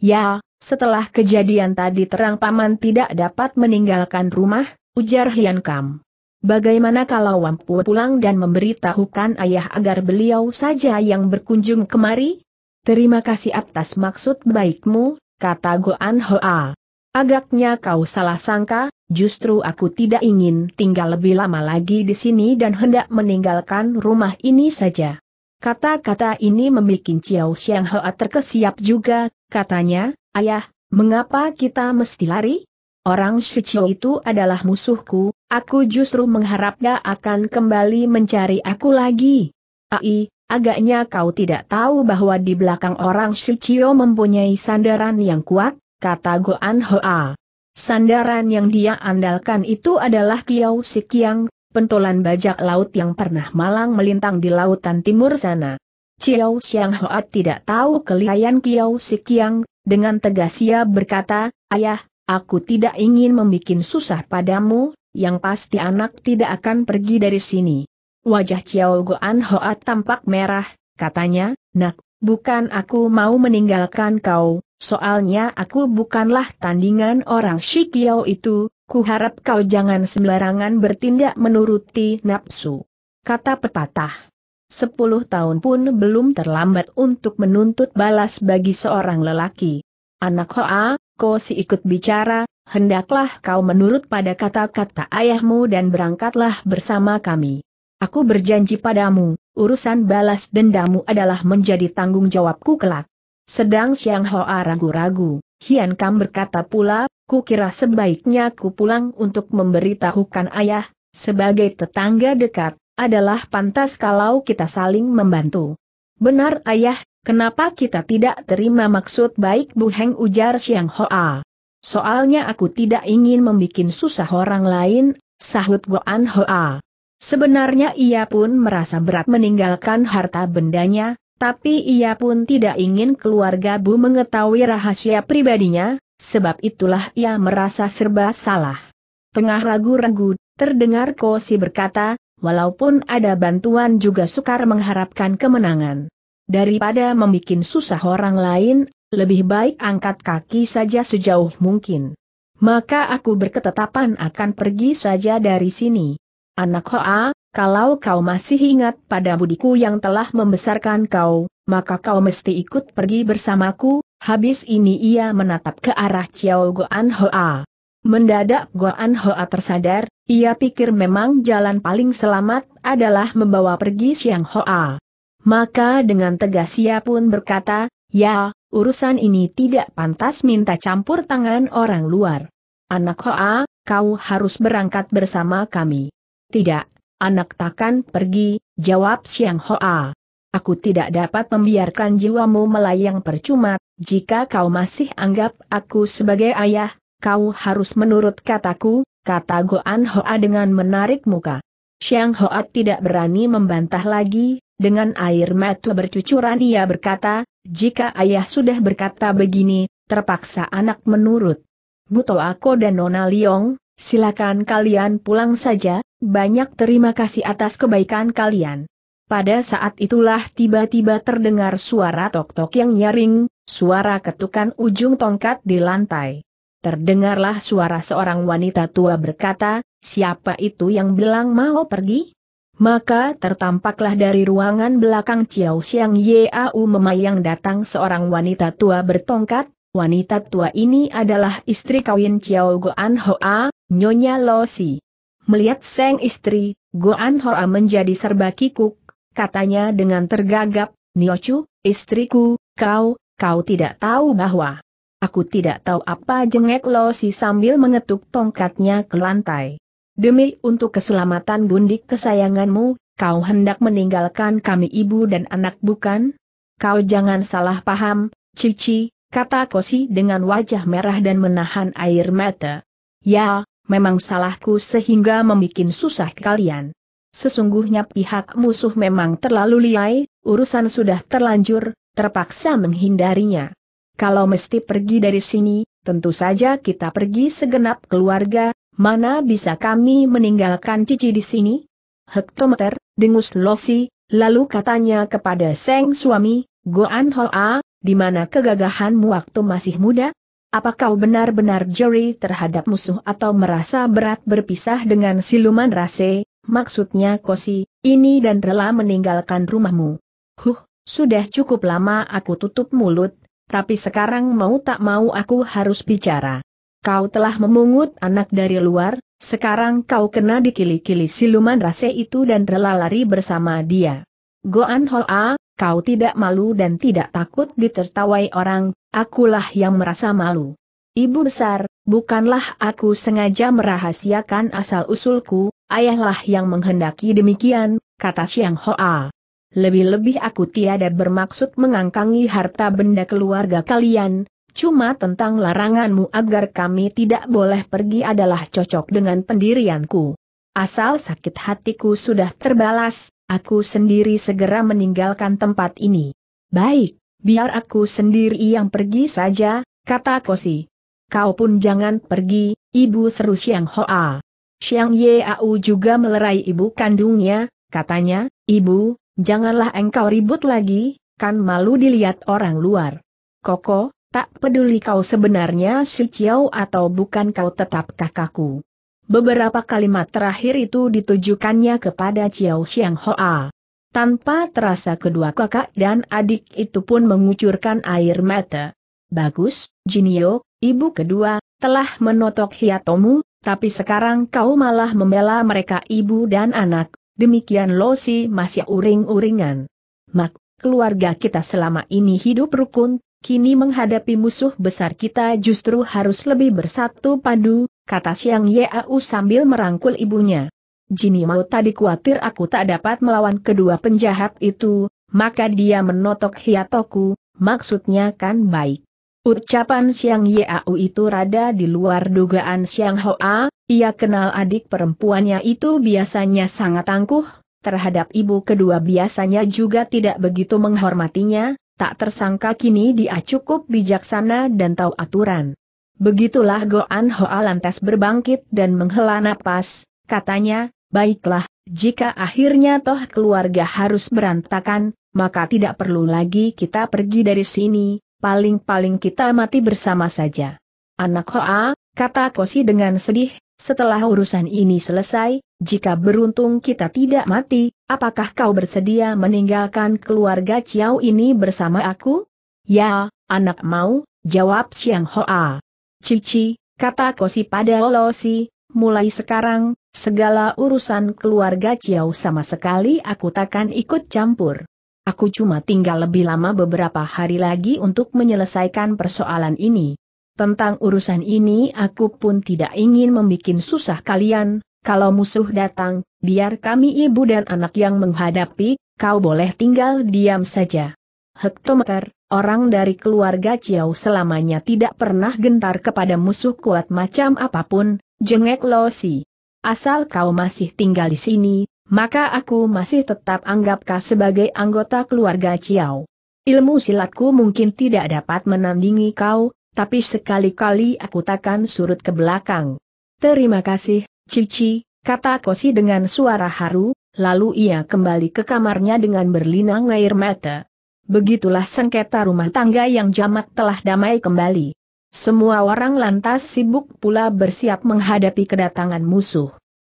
S1: Ya, setelah kejadian tadi terang paman tidak dapat meninggalkan rumah, ujar Hian Kam. Bagaimana kalau Wampu pulang dan memberitahukan ayah agar beliau saja yang berkunjung kemari? Terima kasih atas maksud baikmu, kata Goan Hoa. Agaknya kau salah sangka, justru aku tidak ingin tinggal lebih lama lagi di sini dan hendak meninggalkan rumah ini saja. Kata-kata ini membuat Ciao Xiang Hoa terkesiap juga, katanya, Ayah, mengapa kita mesti lari? Orang Shichio itu adalah musuhku, aku justru mengharap dia akan kembali mencari aku lagi. Ai, agaknya kau tidak tahu bahwa di belakang orang Shichio mempunyai sandaran yang kuat, kata Goan Hoa. Sandaran yang dia andalkan itu adalah Kiao Sikiang, pentolan bajak laut yang pernah malang melintang di lautan timur sana. Chiao Xiang Hoa tidak tahu kelihayan Kiao Sikiang, dengan tegas ia berkata, Ayah, aku tidak ingin membuat susah padamu, yang pasti anak tidak akan pergi dari sini. Wajah Chiao Goan Hoa tampak merah, katanya, Nak, bukan aku mau meninggalkan kau, soalnya aku bukanlah tandingan orang Shikiao itu, kuharap kau jangan sembarangan bertindak menuruti nafsu. Kata pepatah. Sepuluh tahun pun belum terlambat untuk menuntut balas bagi seorang lelaki. Anak Hoa, kau si ikut bicara, hendaklah kau menurut pada kata-kata ayahmu dan berangkatlah bersama kami. Aku berjanji padamu, urusan balas dendamu adalah menjadi tanggung jawabku kelak. Sedang Siang Hoa ragu-ragu, Hian Kam berkata pula, ku kira sebaiknya ku pulang untuk memberitahukan ayah, sebagai tetangga dekat, adalah pantas kalau kita saling membantu. Benar ayah, kenapa kita tidak terima maksud baik Bu Heng ujar Siang Hoa. Soalnya aku tidak ingin membuat susah orang lain, sahut Goan Hoa. Sebenarnya ia pun merasa berat meninggalkan harta bendanya, tapi ia pun tidak ingin keluarga Bu mengetahui rahasia pribadinya, sebab itulah ia merasa serba salah. Tengah ragu-ragu, terdengar Kosi berkata, walaupun ada bantuan juga sukar mengharapkan kemenangan. Daripada membuat susah orang lain, lebih baik angkat kaki saja sejauh mungkin. Maka aku berketetapan akan pergi saja dari sini. Anak Hoa, kalau kau masih ingat pada budiku yang telah membesarkan kau, maka kau mesti ikut pergi bersamaku, habis ini ia menatap ke arah Chiao Goan Hoa. Mendadak Goan Hoa tersadar, ia pikir memang jalan paling selamat adalah membawa pergi Siang Hoa. Maka dengan tegas ia pun berkata, ya, urusan ini tidak pantas minta campur tangan orang luar. Anak Hoa, kau harus berangkat bersama kami. Tidak, anak takkan pergi, jawab Siang Hoa. Aku tidak dapat membiarkan jiwamu melayang percuma, jika kau masih anggap aku sebagai ayah, kau harus menurut kataku, kata Goan Hoa dengan menarik muka. Xiang Hoa tidak berani membantah lagi, dengan air mata bercucuran ia berkata, jika ayah sudah berkata begini, terpaksa anak menurut. Buto Ako dan Nona Liong, silakan kalian pulang saja, banyak terima kasih atas kebaikan kalian. Pada saat itulah tiba-tiba terdengar suara tok-tok yang nyaring, suara ketukan ujung tongkat di lantai. Terdengarlah suara seorang wanita tua berkata, siapa itu yang bilang mau pergi? Maka tertampaklah dari ruangan belakang Chiao Xiang Yau memayang datang seorang wanita tua bertongkat, wanita tua ini adalah istri kawin Chiao Goan Hoa, Nyonya Lo Si. Melihat sang istri, Goan Hoa menjadi serba kikuk, katanya dengan tergagap, Niochu, istriku, kau, kau tidak tahu bahwa Aku tidak tahu apa jengek si sambil mengetuk tongkatnya ke lantai. Demi untuk keselamatan bundik kesayanganmu, kau hendak meninggalkan kami ibu dan anak bukan? Kau jangan salah paham, Cici, kata Kosi dengan wajah merah dan menahan air mata. Ya, memang salahku sehingga membuat susah kalian. Sesungguhnya pihak musuh memang terlalu liai, urusan sudah terlanjur, terpaksa menghindarinya. Kalau mesti pergi dari sini, tentu saja kita pergi segenap keluarga, mana bisa kami meninggalkan Cici di sini? Hektometer, dengus Losi, lalu katanya kepada Seng suami, Goan Hoa, di mana kegagahanmu waktu masih muda? Apa kau benar-benar jeri terhadap musuh atau merasa berat berpisah dengan siluman rase, maksudnya kosi, ini dan rela meninggalkan rumahmu? Huh, sudah cukup lama aku tutup mulut, tapi sekarang mau tak mau aku harus bicara. Kau telah memungut anak dari luar, sekarang kau kena dikili-kili siluman rase itu dan rela lari bersama dia. Goan Hoa, kau tidak malu dan tidak takut ditertawai orang, akulah yang merasa malu. Ibu besar, bukanlah aku sengaja merahasiakan asal-usulku, ayahlah yang menghendaki demikian, kata Siang Hoa. Lebih-lebih aku tiada bermaksud mengangkangi harta benda keluarga kalian, cuma tentang laranganmu agar kami tidak boleh pergi adalah cocok dengan pendirianku. Asal sakit hatiku sudah terbalas, aku sendiri segera meninggalkan tempat ini. Baik, biar aku sendiri yang pergi saja, kata Kosi. Kau pun jangan pergi, ibu seru Siang Hoa. Siang Yeau juga melerai ibu kandungnya, katanya, ibu, Janganlah engkau ribut lagi, kan malu dilihat orang luar. Koko, tak peduli kau sebenarnya si Ciao atau bukan kau tetap kakakku. Beberapa kalimat terakhir itu ditujukannya kepada Ciao Siang Hoa. Tanpa terasa kedua kakak dan adik itu pun mengucurkan air mata. Bagus, Jinio, ibu kedua, telah menotok hiatomu, tapi sekarang kau malah membela mereka ibu dan anak, Demikian Losi masih uring-uringan. Mak, keluarga kita selama ini hidup rukun, kini menghadapi musuh besar kita justru harus lebih bersatu padu, kata Siang Yau sambil merangkul ibunya. Jini mau tadi khawatir aku tak dapat melawan kedua penjahat itu, maka dia menotok hiatoku, maksudnya kan baik. Ucapan Siang Yau itu rada di luar dugaan Siang Hoa, ia kenal adik perempuannya itu biasanya sangat tangguh, terhadap ibu kedua biasanya juga tidak begitu menghormatinya, tak tersangka kini dia cukup bijaksana dan tahu aturan. Begitulah Goan Hoa lantas berbangkit dan menghela napas, katanya, baiklah, jika akhirnya toh keluarga harus berantakan, maka tidak perlu lagi kita pergi dari sini, paling-paling kita mati bersama saja. Anak Hoa, kata Kosi dengan sedih, setelah urusan ini selesai, jika beruntung kita tidak mati, apakah kau bersedia meninggalkan keluarga Ciao ini bersama aku? Ya, anak mau, jawab Siang Hoa. Cici, kata Kosi pada Si. mulai sekarang, segala urusan keluarga Ciao sama sekali aku takkan ikut campur. Aku cuma tinggal lebih lama beberapa hari lagi untuk menyelesaikan persoalan ini. Tentang urusan ini aku pun tidak ingin membuat susah kalian, kalau musuh datang, biar kami ibu dan anak yang menghadapi, kau boleh tinggal diam saja. Hektometer, orang dari keluarga Ciau selamanya tidak pernah gentar kepada musuh kuat macam apapun, jengek Losi. Asal kau masih tinggal di sini, maka aku masih tetap anggapkah sebagai anggota keluarga Ciao. Ilmu silatku mungkin tidak dapat menandingi kau, tapi sekali-kali aku takkan surut ke belakang. Terima kasih, Cici, kata Kosi dengan suara haru, lalu ia kembali ke kamarnya dengan berlinang air mata. Begitulah sengketa rumah tangga yang jamak telah damai kembali. Semua orang lantas sibuk pula bersiap menghadapi kedatangan musuh.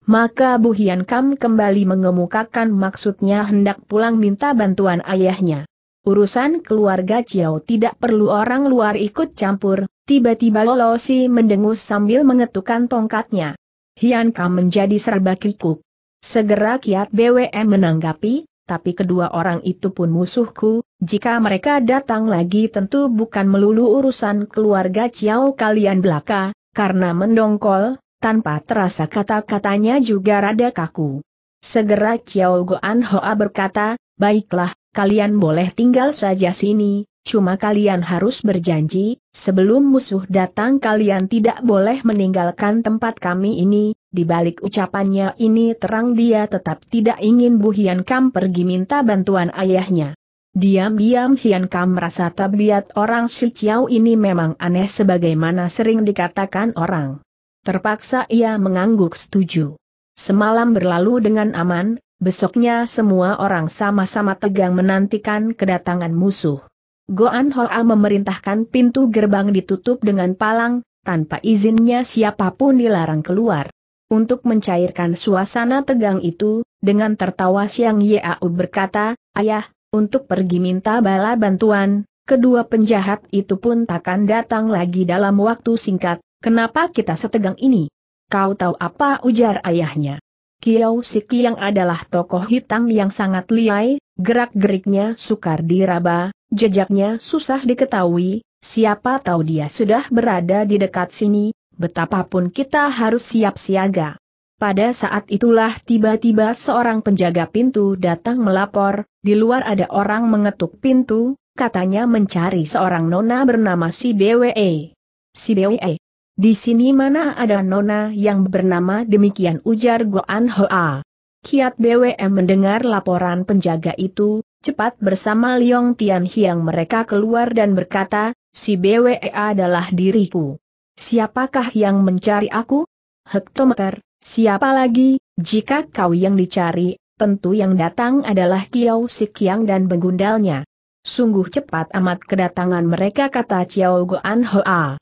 S1: Maka Bu Hian Kam kembali mengemukakan maksudnya hendak pulang minta bantuan ayahnya. Urusan keluarga Ciao tidak perlu orang luar ikut campur, tiba-tiba Lolosi mendengus sambil mengetukkan tongkatnya. Hian Kam menjadi serba kikuk. Segera Kiat BWM menanggapi, tapi kedua orang itu pun musuhku, jika mereka datang lagi tentu bukan melulu urusan keluarga Ciao kalian belaka, karena mendongkol, tanpa terasa kata-katanya juga rada kaku. Segera Chiao Goan Hoa berkata, baiklah, kalian boleh tinggal saja sini, cuma kalian harus berjanji, sebelum musuh datang kalian tidak boleh meninggalkan tempat kami ini, di balik ucapannya ini terang dia tetap tidak ingin Bu Hian Kam pergi minta bantuan ayahnya. Diam-diam Hian Kam merasa tabiat orang si Chiao ini memang aneh sebagaimana sering dikatakan orang. Terpaksa ia mengangguk setuju. Semalam berlalu dengan aman, besoknya semua orang sama-sama tegang menantikan kedatangan musuh. Goan Hoa memerintahkan pintu gerbang ditutup dengan palang, tanpa izinnya siapapun dilarang keluar. Untuk mencairkan suasana tegang itu, dengan tertawa siang Yau berkata, Ayah, untuk pergi minta bala bantuan, kedua penjahat itu pun takkan datang lagi dalam waktu singkat, Kenapa kita setegang ini? Kau tahu apa ujar ayahnya? Kiau Siki yang adalah tokoh hitam yang sangat liai, gerak-geriknya sukar diraba, jejaknya susah diketahui, siapa tahu dia sudah berada di dekat sini, betapapun kita harus siap siaga. Pada saat itulah tiba-tiba seorang penjaga pintu datang melapor, di luar ada orang mengetuk pintu, katanya mencari seorang nona bernama si BWE. Si BWE, di sini mana ada nona yang bernama demikian ujar Goan Hoa. Kiat BWM mendengar laporan penjaga itu, cepat bersama Liong Tian Hiang mereka keluar dan berkata, si BWE adalah diriku. Siapakah yang mencari aku? Hektometer, siapa lagi, jika kau yang dicari, tentu yang datang adalah Kiao Sikiang dan begundalnya. Sungguh cepat amat kedatangan mereka kata Chiao Goan Hoa.